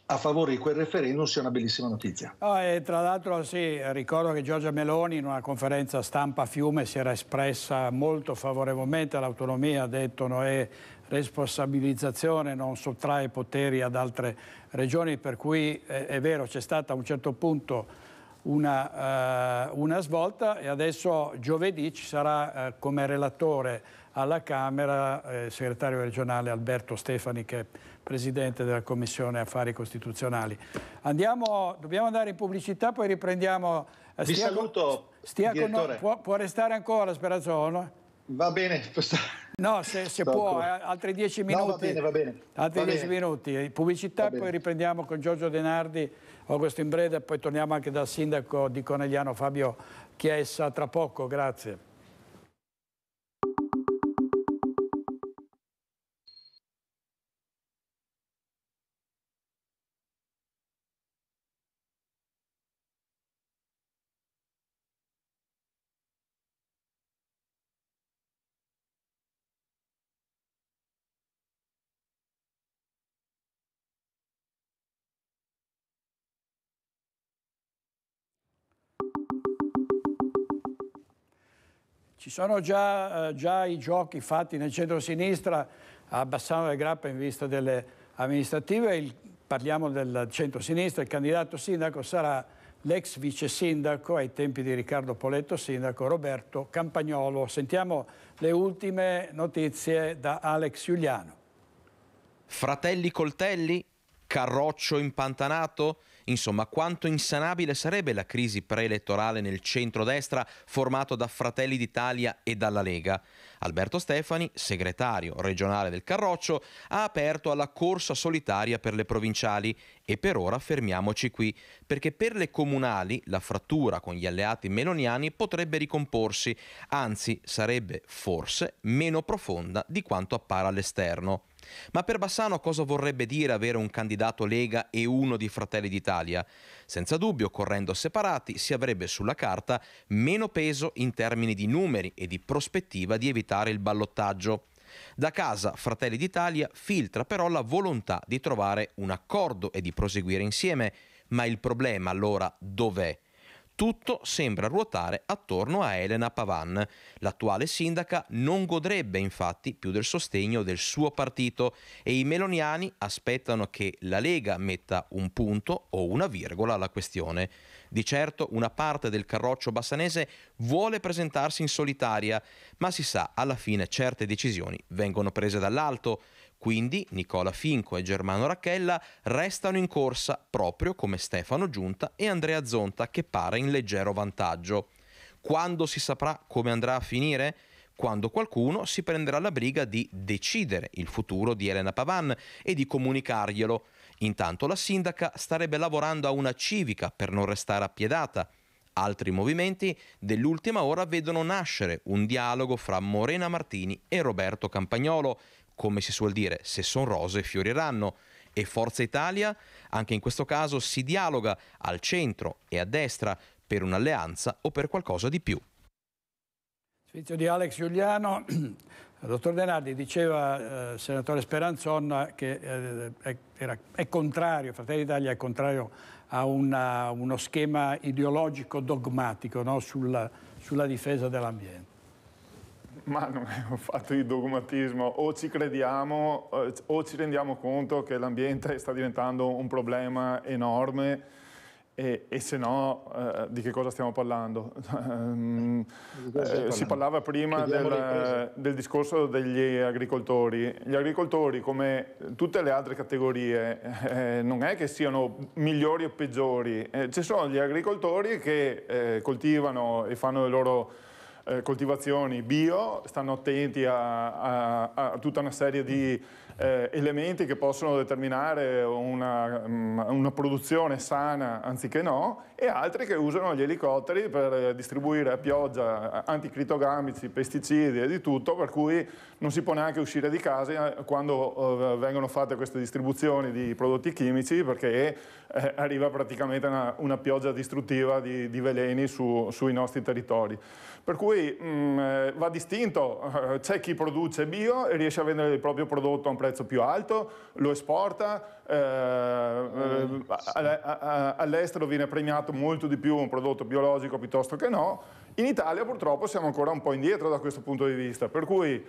a favore di quel referendum sia una bellissima notizia. Oh, tra l'altro sì, ricordo che Giorgia Meloni in una conferenza stampa a Fiume si era espressa molto favorevolmente all'autonomia, ha detto no, è responsabilizzazione non sottrae poteri ad altre regioni, per cui è, eh, è vero c'è stata a un certo punto una, uh, una, svolta e adesso giovedì ci sarà uh, come relatore alla Camera eh, il segretario regionale Alberto Stefani che è presidente della Commissione Affari Costituzionali. Andiamo, dobbiamo andare in pubblicità, poi riprendiamo... Eh, Vi saluto, stia direttore. Con, può, può, restare ancora Sperazzolo? Va bene. No, se, se può, eh, altri dieci minuti. No, va bene, va bene. Altri va dieci bene. minuti. Pubblicità, poi riprendiamo con Giorgio De Nardi, Augusto Imbreda, poi torniamo anche dal sindaco di Conegliano Fabio Chiesa tra poco. Grazie. sono già, eh, già i giochi fatti nel centro-sinistra a Bassano del Grappa in vista delle amministrative, il, parliamo del centro-sinistra, il candidato sindaco sarà l'ex vice sindaco ai tempi di Riccardo Poletto sindaco Roberto Campagnolo. Sentiamo le ultime notizie da Alex Giuliano. Fratelli coltelli? Carroccio impantanato? Insomma, quanto insanabile sarebbe la crisi preelettorale nel centrodestra formato da Fratelli d'Italia e dalla Lega? Alberto Stefani, segretario regionale del Carroccio, ha aperto alla corsa solitaria per le provinciali e per ora fermiamoci qui, perché per le comunali la frattura con gli alleati meloniani potrebbe ricomporsi, anzi sarebbe forse meno profonda di quanto appare all'esterno. Ma per Bassano cosa vorrebbe dire avere un candidato Lega e uno di Fratelli d'Italia? Senza dubbio, correndo separati, si avrebbe sulla carta meno peso in termini di numeri e di prospettiva di evitare il ballottaggio. Da casa Fratelli d'Italia filtra però la volontà di trovare un accordo e di proseguire insieme, ma il problema allora dov'è? Tutto sembra ruotare attorno a Elena Pavan. L'attuale sindaca non godrebbe infatti più del sostegno del suo partito e i meloniani aspettano che la Lega metta un punto o una virgola alla questione. Di certo una parte del carroccio bassanese vuole presentarsi in solitaria, ma si sa, alla fine certe decisioni vengono prese dall'alto quindi Nicola Finco e Germano Racchella restano in corsa, proprio come Stefano Giunta e Andrea Zonta che pare in leggero vantaggio. Quando si saprà come andrà a finire? quando qualcuno si prenderà la briga di decidere il futuro di Elena Pavan e di comunicarglielo. Intanto la sindaca starebbe lavorando a una civica per non restare appiedata. Altri movimenti dell'ultima ora vedono nascere un dialogo fra Morena Martini e Roberto Campagnolo come si suol dire, se sono rose fioriranno. E Forza Italia, anche in questo caso, si dialoga al centro e a destra per un'alleanza o per qualcosa di più. Servizio di Alex Giuliano. dottor De Nardi diceva, eh, senatore Speranzon, che eh, era, è, contrario, Fratelli d'Italia è contrario a una, uno schema ideologico dogmatico no? Sul, sulla difesa dell'ambiente ma non è un fatto di dogmatismo, o ci crediamo eh, o ci rendiamo conto che l'ambiente sta diventando un problema enorme e, e se no eh, di che cosa stiamo parlando? Mm, eh, si parlava prima del, del, discorso degli agricoltori. Gli agricoltori, come tutte le altre categorie, eh, non è che siano migliori o peggiori, eh, ci sono gli agricoltori che coltivano e fanno le loro eh, coltivazioni bio, stanno attenti a, a, a tutta una serie di eh, elementi che possono determinare una, mm, una, produzione sana anziché no, e altri che usano gli elicotteri per distribuire a pioggia anticritogamici, pesticidi e di tutto, per cui non si può neanche uscire di casa eh, quando eh, vengono fatte queste distribuzioni di prodotti chimici perché eh, arriva praticamente una, una pioggia distruttiva di, di veleni su, sui nostri territori. Per cui mh, mm, eh, va distinto, eh, c'è chi produce bio e riesce a vendere il proprio prodotto a un prezzo più alto, lo esporta, eh, mm, sì. Eh, all'estero viene premiato molto di più un prodotto biologico piuttosto che no. In Italia purtroppo siamo ancora un po' indietro da questo punto di vista, per cui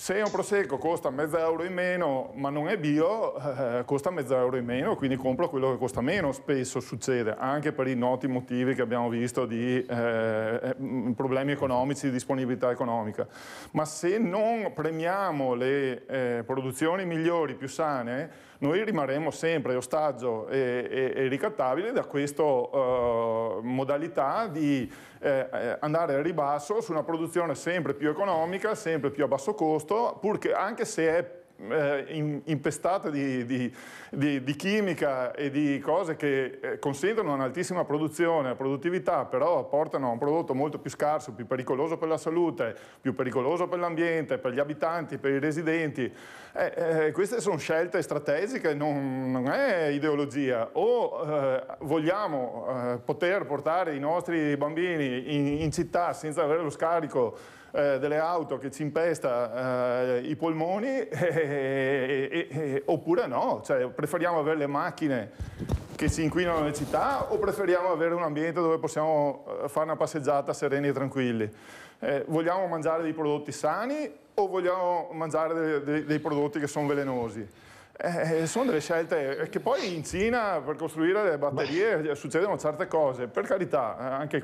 se è un prosecco costa mezzo euro in meno ma non è bio, eh, costa mezzo euro in meno, quindi compro quello che costa meno, spesso succede, anche per i noti motivi che abbiamo visto di eh, eh problemi economici, di disponibilità economica. Ma se non premiamo le eh, produzioni migliori, più sane, noi rimarremo sempre ostaggio e, e, e ricattabile da questa uh, eh, modalità di eh, andare al ribasso su una produzione sempre più economica, sempre più a basso costo, purché, anche se è eh, impestate di, di, di, di, chimica e di cose che eh, consentono un'altissima produzione, produttività, però portano a un prodotto molto più scarso, più pericoloso per la salute, più pericoloso per l'ambiente, per gli abitanti, per i residenti. Eh, eh queste sono scelte strategiche, non, non è ideologia. O eh, vogliamo eh, poter portare i nostri bambini in, in città senza avere lo scarico eh, delle auto che ci impesta eh, i polmoni, eh, oppure no, cioè, preferiamo avere le macchine che ci inquinano le città o preferiamo avere un ambiente dove possiamo eh, fare una passeggiata sereni e tranquilli? Eh, vogliamo mangiare dei prodotti sani o vogliamo mangiare dei, dei, dei prodotti che sono velenosi? Eh, eh, sono delle scelte che poi in Cina per costruire le batterie Beh. Eh, succedono certe cose, per carità, eh, anche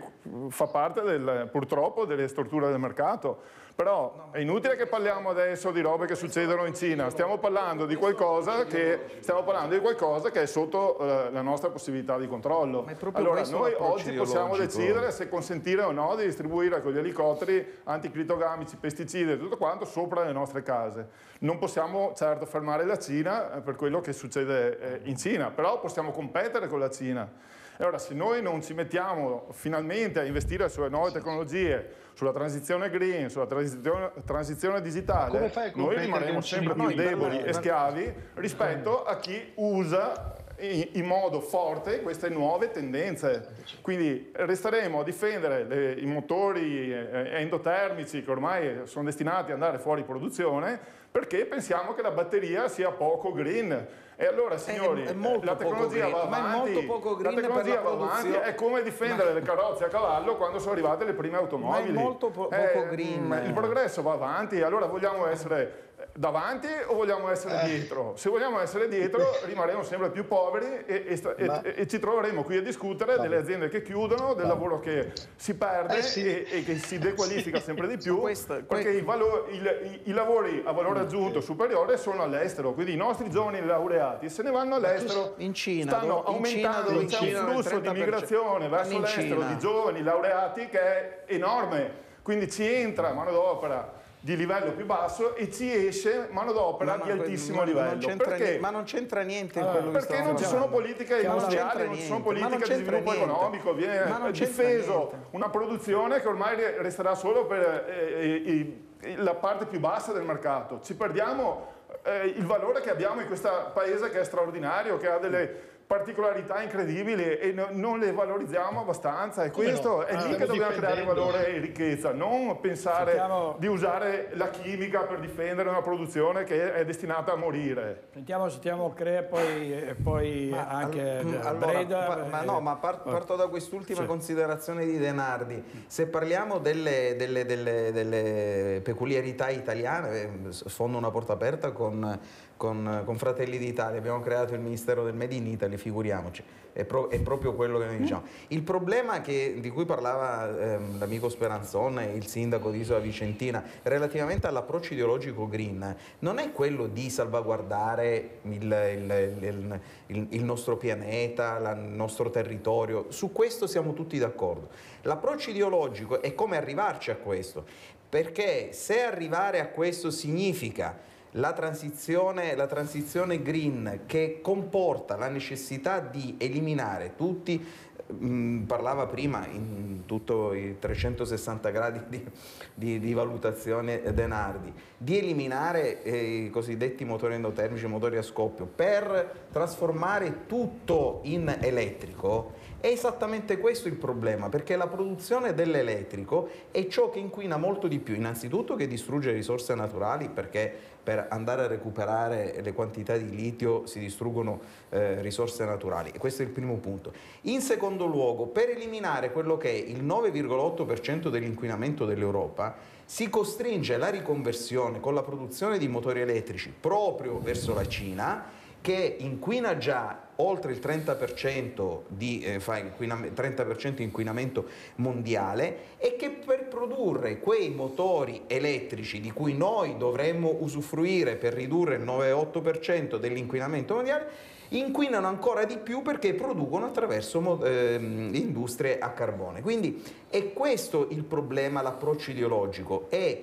fa parte del, purtroppo delle strutture del mercato. Però è inutile che parliamo adesso di robe che succedono in Cina, stiamo parlando di qualcosa che, di qualcosa che è sotto eh, la nostra possibilità di controllo. Allora noi oggi possiamo ideologico. decidere se consentire o no di distribuire con gli elicotteri anticritogamici, pesticidi e tutto quanto sopra le nostre case. Non possiamo certo fermare la Cina eh, per quello che succede eh, in Cina, però possiamo competere con la Cina. Allora se noi non ci mettiamo finalmente a investire sulle nuove tecnologie, sulla transizione green, sulla transizione, transizione digitale, noi rimarremo sempre più deboli e schiavi rispetto a chi usa in modo forte queste nuove tendenze. Quindi resteremo a difendere le, i motori eh, endotermici che ormai sono destinati ad andare fuori produzione perché pensiamo che la batteria sia poco green e allora, signori, è, è la tecnologia va avanti, ma è molto poco green la tecnologia va avanti, è come difendere ma... le carrozze a cavallo quando sono arrivate le prime automobili. Ma è molto po- eh, poco green. Eh, il progresso va avanti, allora vogliamo essere davanti o vogliamo essere eh. dietro? Se vogliamo essere dietro rimarremo sempre più poveri e, e, Ma... e, e ci troveremo qui a discutere Va. delle aziende che chiudono, del Va. lavoro che si perde eh sì. e, che si dequalifica sì. sempre di più, questo, perché i, valo, il, i, i, lavori a valore aggiunto superiore sono all'estero, quindi i nostri giovani laureati se ne vanno all'estero, in Cina, stanno in aumentando c'è un diciamo, flusso di migrazione verso l'estero di giovani laureati che è enorme, quindi ci entra manodopera di livello più basso e ci esce manodopera di altissimo non, livello. Non perché? ma non c'entra niente in ah, quello Perché non ci sono politiche industriali, non ci sono politiche di sviluppo niente. economico, viene difeso niente. una produzione che ormai resterà solo per eh, eh, la parte più bassa del mercato. Ci perdiamo eh, il valore che abbiamo in questo paese che è straordinario, che ha delle particolarità incredibili e no, non le valorizziamo abbastanza e questo no? è ah, lì che dobbiamo creare valore e ricchezza, non pensare Sentiamo... di usare la chimica per difendere una produzione che è destinata a morire. Sentiamo, sentiamo Crea poi, eh, poi ma, anche al, allora, Breda. Ma, ma eh, no, ma par, eh. parto da quest'ultima sì. considerazione di Denardi. Se parliamo delle, delle, delle, delle peculiarità italiane, sfondo una porta aperta con con, con, Fratelli d'Italia abbiamo creato il Ministero del Made in Italy, figuriamoci, è, pro, è proprio quello che noi diciamo. Il problema che, di cui parlava ehm, l'amico Speranzone, il sindaco di Isola Vicentina, relativamente all'approccio ideologico green, non è quello di salvaguardare il, il, il nostro pianeta, il nostro territorio, su questo siamo tutti d'accordo. L'approccio ideologico è come arrivarci a questo, perché se arrivare a questo significa la transizione, la transizione green che comporta la necessità di eliminare tutti Mh, eh, mm, parlava prima in tutto i 360 gradi di, di, di valutazione Denardi, di eliminare eh, i cosiddetti motori endotermici, motori a scoppio, per trasformare tutto in elettrico, è esattamente questo il problema, perché la produzione dell'elettrico è ciò che inquina molto di più, innanzitutto che distrugge risorse naturali, perché per andare a recuperare le quantità di litio si distruggono eh, risorse naturali. E questo è il primo punto. In secondo luogo, per eliminare quello che è il 9,8% dell'inquinamento dell'Europa, si costringe la riconversione con la produzione di motori elettrici proprio verso la Cina che inquina già oltre il 30% di eh, inquinam- 30% inquinamento mondiale e che per produrre quei motori elettrici di cui noi dovremmo usufruire per ridurre il 9-8% dell'inquinamento mondiale, inquinano ancora di più perché producono attraverso eh, industrie a carbone. Quindi è questo il problema, l'approccio ideologico. È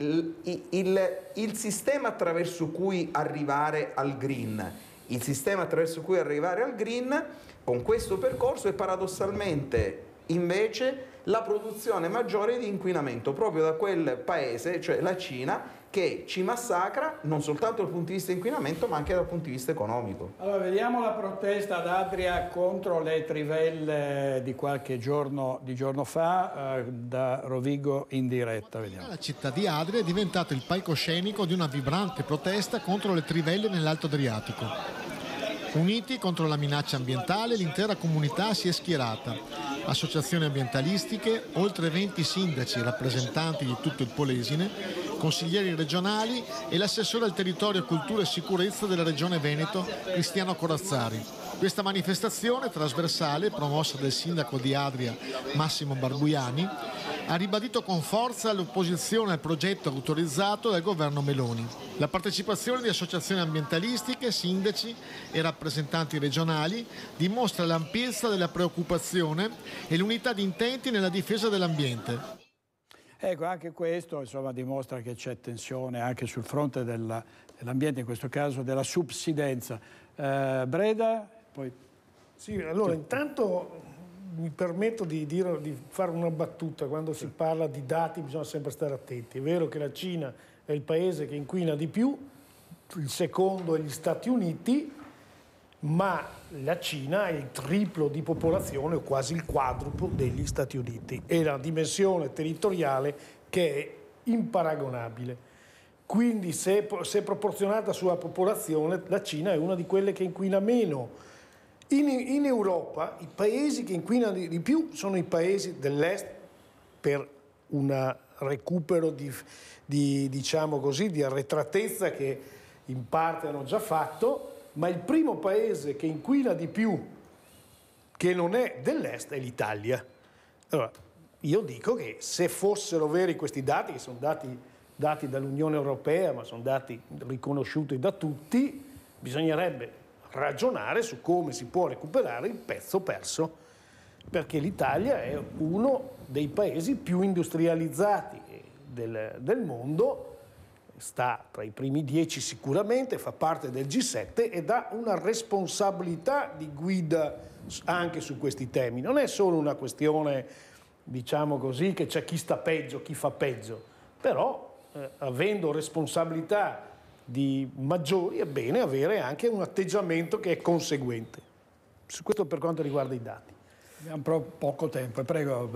il, il, il sistema attraverso cui arrivare al green il sistema attraverso cui arrivare al green con questo percorso e paradossalmente invece la produzione maggiore di inquinamento proprio da quel paese, cioè la Cina, che ci massacra non soltanto dal punto di vista inquinamento ma anche dal punto di vista economico. Allora vediamo la protesta ad Adria contro le trivelle di qualche giorno, di giorno fa eh, da Rovigo in diretta. Vediamo. La città di Adria è diventata il palcoscenico di una vibrante protesta contro le trivelle nell'Alto Adriatico. Uniti contro la minaccia ambientale, l'intera comunità si è schierata. Associazioni ambientalistiche, oltre 20 sindaci, rappresentanti di tutto il Polesine, consiglieri regionali e l'assessore al territorio, cultura e sicurezza della Regione Veneto, Cristiano Corazzari. Questa manifestazione trasversale, promossa dal sindaco di Adria Massimo Barbuiani, ha ribadito con forza l'opposizione al progetto autorizzato dal governo Meloni. La partecipazione di associazioni ambientalistiche, sindaci e rappresentanti regionali dimostra l'ampiezza della preoccupazione e l'unità di intenti nella difesa dell'ambiente. Ecco, anche questo insomma, dimostra che c'è tensione anche sul fronte dell'ambiente, in questo caso della subsidenza. Eh, Breda, poi... Sì, allora intanto mi permetto di, dire, di, fare una battuta quando si parla di dati bisogna sempre stare attenti è vero che la Cina è il paese che inquina di più il secondo è gli Stati Uniti ma la Cina è il triplo di popolazione o quasi il quadruplo degli Stati Uniti e la dimensione territoriale che è imparagonabile quindi se, se proporzionata sulla popolazione la Cina è una di quelle che inquina meno in, in Europa i paesi che inquinano di più sono i paesi dell'est per un recupero di, di, diciamo così, di arretratezza che in parte hanno già fatto, ma il primo paese che inquina di più che non è dell'est è l'Italia. Allora, io dico che se fossero veri questi dati, che sono dati, dati dall'Unione Europea, ma sono dati riconosciuti da tutti, bisognerebbe ragionare su come si può recuperare il pezzo perso, perché l'Italia è uno dei paesi più industrializzati del, del mondo, sta tra i primi dieci sicuramente, fa parte del G7 ed ha una responsabilità di guida anche su questi temi. Non è solo una questione, diciamo così, che c'è chi sta peggio, chi fa peggio, però eh, avendo responsabilità di maggiori, è bene avere anche un atteggiamento che è conseguente. Su questo per quanto riguarda i dati. Abbiamo poco tempo, eh, prego.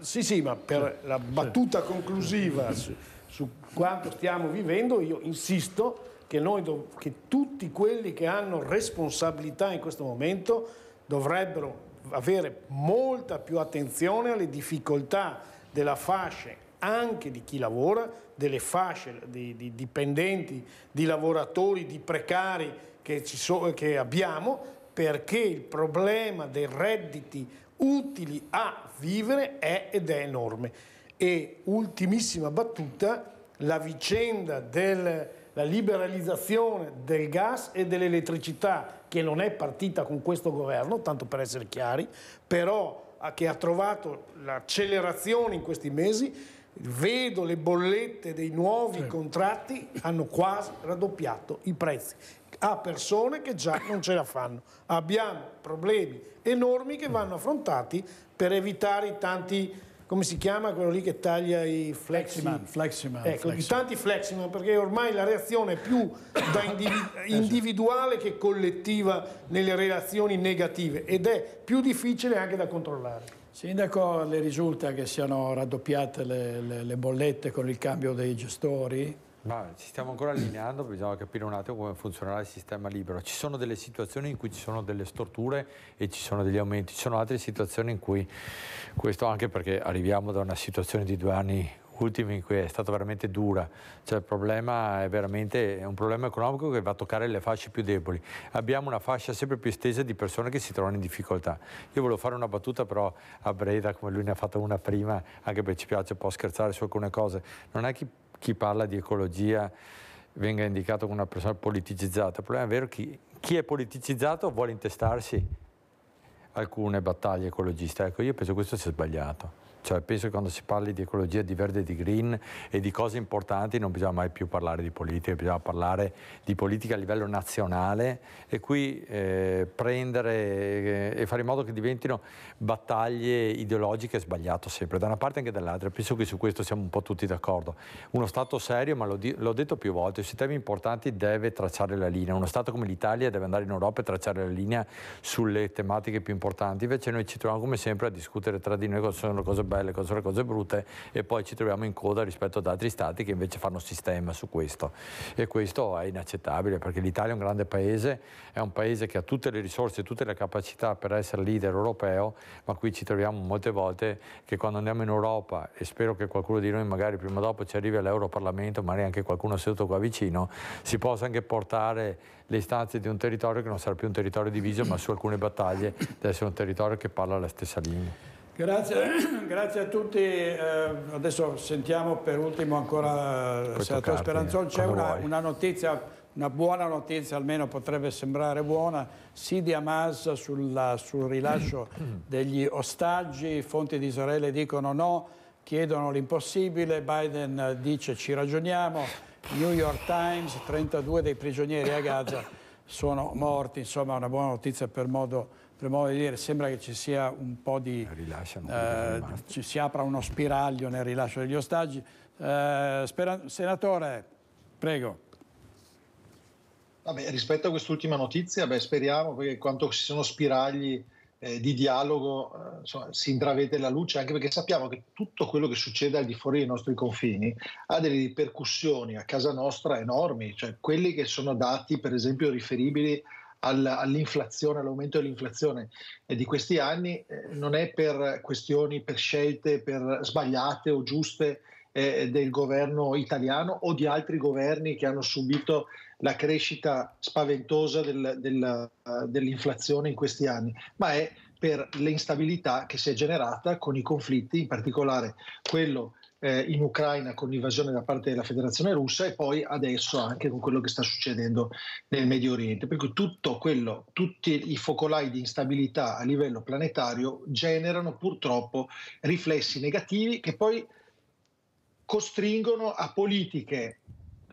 Sì, sì, ma per la battuta conclusiva su, su quanto stiamo vivendo, io insisto che, noi, che tutti quelli che hanno responsabilità in questo momento dovrebbero avere molta più attenzione alle difficoltà della fascia anche di chi lavora, delle fasce di, di dipendenti, di lavoratori, di precari che, so, che abbiamo, perché il problema dei redditi utili a vivere è ed è enorme. E ultimissima battuta, la vicenda della liberalizzazione del gas e dell'elettricità, che non è partita con questo governo, tanto per essere chiari, però che ha trovato l'accelerazione in questi mesi, vedo le bollette dei nuovi contratti hanno quasi raddoppiato i prezzi a persone che già non ce la fanno. Abbiamo problemi enormi che vanno affrontati per evitare i tanti come si chiama quello lì che taglia i fleximan? Fleximan. Ecco, fleximan. tanti fleximan, perché ormai la reazione è più individu individuale che collettiva nelle relazioni negative ed è più difficile anche da controllare. Sindaco, le risulta che siano raddoppiate le, le, le bollette con il cambio dei gestori? Ma ci stiamo ancora allineando, bisogna capire un attimo come funzionerà il sistema libero. Ci sono delle situazioni in cui ci sono delle storture e ci sono degli aumenti, ci sono altre situazioni in cui questo anche perché arriviamo da una situazione di due anni ultimi in cui è stata veramente dura, cioè il problema è veramente è un problema economico che va a toccare le fasce più deboli. Abbiamo una fascia sempre più estesa di persone che si trovano in difficoltà. Io volevo fare una battuta però a Breda, come lui ne ha fatta una prima, anche perché ci piace un po' scherzare su alcune cose. Non è che chi parla di ecologia venga indicato come una persona politicizzata, il problema è vero che chi è politicizzato vuole intestarsi alcune battaglie ecologiste. Ecco, io penso che questo sia sbagliato. Cioè, penso che quando si parli di ecologia, di verde, di green e di cose importanti non bisogna mai più parlare di politica, bisogna parlare di politica a livello nazionale e qui eh, prendere eh, e fare in modo che diventino battaglie ideologiche è sbagliato sempre, da una parte anche dall'altra. Penso che su questo siamo un po' tutti d'accordo. Uno Stato serio, ma l'ho, l'ho detto più volte, sui temi importanti deve tracciare la linea. Uno Stato come l'Italia deve andare in Europa e tracciare la linea sulle tematiche più importanti. Invece noi ci troviamo come sempre a discutere tra di noi cosa sono le cose belle belle, cosa le cose brutte e poi ci troviamo in coda rispetto ad altri stati che invece fanno sistema su questo e questo è inaccettabile perché l'Italia è un grande paese, è un paese che ha tutte le risorse, tutte le capacità per essere leader europeo, ma qui ci troviamo molte volte che quando andiamo in Europa e spero che qualcuno di noi magari prima o dopo ci arrivi all'Europarlamento, magari anche qualcuno seduto qua vicino, si possa anche portare le istanze di un territorio che non sarà più un territorio diviso ma su alcune battaglie deve essere un territorio che parla la stessa lingua. Grazie, grazie, a tutti. Eh, adesso sentiamo per ultimo ancora eh, il Senatore Speranzon. C'è una, una, notizia, una buona notizia, almeno potrebbe sembrare buona. Sidi Hamas sulla, sul rilascio degli ostaggi, fonti di Israele dicono no, chiedono l'impossibile, Biden dice ci ragioniamo, New York Times, 32 dei prigionieri a Gaza sono morti, insomma una buona notizia per modo per modo di dire, sembra che ci sia un po' di... Eh, rilasciano. Eh, ci si apra uno spiraglio nel rilascio degli ostaggi. Eh, senatore, prego. Vabbè, rispetto a quest'ultima notizia, beh, speriamo, perché quanto ci sono spiragli eh, di dialogo, eh, insomma, si intravede la luce, anche perché sappiamo che tutto quello che succede al di fuori dei nostri confini ha delle ripercussioni a casa nostra enormi, cioè quelli che sono dati, per esempio, riferibili all'inflazione, all'aumento dell'inflazione eh, di questi anni, eh, non è per questioni, per scelte per sbagliate o giuste eh, del governo italiano o di altri governi che hanno subito la crescita spaventosa del, del, dell'inflazione in questi anni, ma è per l'instabilità che si è generata con i conflitti, in particolare quello eh, in Ucraina con l'invasione da parte della Federazione russa e poi adesso anche con quello che sta succedendo nel Medio Oriente. Per cui tutto quello, tutti i focolai di instabilità a livello planetario generano purtroppo riflessi negativi che poi costringono a politiche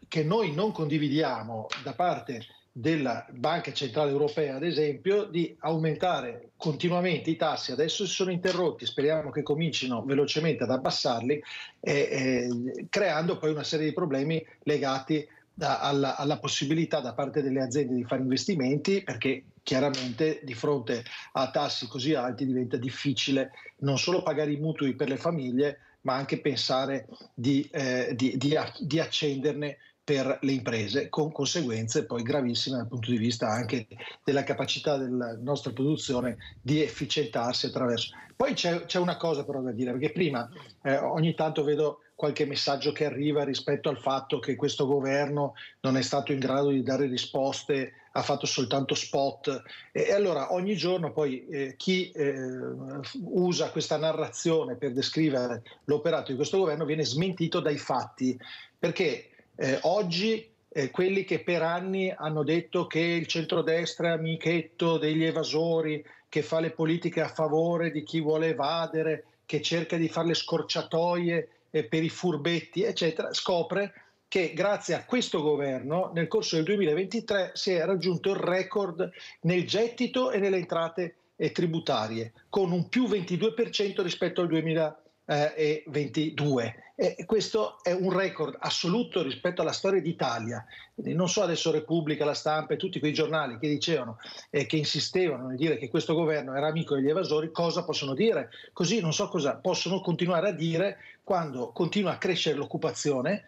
che noi non condividiamo da parte della Banca Centrale Europea, ad esempio, di aumentare continuamente i tassi. Adesso si sono interrotti, speriamo che comincino velocemente ad abbassarli, eh, eh, creando poi una serie di problemi legati da, alla, alla, possibilità da parte delle aziende di fare investimenti perché chiaramente di fronte a tassi così alti diventa difficile non solo pagare i mutui per le famiglie ma anche pensare di, eh, di, di, di accenderne per le imprese, con conseguenze poi gravissime dal punto di vista anche della capacità della nostra produzione di efficientarsi attraverso. Poi c'è, c'è una cosa però da dire, perché prima eh, ogni tanto vedo qualche messaggio che arriva rispetto al fatto che questo governo non è stato in grado di dare risposte, ha fatto soltanto spot. E, allora ogni giorno poi eh, chi eh, usa questa narrazione per descrivere l'operato di questo governo viene smentito dai fatti, perché eh, oggi eh, quelli che per anni hanno detto che il centrodestra è amichetto degli evasori, che fa le politiche a favore di chi vuole evadere, che cerca di fare le scorciatoie eh, per i furbetti, eccetera, scopre che grazie a questo governo nel corso del 2023 si è raggiunto il record nel gettito e nelle entrate eh, tributarie, con un più 22% rispetto al 2022 eh, e 22. E questo è un record assoluto rispetto alla storia d'Italia. Non so adesso Repubblica, La Stampa e tutti quei giornali che dicevano e che insistevano nel dire che questo governo era amico degli evasori, cosa possono dire? Così non so cosa possono continuare a dire quando continua a crescere l'occupazione,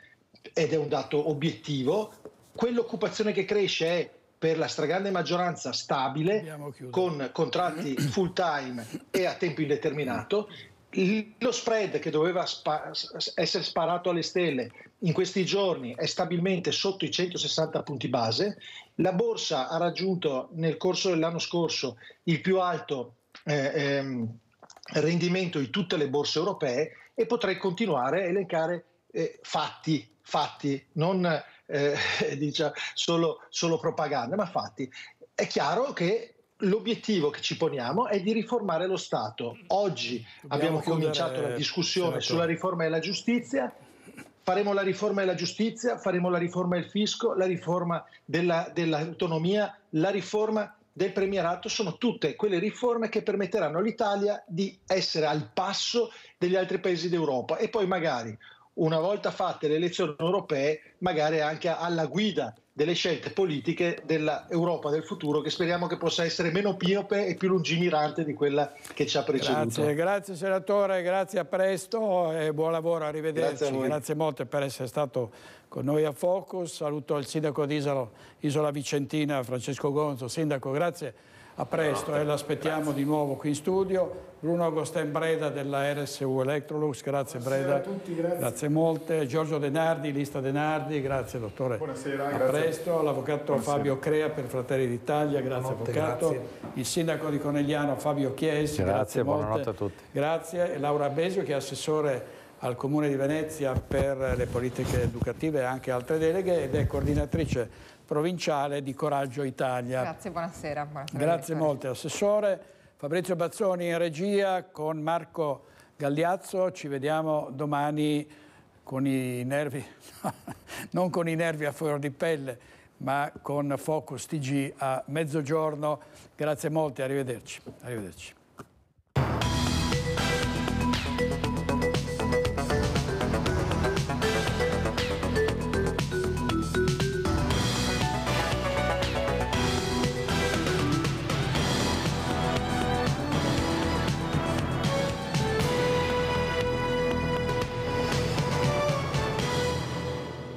ed è un dato obiettivo, quell'occupazione che cresce è per la stragrande maggioranza stabile, con contratti full time e a tempo indeterminato, lo spread che doveva spa- essere sparato alle stelle in questi giorni è stabilmente sotto i 160 punti base, la borsa ha raggiunto nel corso dell'anno scorso il più alto eh, ehm, rendimento di tutte le borse europee e potrei continuare a elencare eh, fatti, fatti, non eh, diciamo, solo, solo propaganda, ma fatti. È chiaro che l'obiettivo che ci poniamo è di riformare lo Stato. Oggi Dobbiamo abbiamo cominciato la discussione sulla riforma della giustizia. Faremo la riforma della giustizia, faremo la riforma del fisco, la riforma della, dell'autonomia, la riforma del premierato sono tutte quelle riforme che permetteranno all'Italia di essere al passo degli altri paesi d'Europa e poi magari una volta fatte le elezioni europee magari anche alla guida delle scelte politiche dell'Europa del futuro che speriamo che possa essere meno piope e più lungimirante di quella che ci ha preceduto. Grazie, grazie senatore, grazie a presto e buon lavoro, arrivederci. Grazie, grazie molte per essere stato con noi a Focus. Saluto il sindaco di Isola, Isola Vicentina, Francesco Gonzo. Sindaco, grazie a presto e eh, l'aspettiamo di nuovo qui in studio. Bruno Agostin Breda della RSU Electrolux, grazie Buonasera Breda. Tutti, grazie. grazie. molte. Giorgio Denardi, Lista Denardi, grazie dottore. Buonasera, A grazie. presto. L'avvocato Fabio Crea per Fratelli d'Italia, grazie buonanotte, avvocato. Grazie. Il sindaco di Conegliano Fabio Chiesi, grazie, buonanotte a tutti. Grazie. E Laura Besio che è assessore al Comune di Venezia per le politiche educative e anche altre deleghe ed è coordinatrice provinciale di Coraggio Italia. Grazie, buonasera. buonasera Grazie molte Assessore. Fabrizio Bazzoni in regia con Marco Gagliazzo, ci vediamo domani con i nervi, non con i nervi a fuori di pelle, ma con Focus TG a mezzogiorno. Grazie molte, arrivederci. arrivederci.